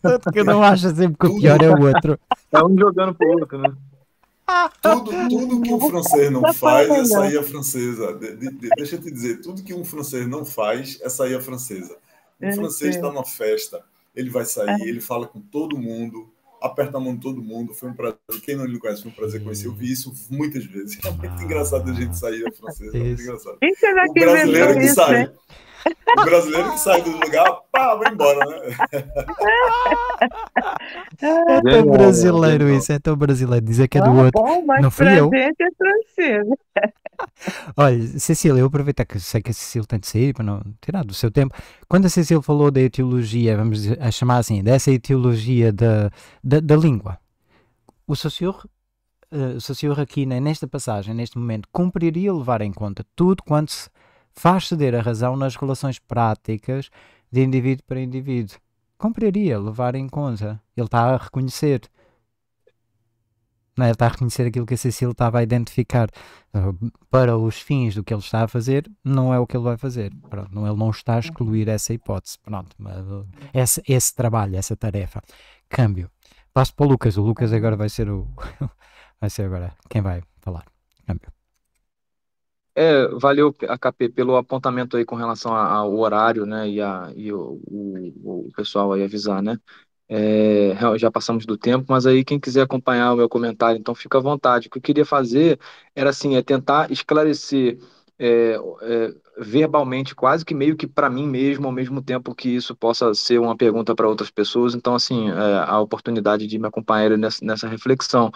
Tanto que eu não acho sempre assim, que o pior é o outro. É um jogando pro outro, né? Tudo, tudo que um francês não faz é sair a francesa. De, de, de, deixa eu te dizer, tudo que um francês não faz é sair a francesa. Um francês está numa festa, ele vai sair, é. ele fala com todo mundo, aperta a mão de todo mundo. Foi um prazer. Quem não lhe conhece, foi um prazer conhecer. Eu vi isso muitas vezes. É muito ah. engraçado a gente sair a francesa. É muito engraçado. o brasileiro que sai. O brasileiro que sai do lugar, pá, vai embora, né? É tão brasileiro isso, é tão brasileiro. Dizer que é do ah, outro. Bom, mas não fui eu. É francês. Olha, Cecília, eu aproveito que sei que a Cecília tem de sair para não tirar do seu tempo. Quando a Cecília falou da etiologia, vamos a chamar assim, dessa etiologia da, da, da língua, o senhor uh, o senhor aqui né, nesta passagem, neste momento, cumpriria levar em conta tudo quanto se faz ceder a razão nas relações práticas de indivíduo para indivíduo. Compraria, levar em conta. Ele está a reconhecer. Não, é? ele está a reconhecer aquilo que a Cecília estava a identificar ah, para os fins do que ele está a fazer, não é o que ele vai fazer. Pronto, não, ele não está a excluir essa hipótese. Pronto, mas, ah, esse, esse trabalho, essa tarefa. Câmbio. Passo para o Lucas. O Lucas agora vai ser o. vai ser agora quem vai falar. Câmbio. É, valeu a KP pelo apontamento aí com relação ao horário, né, e, a, e o, o, o pessoal aí avisar, né. É, já passamos do tempo, mas aí quem quiser acompanhar o meu comentário, então fica à vontade. O que eu queria fazer era assim, é tentar esclarecer é, é, verbalmente, quase que meio que para mim mesmo, ao mesmo tempo que isso possa ser uma pergunta para outras pessoas. Então, assim, é, a oportunidade de me acompanhar nessa, nessa reflexão,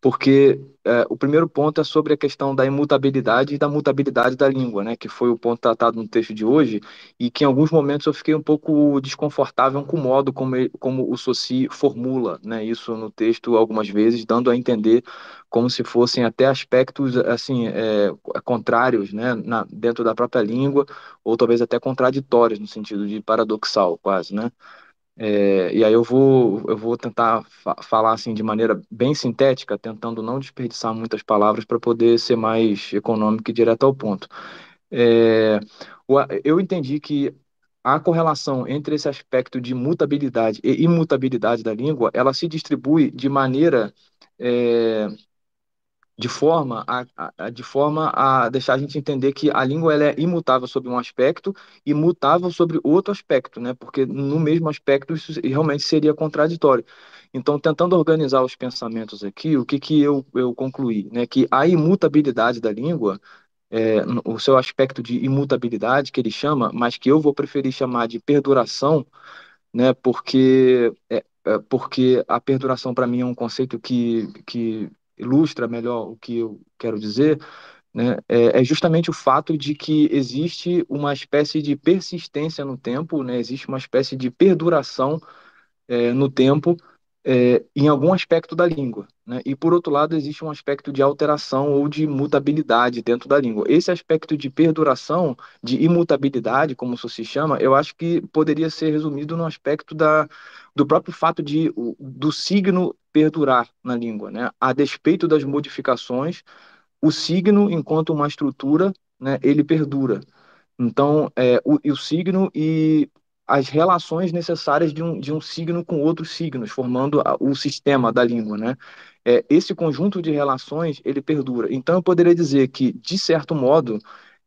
porque é, o primeiro ponto é sobre a questão da imutabilidade e da mutabilidade da língua, né, que foi o ponto tratado no texto de hoje, e que em alguns momentos eu fiquei um pouco desconfortável com o modo como, ele, como o Soci formula né, isso no texto algumas vezes, dando a entender como se fossem até aspectos assim é, contrários né, na, dentro da própria língua, ou talvez até contraditórios, no sentido de paradoxal, quase, né? É, e aí eu vou, eu vou tentar fa falar assim de maneira bem sintética, tentando não desperdiçar muitas palavras para poder ser mais econômico e direto ao ponto. É, eu entendi que a correlação entre esse aspecto de mutabilidade e imutabilidade da língua, ela se distribui de maneira é, de forma a, a, de forma a deixar a gente entender que a língua ela é imutável sobre um aspecto e mutável sobre outro aspecto, né? Porque no mesmo aspecto isso realmente seria contraditório. Então, tentando organizar os pensamentos aqui, o que, que eu, eu concluí? Né? Que a imutabilidade da língua, é, o seu aspecto de imutabilidade que ele chama, mas que eu vou preferir chamar de perduração, né? porque, é, é porque a perduração para mim é um conceito que, que ilustra melhor o que eu quero dizer, né, é, é, justamente o fato de que existe uma espécie de persistência no tempo, né, existe uma espécie de perduração é, no tempo é, em algum aspecto da língua. Né? E, por outro lado, existe um aspecto de alteração ou de mutabilidade dentro da língua. Esse aspecto de perduração, de imutabilidade, como isso se chama, eu acho que poderia ser resumido no aspecto da, do próprio fato de, do signo perdurar na língua. Né? A despeito das modificações, o signo, enquanto uma estrutura, né, ele perdura. Então, é, o, o signo e as relações necessárias de um, de um signo com outros signos, formando o sistema da língua, né? É, esse conjunto de relações, ele perdura. Então, eu poderia dizer que, de certo modo,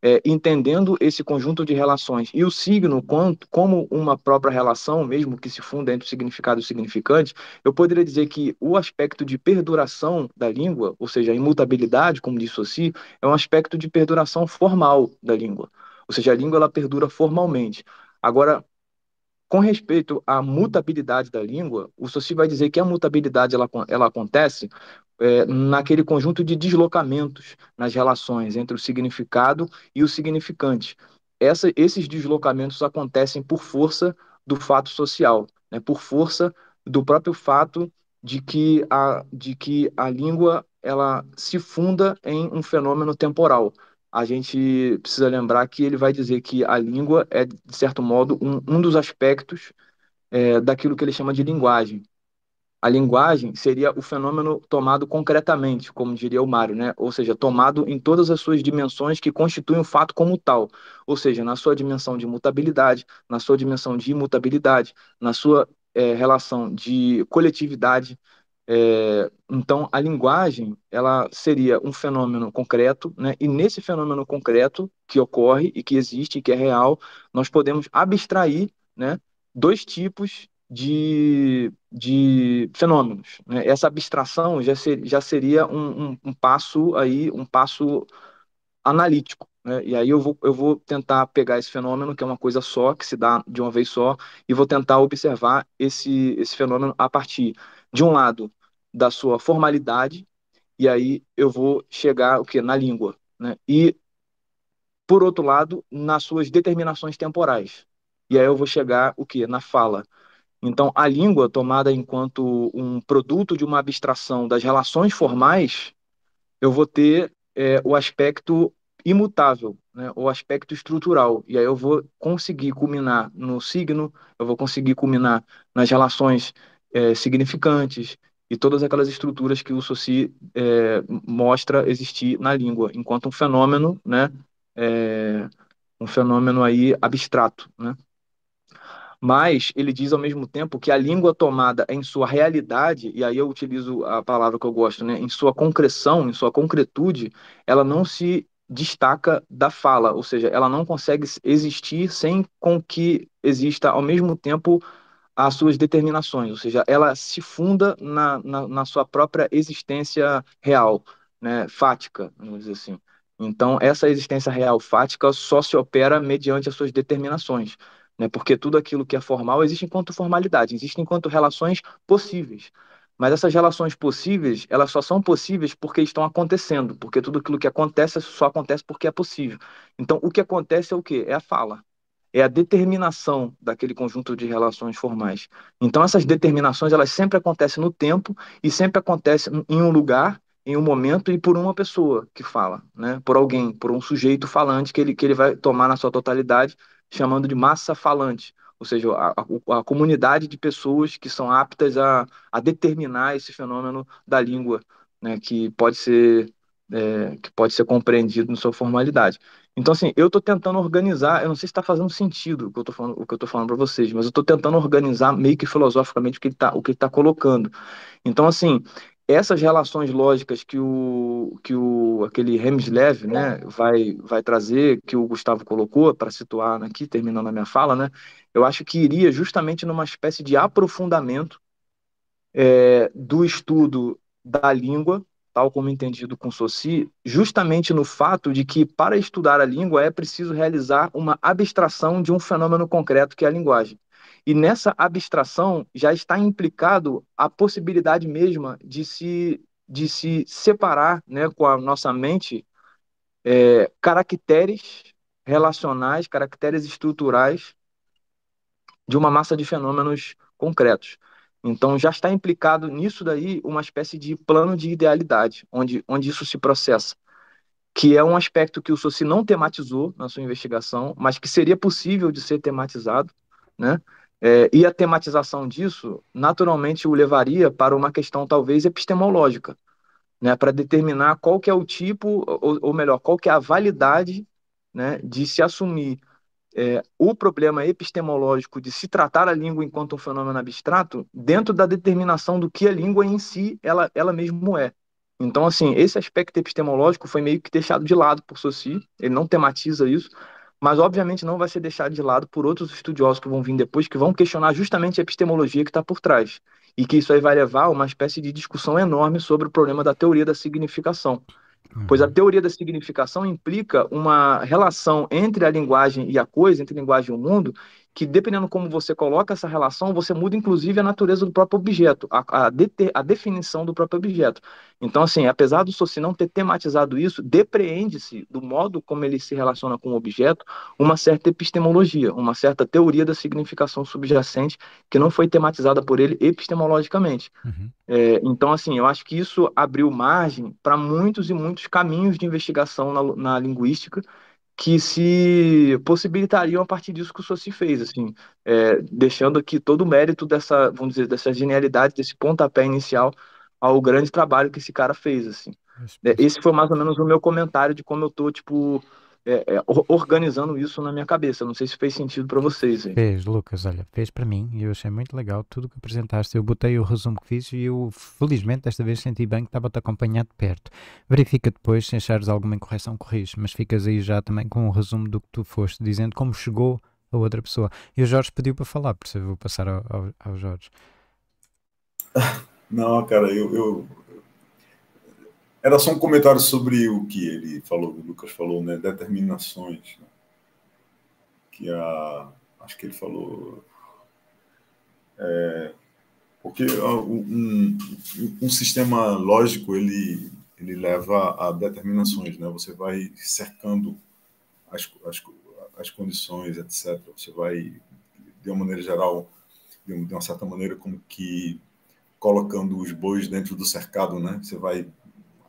é, entendendo esse conjunto de relações e o signo quanto, como uma própria relação, mesmo que se funda entre o significado e o significante, eu poderia dizer que o aspecto de perduração da língua, ou seja, a imutabilidade, como dissocia, é um aspecto de perduração formal da língua. Ou seja, a língua ela perdura formalmente. Agora, com respeito à mutabilidade da língua, o Soci vai dizer que a mutabilidade ela, ela acontece é, naquele conjunto de deslocamentos nas relações entre o significado e o significante. Essa, esses deslocamentos acontecem por força do fato social, né, por força do próprio fato de que a, de que a língua ela se funda em um fenômeno temporal a gente precisa lembrar que ele vai dizer que a língua é, de certo modo, um, um dos aspectos é, daquilo que ele chama de linguagem. A linguagem seria o fenômeno tomado concretamente, como diria o Mário, né? ou seja, tomado em todas as suas dimensões que constituem o fato como tal, ou seja, na sua dimensão de mutabilidade, na sua dimensão de imutabilidade, na sua é, relação de coletividade, é, então, a linguagem ela seria um fenômeno concreto, né? e nesse fenômeno concreto que ocorre e que existe e que é real, nós podemos abstrair né, dois tipos de, de fenômenos. Né? Essa abstração já, ser, já seria um, um, um, passo aí, um passo analítico. Né? E aí eu vou, eu vou tentar pegar esse fenômeno, que é uma coisa só, que se dá de uma vez só, e vou tentar observar esse, esse fenômeno a partir, de um lado, da sua formalidade e aí eu vou chegar o que na língua, né? E por outro lado, nas suas determinações temporais. E aí eu vou chegar o que na fala. Então, a língua tomada enquanto um produto de uma abstração das relações formais, eu vou ter é, o aspecto imutável, né, o aspecto estrutural. E aí eu vou conseguir culminar no signo, eu vou conseguir culminar nas relações é, significantes, e todas aquelas estruturas que o Soci é, mostra existir na língua, enquanto um fenômeno, né, é, um fenômeno aí abstrato, né. Mas ele diz ao mesmo tempo que a língua tomada em sua realidade, e aí eu utilizo a palavra que eu gosto, né, em sua concreção, em sua concretude, ela não se destaca da fala, ou seja, ela não consegue existir sem com que exista ao mesmo tempo às suas determinações, ou seja, ela se funda na, na, na sua própria existência real, né, fática, vamos dizer assim. Então, essa existência real fática só se opera mediante as suas determinações, né, porque tudo aquilo que é formal existe enquanto formalidade, existe enquanto relações possíveis. Mas essas relações possíveis, elas só são possíveis porque estão acontecendo, porque tudo aquilo que acontece só acontece porque é possível. Então, o que acontece é o quê? É a fala é a determinação daquele conjunto de relações formais. Então essas determinações elas sempre acontecem no tempo e sempre acontecem em um lugar, em um momento e por uma pessoa que fala, né? Por alguém, por um sujeito falante que ele que ele vai tomar na sua totalidade, chamando de massa falante, ou seja, a, a, a comunidade de pessoas que são aptas a, a determinar esse fenômeno da língua, né? Que pode ser é, que pode ser compreendido na sua formalidade. Então, assim, eu tô tentando organizar, eu não sei se tá fazendo sentido o que eu tô falando, o que eu tô falando para vocês, mas eu tô tentando organizar meio que filosoficamente o que ele tá, o que ele tá colocando. Então, assim, essas relações lógicas que o que o aquele Hemslev, né, vai vai trazer, que o Gustavo colocou para situar aqui, terminando a minha fala, né? Eu acho que iria justamente numa espécie de aprofundamento é, do estudo da língua como entendido com Soci, justamente no fato de que, para estudar a língua, é preciso realizar uma abstração de um fenômeno concreto que é a linguagem. E nessa abstração já está implicado a possibilidade mesma de se, de se separar né, com a nossa mente é, caracteres relacionais, caracteres estruturais de uma massa de fenômenos concretos. Então já está implicado nisso daí uma espécie de plano de idealidade, onde, onde isso se processa, que é um aspecto que o Soci não tematizou na sua investigação, mas que seria possível de ser tematizado, né? É, e a tematização disso, naturalmente, o levaria para uma questão talvez epistemológica, né? Para determinar qual que é o tipo, ou, ou melhor, qual que é a validade, né? De se assumir é, o problema epistemológico de se tratar a língua enquanto um fenômeno abstrato dentro da determinação do que a língua em si ela, ela mesmo é. Então, assim, esse aspecto epistemológico foi meio que deixado de lado por Soci, ele não tematiza isso, mas obviamente não vai ser deixado de lado por outros estudiosos que vão vir depois, que vão questionar justamente a epistemologia que está por trás. E que isso aí vai levar a uma espécie de discussão enorme sobre o problema da teoria da significação pois a uhum. teoria da significação implica uma relação entre a linguagem e a coisa, entre a linguagem e o mundo, que dependendo como você coloca essa relação, você muda inclusive a natureza do próprio objeto, a, a, de, a definição do próprio objeto. Então, assim, apesar do Soci não ter tematizado isso, depreende-se do modo como ele se relaciona com o objeto uma certa epistemologia, uma certa teoria da significação subjacente que não foi tematizada por ele epistemologicamente. Uhum. É, então, assim, eu acho que isso abriu margem para muitos e muitos caminhos de investigação na, na linguística que se possibilitariam a partir disso que o Sossi fez, assim, é, deixando aqui todo o mérito dessa, vamos dizer, dessa genialidade, desse pontapé inicial ao grande trabalho que esse cara fez, assim. É, esse foi mais ou menos o meu comentário de como eu tô, tipo, é, é, organizando isso na minha cabeça. Não sei se fez sentido para vocês. Hein? Fez, Lucas, olha, fez para mim e eu achei muito legal tudo o que apresentaste. Eu botei o resumo que fiz e eu, felizmente, desta vez senti bem que estava-te acompanhado de perto. Verifica depois, se achares alguma incorreção, corrige, mas ficas aí já também com o um resumo do que tu foste, dizendo como chegou a outra pessoa. E o Jorge pediu para falar, por isso eu vou passar ao, ao, ao Jorge. Não, cara, eu, eu, era só um comentário sobre o que ele falou, o Lucas falou, né? Determinações. Né? Que a. Acho que ele falou. É, porque um, um sistema lógico ele, ele leva a determinações, né? Você vai cercando as, as, as condições, etc. Você vai, de uma maneira geral, de uma certa maneira, como que colocando os bois dentro do cercado, né? Você vai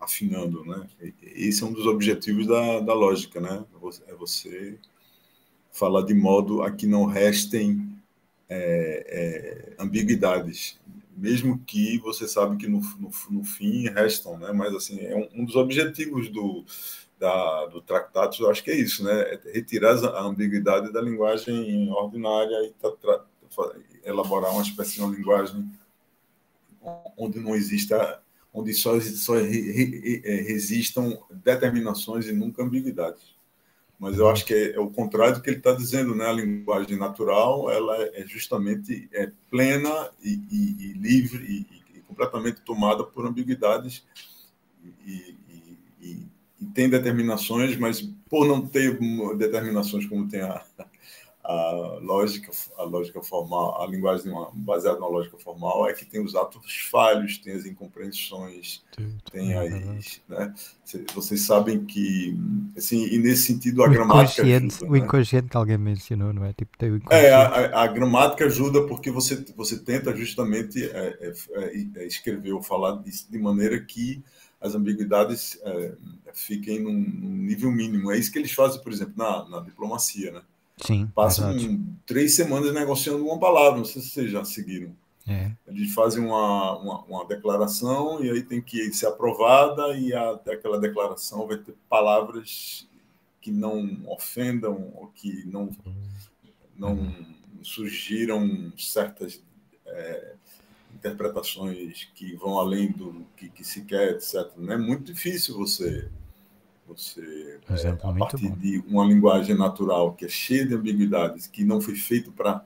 afinando, né? Esse é um dos objetivos da, da lógica, né? É você falar de modo a que não restem é, é, ambiguidades, mesmo que você sabe que no, no, no, fim restam, né? Mas assim é um, um dos objetivos do da, do tratado, eu acho que é isso, né? É retirar a ambiguidade da linguagem ordinária e tra, tra, elaborar uma espécie de uma linguagem onde não exista onde só, só é, resistam determinações e nunca ambiguidades. Mas eu acho que é, é o contrário do que ele está dizendo, né? A linguagem natural, ela é, é justamente é plena e, e, e livre e, e, completamente tomada por ambiguidades e, tem determinações, mas por não ter determinações como tem a, a lógica, a lógica formal, a linguagem baseada na lógica formal é que tem os atos falhos, tem as incompreensões, tem as, né? né? Vocês sabem que, assim, e nesse sentido a o gramática ajuda, O né? inconsciente que alguém mencionou, não é? Tipo, tem o é, a, a, gramática ajuda porque você, você tenta justamente é é, é, é, escrever ou falar disso de maneira que as ambiguidades é, fiquem num, num, nível mínimo. É isso que eles fazem, por exemplo, na, na diplomacia, né? Sim. Passam três semanas negociando uma palavra, não sei se vocês já seguiram. É. Eles fazem uma, uma, uma, declaração e aí tem que ser aprovada, e até aquela declaração vai ter palavras que não ofendam ou que não, não uhum. surgiram certas é, interpretações que vão além do que, que se quer, etc. Não é muito difícil você você é, Exemplo é, a partir bom. de uma linguagem natural que é cheia de ambiguidades, que não foi feito para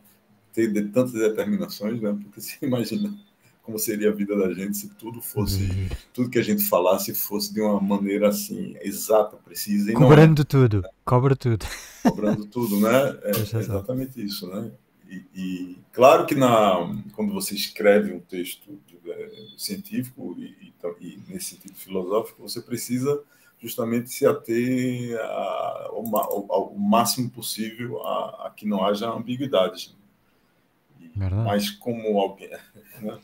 ter de tantas determinações, né? Porque se imagina como seria a vida da gente se tudo fosse, uhum. tudo que a gente falasse fosse de uma maneira assim exata, precisa. E Cobrando não, tudo, né? cobra tudo. Cobrando tudo, né? É, é exatamente isso, né? E, e, claro que na, quando você escreve um texto de, eh, científico e, e, e, nesse sentido filosófico, você precisa justamente se ater ao, ao, máximo possível a, a que não haja ambiguidades. Verdade. Mas como alguém. Né?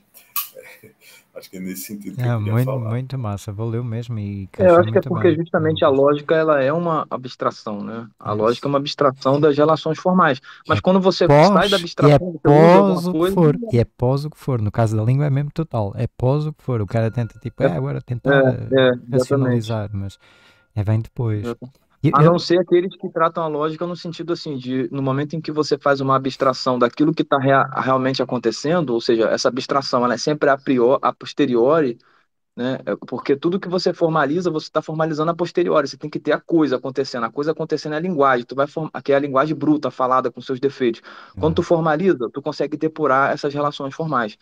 acho que é nesse sentido que é, eu muito, falar. Muito massa, valeu mesmo. E é, eu acho que é porque bem. justamente a lógica ela é uma abstração, né? A Isso. É lógica é uma abstração das relações formais. Mas é quando você pós, sai da abstração, e é pós o que for. E é pós o que for. No caso da língua é mesmo total. É pós o que for. O cara tenta, tipo, é, é agora é, tentar eh, racionalizar, mas é, vem depois. E, a não eu... ser aqueles que tratam a lógica no sentido assim de no momento em que você faz uma abstração daquilo que está rea, realmente acontecendo, ou seja, essa abstração ela é sempre a priori, a posteriori, né? É, porque tudo que você formaliza, você está formalizando a posteriori, você tem que ter a coisa acontecendo, a coisa acontecendo é a linguagem, tu vai form... que é a linguagem bruta, falada com seus defeitos. Quando tu uhum. formaliza, tu consegue depurar essas relações formais.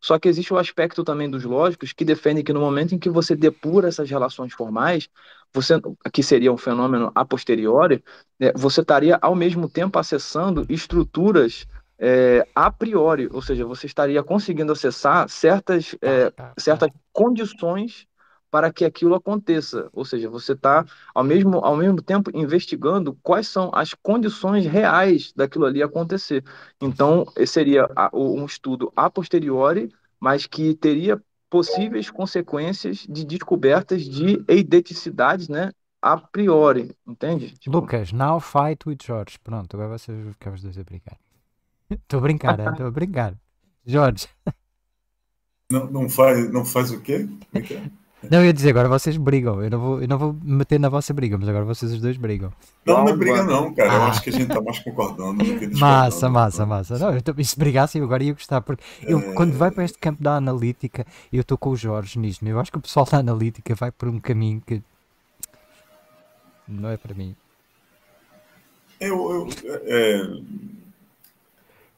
Só que existe o aspecto também dos lógicos que defendem que no momento em que você depura essas relações formais, você que seria um fenômeno a posteriori, né, você estaria ao mesmo tempo acessando estruturas é, a priori, ou seja, você estaria conseguindo acessar certas, é, tá, tá, tá. certas condições para que aquilo aconteça. Ou seja, você está, ao mesmo, ao mesmo tempo, investigando quais são as condições reais daquilo ali acontecer. Então, seria um estudo a posteriori, mas que teria possíveis consequências de descobertas de eideticidades, né? A priori, entende? Lucas, now fight with George. Pronto, agora vocês vão ficar os dois a brincar. Estou a brincar, estou a brincar. Jorge. Não, não, faz, não faz o quê? É é? Não, eu ia dizer, agora vocês brigam. Eu não, vou, eu não vou meter na vossa briga, mas agora vocês os dois brigam. Não, não, é briga, não, cara. Ah. Eu acho que a gente está mais concordando Massa, então. massa, massa. Não, eu tô, e se brigassem, eu agora ia gostar. Porque eu, é... quando vai para este campo da analítica, eu estou com o Jorge nisto. Né? Eu acho que o pessoal da analítica vai por um caminho que. Não é para mim. Eu. eu é,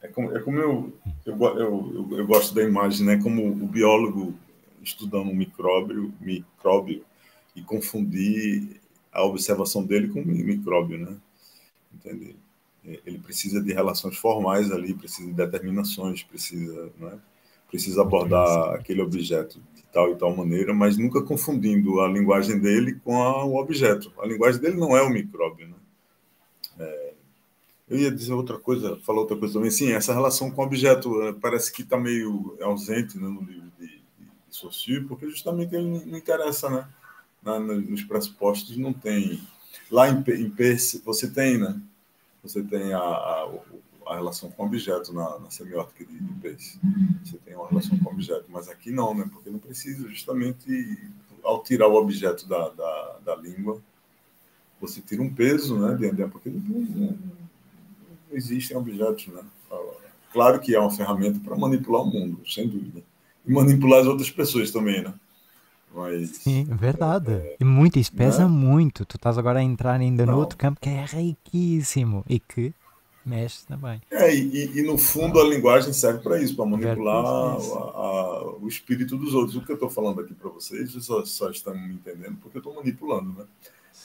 é como, é como eu, eu, eu, eu, gosto da imagem, né? Como o biólogo estudando um micróbio, micróbio e confundir a observação dele com o micróbio, né? Entende? É, ele precisa de relações formais ali, precisa de determinações, precisa, né? precisa abordar aquele objeto de tal e tal maneira, mas nunca confundindo a linguagem dele com a, o objeto. A linguagem dele não é o micróbio, né? É, eu ia dizer outra coisa, falar outra coisa também. Sim, essa relação com o objeto eh, parece que está meio ausente né, no livro de, de, de Saussure, porque justamente ele não, interessa, né? Na, nos pressupostos não tem. Lá em, em Perse, você tem, né? Você tem a, a, a relação com objeto na, na semiótica de, de Você tem uma relação com objeto, mas aqui não, né? Porque não precisa, justamente ao tirar o objeto da, da, da língua, você tira um peso, né? Porque depois. Né? existem objetos, né? Claro que é uma ferramenta para manipular o mundo, sem dúvida. E manipular as outras pessoas também, né? Mas, Sim, é verdade. É, é, e muito, isso pesa né? muito. Tu estás agora a entrar ainda Não. no outro campo que é riquíssimo e que mexe também. É, e, e no fundo ah. a linguagem serve para isso, para manipular a, a, o espírito dos outros. O que eu estou falando aqui para vocês, vocês só, só, estão me entendendo porque eu estou manipulando, né?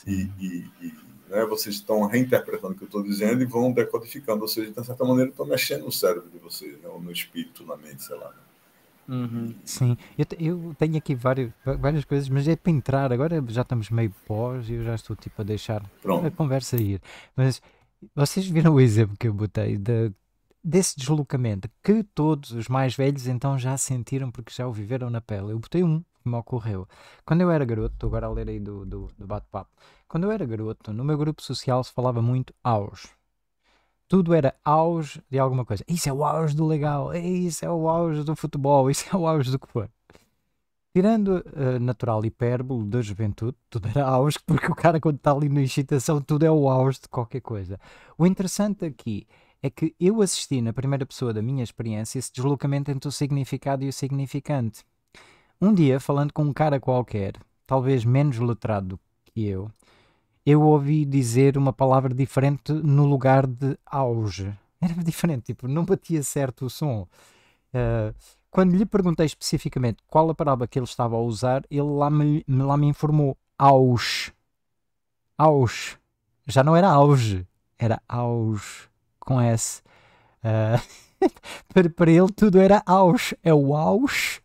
E, e, e né? Vocês estão reinterpretando o que eu estou dizendo e vão decodificando. Ou seja, de certa maneira, estão mexendo no cérebro de vocês, né? ou no espírito, na mente, sei lá. Né? Uhum, sim, eu, eu, tenho aqui vários, várias coisas, mas é para entrar. Agora já estamos meio pós e eu já estou tipo a deixar Pronto. a conversa ir. Mas vocês viram o exemplo que eu botei de, desse deslocamento que todos os mais velhos então já sentiram porque já o viveram na pele. Eu botei um que me ocorreu. Quando eu era garoto, estou agora a ler aí do, do, do bate-papo. Quando eu era garoto, no meu grupo social se falava muito aos. Tudo era auge de alguma coisa. Isso é o auge do legal, é isso é o auge do futebol, isso é o auge do que for. Tirando a uh, eh, natural hipérbole da juventude, tudo era auge, porque o cara quando está ali na excitação, tudo é o auge de qualquer coisa. O interessante aqui é que eu assisti na primeira pessoa da minha experiência esse deslocamento entre o significado e o significante. Um dia, falando com um cara qualquer, talvez menos letrado que eu, eu ouvi dizer uma palavra diferente no lugar de auge. Era diferente, tipo, não batia certo o som. Uh, quando lhe perguntei especificamente qual a palavra que ele estava a usar, ele lá me, lá me informou auge. Auge. Já não era auge, era auge com S. Uh, para, para ele tudo era auge. É o auge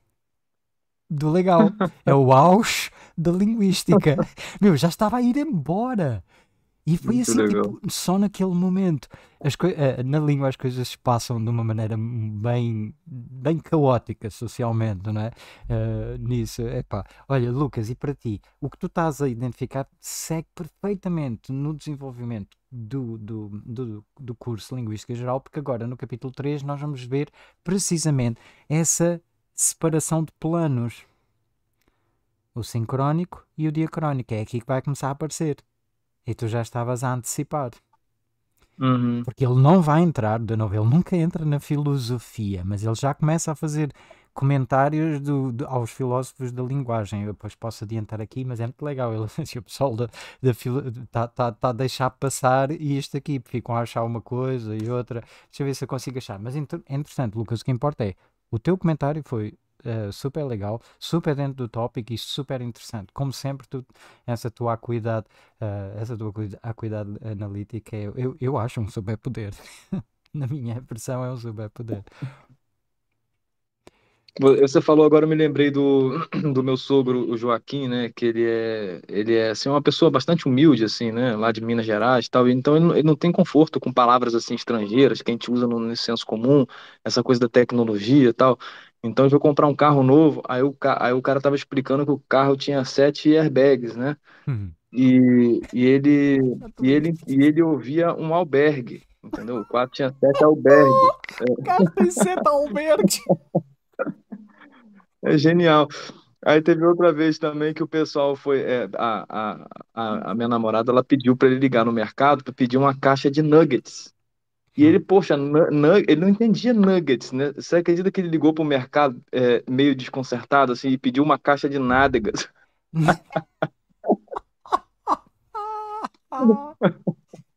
do legal. É o auge da linguística. Meu, já estava a ir embora. E foi Muito assim, tipo, só naquele momento. As eh, na língua as coisas se passam de uma maneira bem, bem caótica socialmente, não é? Uh, nisso, epá. Olha, Lucas, e para ti, o que tu estás a identificar segue perfeitamente no desenvolvimento do, do, do, do curso Linguística Geral, porque agora no capítulo 3 nós vamos ver precisamente essa separação de planos. O sincrónico e o diacrónico. É aqui que vai começar a aparecer. E tu já estavas a antecipar. Uhum. Porque ele não vai entrar, de novo, ele nunca entra na filosofia, mas ele já começa a fazer comentários do, do, aos filósofos da linguagem. Eu depois posso adiantar aqui, mas é muito legal. Ele, assim, o pessoal da, da está tá, tá a deixar passar e isto aqui, ficam a achar uma coisa e outra. Deixa eu ver se eu consigo achar. Mas é interessante, Lucas, o que importa é o teu comentário foi uh, super legal, super dentro do tópico e super interessante. Como sempre, tu, essa tua acuidade, uh, essa tua acuidade analítica, eu, é, eu, eu acho um superpoder. Na minha impressão, é um superpoder. Você falou agora, eu me lembrei do, do meu sogro, o Joaquim, né? Que ele é, ele é assim, uma pessoa bastante humilde, assim, né? Lá de Minas Gerais tal. Então ele não, ele não tem conforto com palavras assim estrangeiras que a gente usa no, no senso comum, essa coisa da tecnologia tal. Então eu vou comprar um carro novo, aí o, aí o cara tava explicando que o carro tinha sete airbags, né? Uhum. E, e, ele, e, ele, e ele ouvia um albergue, entendeu? O quarto tinha sete é. o Cara, tem sete albergues É genial. Aí teve outra vez também que o pessoal foi. é, a, a, a, minha namorada ela pediu para ele ligar no mercado para pedir uma caixa de nuggets. E ele, poxa, ele não entendia nuggets, né? Você acredita que ele ligou para o mercado é, meio desconcertado, assim, e pediu uma caixa de nádegas?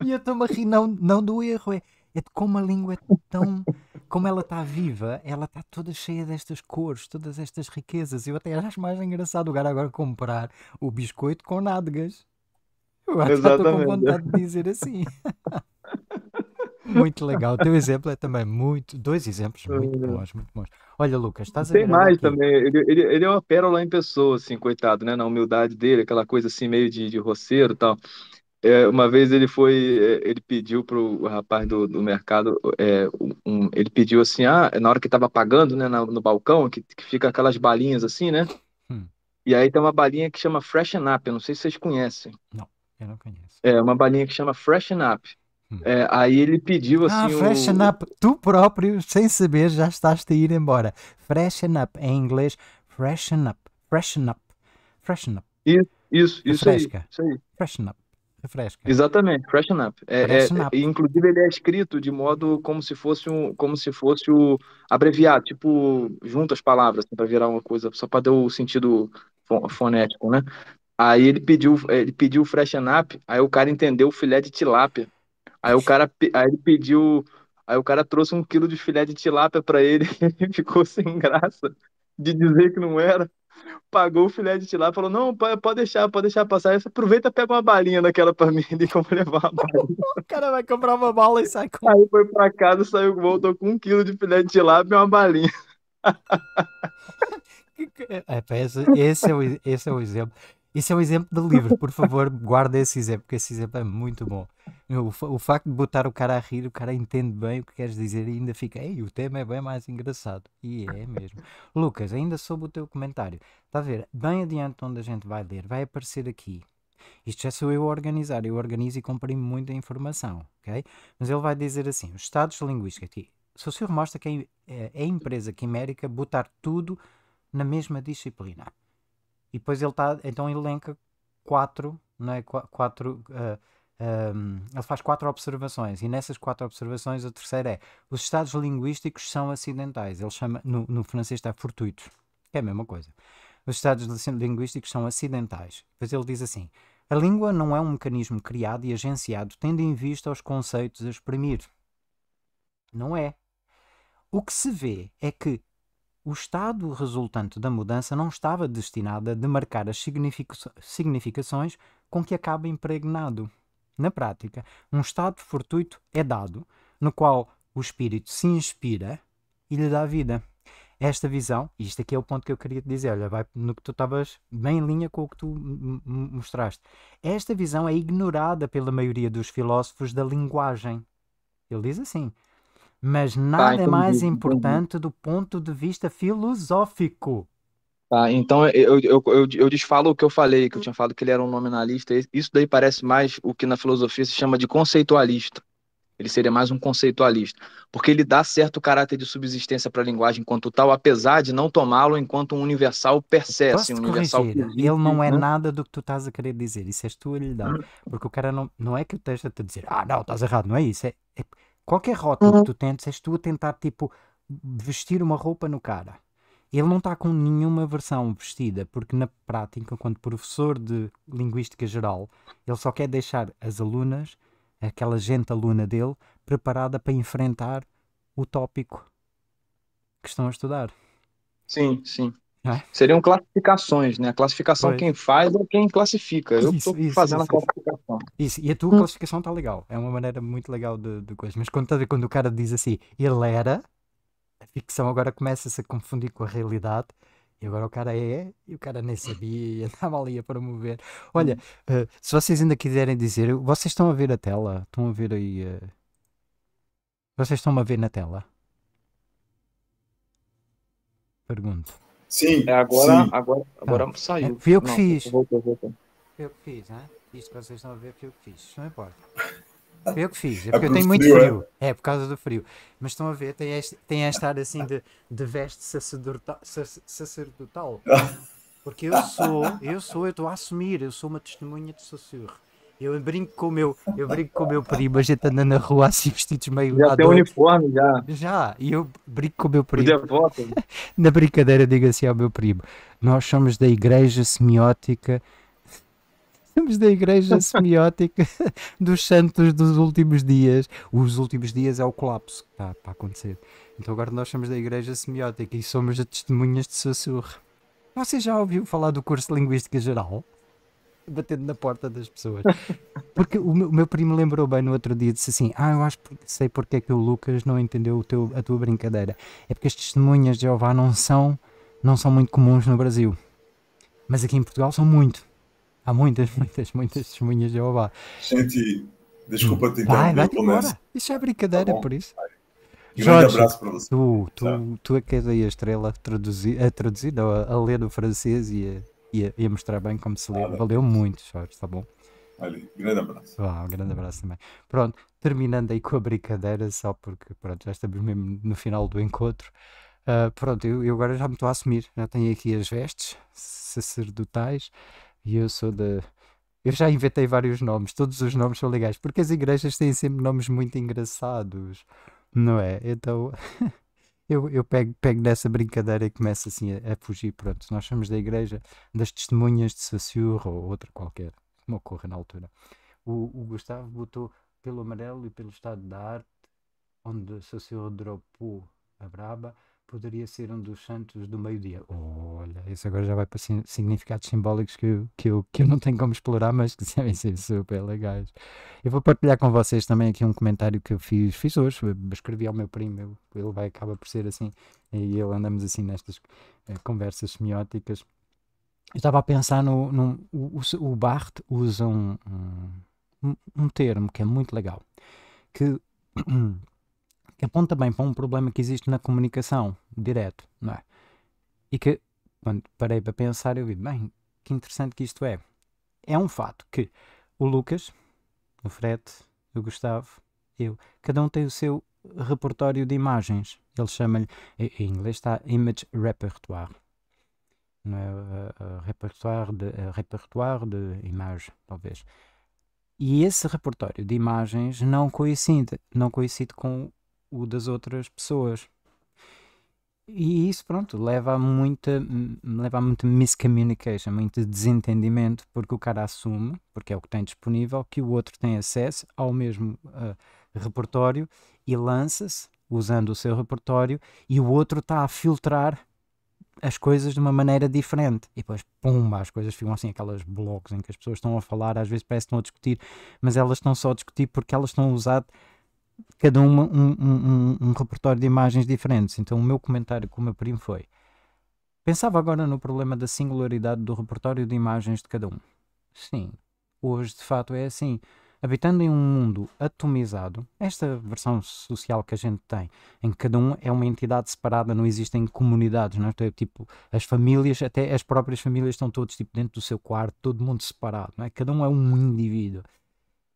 E eu estou-me a rir, não, não do erro, é, é de como a língua é tão como ela está viva, ela está toda cheia destas cores, todas estas riquezas. Eu até acho mais engraçado o cara agora comprar o biscoito com nádegas. Eu acho Exatamente. que estou com vontade de dizer assim. muito legal. O teu exemplo é também muito. Dois exemplos muito é. bons, muito bons. Olha, Lucas, estás a Tem mais aqui. também. Ele, ele, ele, é uma pérola em pessoa, assim, coitado, né? Na humildade dele, aquela coisa assim, meio de, de roceiro e tal. É, uma vez ele foi, é, ele pediu pro rapaz do, do mercado, é, um, ele pediu assim, ah, na hora que tava pagando, né, no balcão, que, que fica aquelas balinhas assim, né? Hum, E aí tem uma balinha que chama Freshen Up, eu não sei se vocês conhecem. não, eu não conheço. É uma balinha que chama Freshen Up. Hum. É, aí ele pediu Ah, assim freshen o, up. Tu próprio, sem saber, já estás a ir embora. Freshen up. Em inglês, freshen up. Freshen up. Freshen up. isso, isso, é isso aí, isso aí. Freshen up refresca. Exatamente, freshen up. É, freshen é, up. É, inclusive ele é escrito de modo como se fosse um, como se fosse o abreviado, tipo junta as palavras assim, para virar uma coisa, só para dar o sentido fonético, né? Aí ele pediu, ele pediu freshen up, aí o cara entendeu o filé de tilápia. Aí o cara, aí ele pediu, aí o cara trouxe um quilo de filé de tilápia para ele, ele ficou sem graça de dizer que não era pagou o filé de tilápia, falou: não, pode deixar, pode deixar passar. Eu aproveita pega uma balinha daquela pra mim e como levar a balinha. o cara vai comprar uma bala e sai com. Aí foi pra casa, saiu, voltou com um quilo de filé de tilápia e uma balinha. É, é, esse, esse, é o, esse é o exemplo. Isso é um exemplo de livro, por favor, guarda esse exemplo, porque esse exemplo é muito bom. O, o, facto de botar o cara a rir, o cara entende bem o que queres dizer e ainda fica, ei, o tema é bem mais engraçado. E é mesmo. Lucas, ainda sobre o teu comentário, está a ver, bem adiante onde a gente vai ler, vai aparecer aqui. Isto já sou eu a organizar, eu organizo e comprimo muita informação, ok? Mas ele vai dizer assim: os estados linguísticos aqui. Se o senhor mostra que é, é empresa quimérica botar tudo na mesma disciplina. E depois ele está, então elenca quatro, não é? Qu quatro, uh, eh, um, ehm, ele faz quatro observações e nessas quatro observações a terceira é os estados linguísticos são acidentais. Ele chama, no, no francês está fortuito, que é a mesma coisa. Os estados linguísticos são acidentais. pois ele diz assim, a língua não é um mecanismo criado e agenciado tendo em vista os conceitos a exprimir. Não é. O que se vê é que o estado resultante da mudança não estava destinado a demarcar as significações com que acaba impregnado. Na prática, um estado fortuito é dado, no qual o espírito se inspira e lhe dá vida. Esta visão, isto aqui é o ponto que eu queria te dizer, olha, vai no que tu estavas bem em linha com o que tu mostraste. Esta visão é ignorada pela maioria dos filósofos da linguagem. Ele diz assim: mas tá, nada tá, é mais importante do ponto de vista filosófico. Tá, então é, eu, eu, eu, eu desfalo o que eu falei, que eu tinha falado que ele era um nominalista. Isso daí parece mais o que na filosofia se chama de conceitualista. Ele seria mais um conceitualista, porque ele dá certo caráter de subsistência para a linguagem enquanto tal, apesar de não tomá-lo enquanto um universal percebe, assim, um Ele não é né? nada do que tu estás a querer dizer, isso és tu a lhe dar. Uhum. Porque o cara não, não é que o texto a é te dizer, ah, não, estás errado, não é isso. é, é Qualquer rota uhum. que tu tentes, és tu a tentar, tipo, vestir uma roupa no cara. Ele não está com nenhuma versão vestida, porque na prática, enquanto professor de linguística geral, ele só quer deixar as alunas, aquela gente aluna dele, preparada para enfrentar o tópico que estão a estudar. Sim, sim. É. Seriam classificações, né? A classificação quem faz ou quem classifica. Eu isso, tô isso, fazendo isso, a classificação. Isso, e a tua hum. classificação está legal. É uma maneira muito legal de, de Mas quando, tá quando o cara diz assim, ele era, a ficção agora começa-se a confundir com a realidade. E agora o cara é, e o cara nem sabia, e andava ali a promover. Olha, uh, se vocês ainda quiserem dizer, vocês estão a ver a tela? Estão a ver aí. Uh... Vocês estão a ver na tela? Pergunto. Sim. É, agora, sim. agora, agora tá. saiu. É, o eu que fiz. Voltou, eu que fiz, né? Isso para vocês estão a ver, que eu que fiz. Não importa. Foi eu que fiz, é, é porque é eu tenho muito frio. frio. É? é? por causa do frio. Mas estão a ver, tem, esta tem esta área assim de, de veste sacerdotal. sacerdotal. Porque eu sou, eu sou, eu estou a assumir, eu sou uma testemunha de sussurro. Eu brinco com o meu, eu brinco com meu primo, a gente anda na rua assim vestidos meio Já tem o uniforme já. Já, e eu brinco com o meu primo. Devoto. na brincadeira digo assim ao meu primo: "Nós somos da igreja semiótica somos da igreja semiótica dos santos dos últimos dias. Os últimos dias é o colapso que está, para a acontecer. Então agora nós somos da igreja semiótica e somos a testemunhas de sussurro. Você já ouviu falar do curso de Linguística Geral? batendo na porta das pessoas. Porque o meu, o meu, primo lembrou bem no outro dia, disse assim: Ah, eu acho que sei porque é que o Lucas não entendeu o teu, a tua brincadeira. É porque as testemunhas de Jeová não são, não são muito comuns no Brasil. Mas aqui em Portugal são muito. Há muitas, muitas, muitas testemunhas de Jeová. Gente, desculpa hum. te interromper. Vai, vai embora. Isso é brincadeira, tá é por isso. Vai. Jorge, grande abraço para você. Tu, tu, tá. tu é que és aí a estrela traduzir, a traduzir, a, a ler do francês e a ia, ia mostrar bem como se lê. Ah, Valeu muito, Jorge, está bom? Ali, grande abraço. Ah, um grande abraço também. Pronto, terminando aí com a brincadeira, só porque pronto, já estamos mesmo no final do encontro. Uh, pronto, eu, eu, agora já me estou a assumir. Já tenho aqui as vestes sacerdotais e eu sou da. Eu já inventei vários nomes, todos os nomes são legais, porque as igrejas têm sempre nomes muito engraçados, não é? Então. Eu, eu pego, pego nessa brincadeira e começo assim a, a fugir. Pronto, nós somos da igreja das testemunhas de Saciurro ou outra qualquer, como ocorre na altura. O, o, Gustavo botou pelo amarelo e pelo estado da arte, onde Saciurro dropou a braba poderia ser um dos santos do meio-dia. olha, isso agora já vai para significados simbólicos que eu, que, eu, que eu não tenho como explorar, mas que devem ser super legais. Eu vou partilhar com vocês também aqui um comentário que eu fiz, fiz hoje, escrevi ao meu primo, ele vai, acaba por ser assim, e ele andamos assim nestas eh, conversas semióticas. Eu estava a pensar no. no o, o usa um, um, um termo que é muito legal, que que aponta bem para um problema que existe na comunicação direto, não é? E que, quando parei para pensar, eu vi, bem, que interessante que isto é. É um fato que o Lucas, o Fred, o Gustavo, eu, cada um tem o seu repertório de imagens. Ele chama-lhe, em inglês está Image Repertoire. Não é? Eh, eh, repertoire, de, eh, repertoire de imagem, talvez. E esse repertório de imagens não coincide, não coincide com o das outras pessoas. E isso, pronto, leva a muita, hum, leva a muita miscommunication, muito desentendimento, porque o cara assume, porque é o que tem disponível, que o outro tem acesso ao mesmo uh, repertório e lança-se usando o seu repertório e o outro está a filtrar as coisas de uma maneira diferente. E depois, pumba, as coisas ficam assim, aquelas blocos em que as pessoas estão a falar, às vezes parece que estão a discutir, mas elas estão só a discutir porque elas estão a usar cada um, um, um, um repertório de imagens diferentes. Então o meu comentário com o meu primo foi: pensava agora no problema da singularidade do repertório de imagens de cada um. Sim, hoje de fato é assim. Habitando em um mundo atomizado, esta versão social que a gente tem, em que cada um é uma entidade separada, não existem comunidades, não é? é tipo, as famílias, até as próprias famílias estão todos tipo, dentro do seu quarto, todo mundo separado, não é? Cada um é um indivíduo.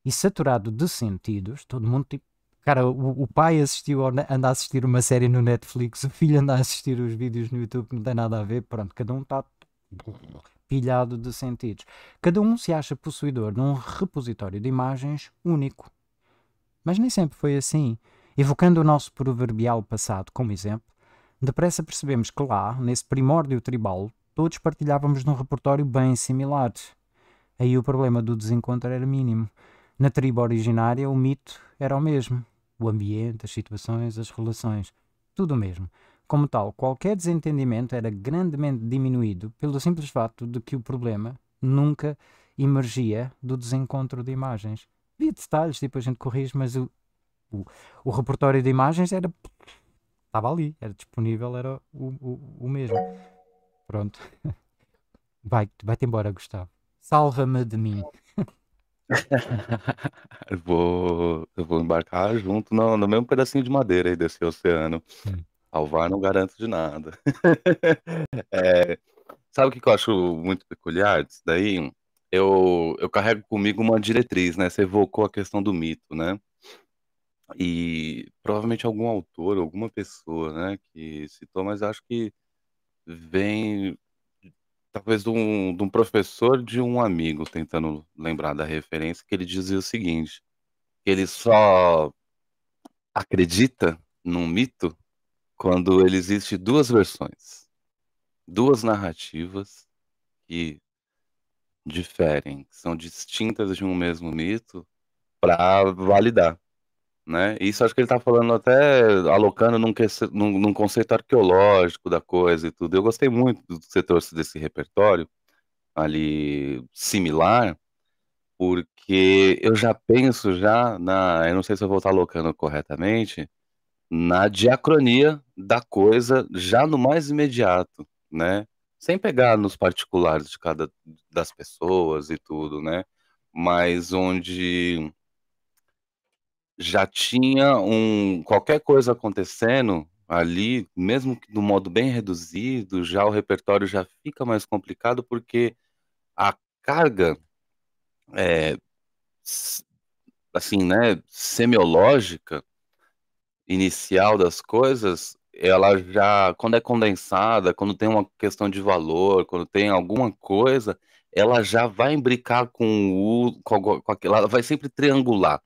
E saturado de sentidos, todo mundo tipo, Cara, o, o pai assistiu, anda a assistir uma série no Netflix, o filho anda a assistir os vídeos no YouTube, não tem nada a ver, pronto, cada um está pilhado de sentidos. Cada um se acha possuidor de um repositório de imagens único. Mas nem sempre foi assim. Evocando o nosso proverbial passado como exemplo, depressa percebemos que lá, nesse primórdio tribal, todos partilhávamos num repertório bem similar. Aí o problema do desencontro era mínimo. Na tribo originária, o mito era o mesmo o ambiente, as situações, as relações, tudo o mesmo. Como tal, qualquer desentendimento era grandemente diminuído pelo simples fato de que o problema nunca emergia do desencontro de imagens. Havia detalhes, depois a gente corrige, mas o, o, o repertório de imagens era. estava ali, era disponível, era o, o, o mesmo. Pronto. Vai-te vai embora, Gustavo. Salva-me de mim. Eu vou, eu vou embarcar junto no, no mesmo pedacinho de madeira aí desse oceano. Hum. Alvar não garanto de nada. É, sabe o que, que eu acho muito peculiar disso daí? Eu, eu carrego comigo uma diretriz, né? Você evocou a questão do mito, né? E provavelmente algum autor, alguma pessoa, né, que citou, mas acho que vem talvez de um, de um professor de um amigo, tentando lembrar da referência, que ele dizia o seguinte: ele só acredita num mito quando ele existe duas versões, duas narrativas que diferem, que são distintas de um mesmo mito, para validar. Né? Isso acho que ele está falando até alocando num, num, num, conceito arqueológico da coisa e tudo. Eu gostei muito do que você trouxe desse repertório ali similar, porque eu já penso já na, eu não sei se eu vou estar alocando corretamente, na diacronia da coisa já no mais imediato, né? Sem pegar nos particulares de cada das pessoas e tudo, né? Mas onde já tinha um qualquer coisa acontecendo ali, mesmo que do modo bem reduzido, já o repertório já fica mais complicado porque a carga é, assim, né, semiológica inicial das coisas, ela já quando é condensada, quando tem uma questão de valor, quando tem alguma coisa, ela já vai imbricar com o com, com aquela, ela vai sempre triangular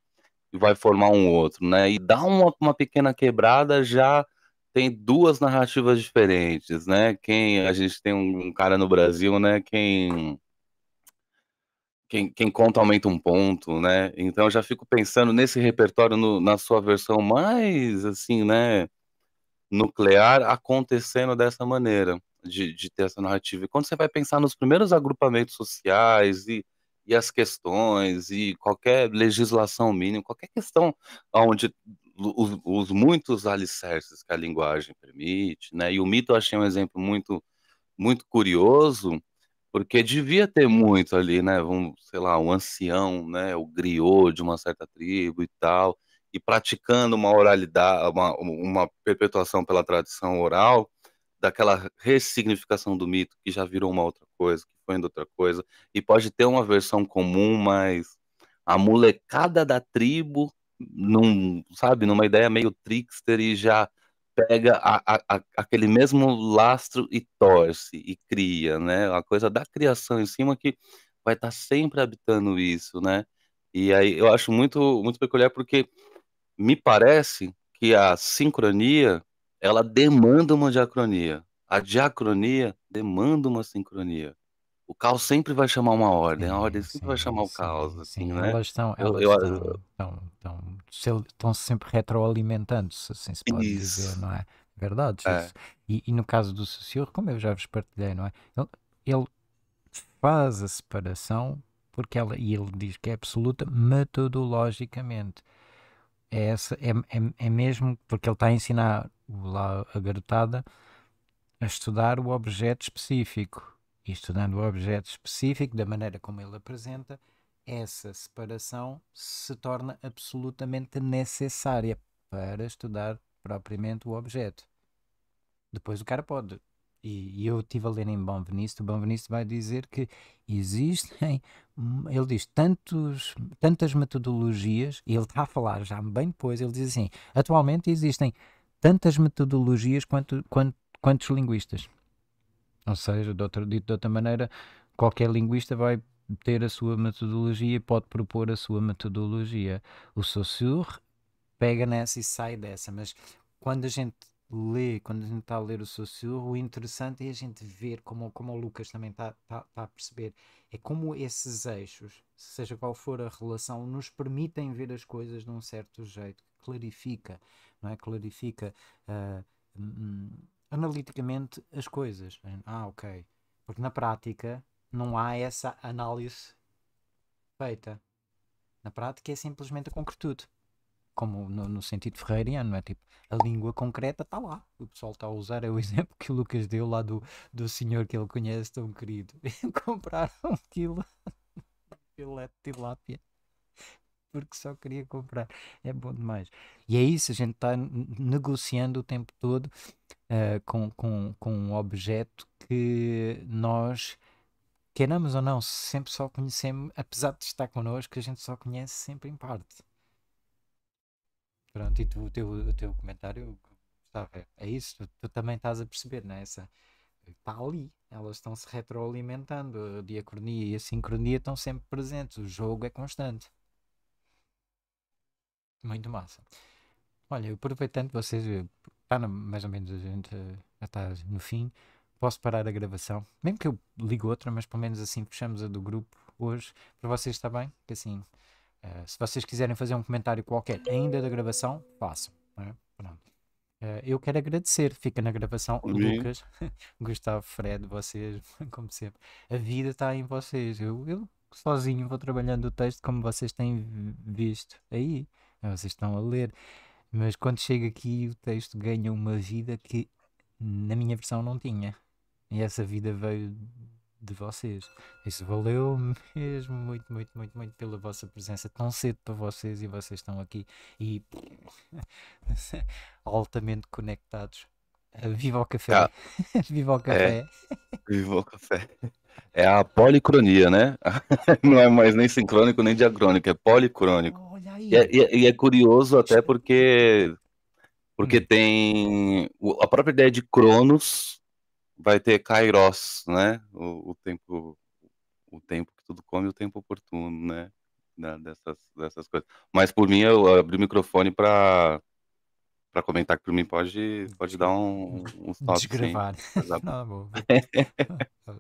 e vai formar um outro, né? E dá uma, uma pequena quebrada já tem duas narrativas diferentes, né? Quem a gente tem um, um cara no Brasil, né? Quem quem, quem, conta aumenta um ponto, né? Então eu já fico pensando nesse repertório no, na sua versão mais, assim, né? Nuclear acontecendo dessa maneira, de, de, ter essa narrativa. E quando você vai pensar nos primeiros agrupamentos sociais e e as questões e qualquer legislação mínima, qualquer questão onde os, os, muitos alicerces que a linguagem permite, né? E o mito eu achei um exemplo muito muito curioso, porque devia ter muito ali, né? Um, sei lá, um ancião, né? O griot de uma certa tribo e tal, e praticando uma oralidade, uma, uma perpetuação pela tradição oral, daquela ressignificação do mito que já virou uma outra coisa, que foi indo outra coisa. E pode ter uma versão comum, mas a molecada da tribo, num, sabe, numa ideia meio trickster e já pega a, a, a, aquele mesmo lastro e torce e cria, né? A coisa da criação em cima que vai estar tá sempre habitando isso, né? E aí eu acho muito muito peculiar porque me parece que a sincronia ela demanda uma diacronia. A diacronia demanda uma sincronia. O caos sempre vai chamar uma ordem, sim, a ordem sempre sim, vai chamar o sim, caos, assim, né? Elas estão, elas eu, eu, estão, estão, estão, sempre retroalimentando-se, assim se pode isso. dizer, não é? Verdade. É. E, e, no caso do Sossur, como eu já vos partilhei, não é? Ele, ele faz a separação porque ela, e ele diz que é absoluta metodologicamente. É, essa, é, é, é mesmo porque ele está a ensinar lá a garotada a estudar o objeto específico. E estudando o objeto específico, da maneira como ele apresenta, essa separação se torna absolutamente necessária para estudar propriamente o objeto. Depois o cara pode. E, e eu estive a ler em Benveniste, o Benveniste vai dizer que existem, ele diz, tantos, tantas metodologias, e ele está a falar já bem depois, ele diz assim, atualmente existem tantas metodologias quanto, quanto quantos linguistas. Ou seja, de outra, dito de outra maneira, qualquer linguista vai ter a sua metodologia e pode propor a sua metodologia. O Saussure pega nessa e sai dessa, mas quando a gente lê, quando a gente está a ler o Saussure, o interessante é a gente ver, como, como o Lucas também está, a perceber, é como esses eixos, seja qual for a relação, nos permitem ver as coisas de um certo jeito, clarifica, não é? Clarifica. Uh, analiticamente as coisas. Ah, ok. Porque na prática não há essa análise feita. Na prática é simplesmente a concretude. Como no, no sentido ferreiriano, não é? Tipo, a língua concreta está lá. O pessoal está a usar é o exemplo que o Lucas deu lá do, do senhor que ele conhece tão querido. Compraram um quilo filé de tilápia porque só queria comprar. É bom demais. E é isso, a gente está negociando o tempo todo uh, com, com, com um objeto que nós, queramos ou não, sempre só conhecemos, apesar de estar connosco, a gente só conhece sempre em parte. Pronto, e tu, o, teu, o teu comentário está é, é isso, tu, tu, também estás a perceber, não é? Essa, está ali, elas estão se retroalimentando, a diacronia e a sincronia estão sempre presentes, o jogo é constante. Muito massa. Olha, aproveitando vocês, está eh, mais ou menos a gente eh, já está no fim, posso parar a gravação, mesmo que eu ligo outra, mas pelo menos assim fechamos a do grupo hoje. Para vocês está bem? Que assim, uh, se vocês quiserem fazer um comentário qualquer ainda da gravação, façam. Né? Uh, eu quero agradecer, fica na gravação, o Lucas, Gustavo, Fred, vocês, como sempre. A vida está em vocês. Eu, eu sozinho vou trabalhando o texto como vocês têm visto aí. vocês estão a ler. Mas quando chega aqui, o texto ganha uma vida que na minha versão não tinha. E essa vida veio de vocês. Isso valeu mesmo muito, muito, muito, muito pela vossa presença tão cedo para vocês e vocês estão aqui e altamente conectados Viva o café. vivo Viva o café. É. é. Viva o café. É a policronia, né? Não é mais nem sincrônico nem diacrônico, é policrônico. É, e é, e, é, curioso até porque porque hum. tem a própria ideia de Cronos vai ter Kairos, né? O, o, tempo o tempo que tudo come, o tempo oportuno, né? dessas, dessas coisas. Mas por mim eu abri o microfone para para comentar que por mim pode, pode dar um, uns toques. Desgravar. Né? Não,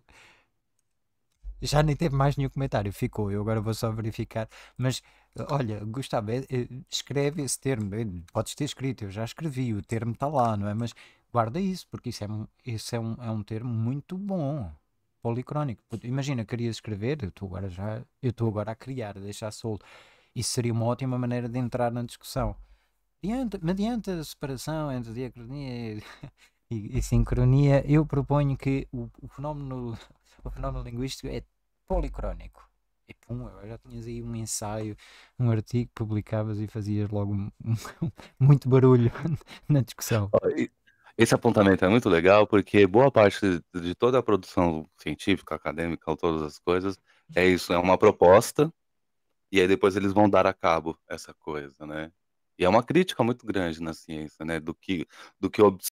Já nem teve mais nenhum comentário, ficou. Eu agora vou só verificar. Mas olha, Gustavo, eh, eh, escreve esse termo. Eh, podes ter escrito, eu já escrevi, o termo está lá, não é? Mas guarda isso, porque isso é, isso é, um, é um termo muito bom, policrónico. Imagina, querias escrever, eu estou agora já, eu estou agora a criar, a deixar solto. Isso seria uma ótima maneira de entrar na discussão. Diante, mediante a separação entre diacronia e, e, e sincronia, eu proponho que o, o, fenómeno, o fenómeno linguístico é policrónico. É e pum, já tinhas aí um ensaio, um artigo, publicavas e fazias logo muito barulho na discussão. Esse apontamento é muito legal porque boa parte de toda a produção científica, acadêmica, todas as coisas, é isso, é uma proposta e aí depois eles vão dar a cabo essa coisa, né? E é uma crítica muito grande na ciência, né? Do que, do que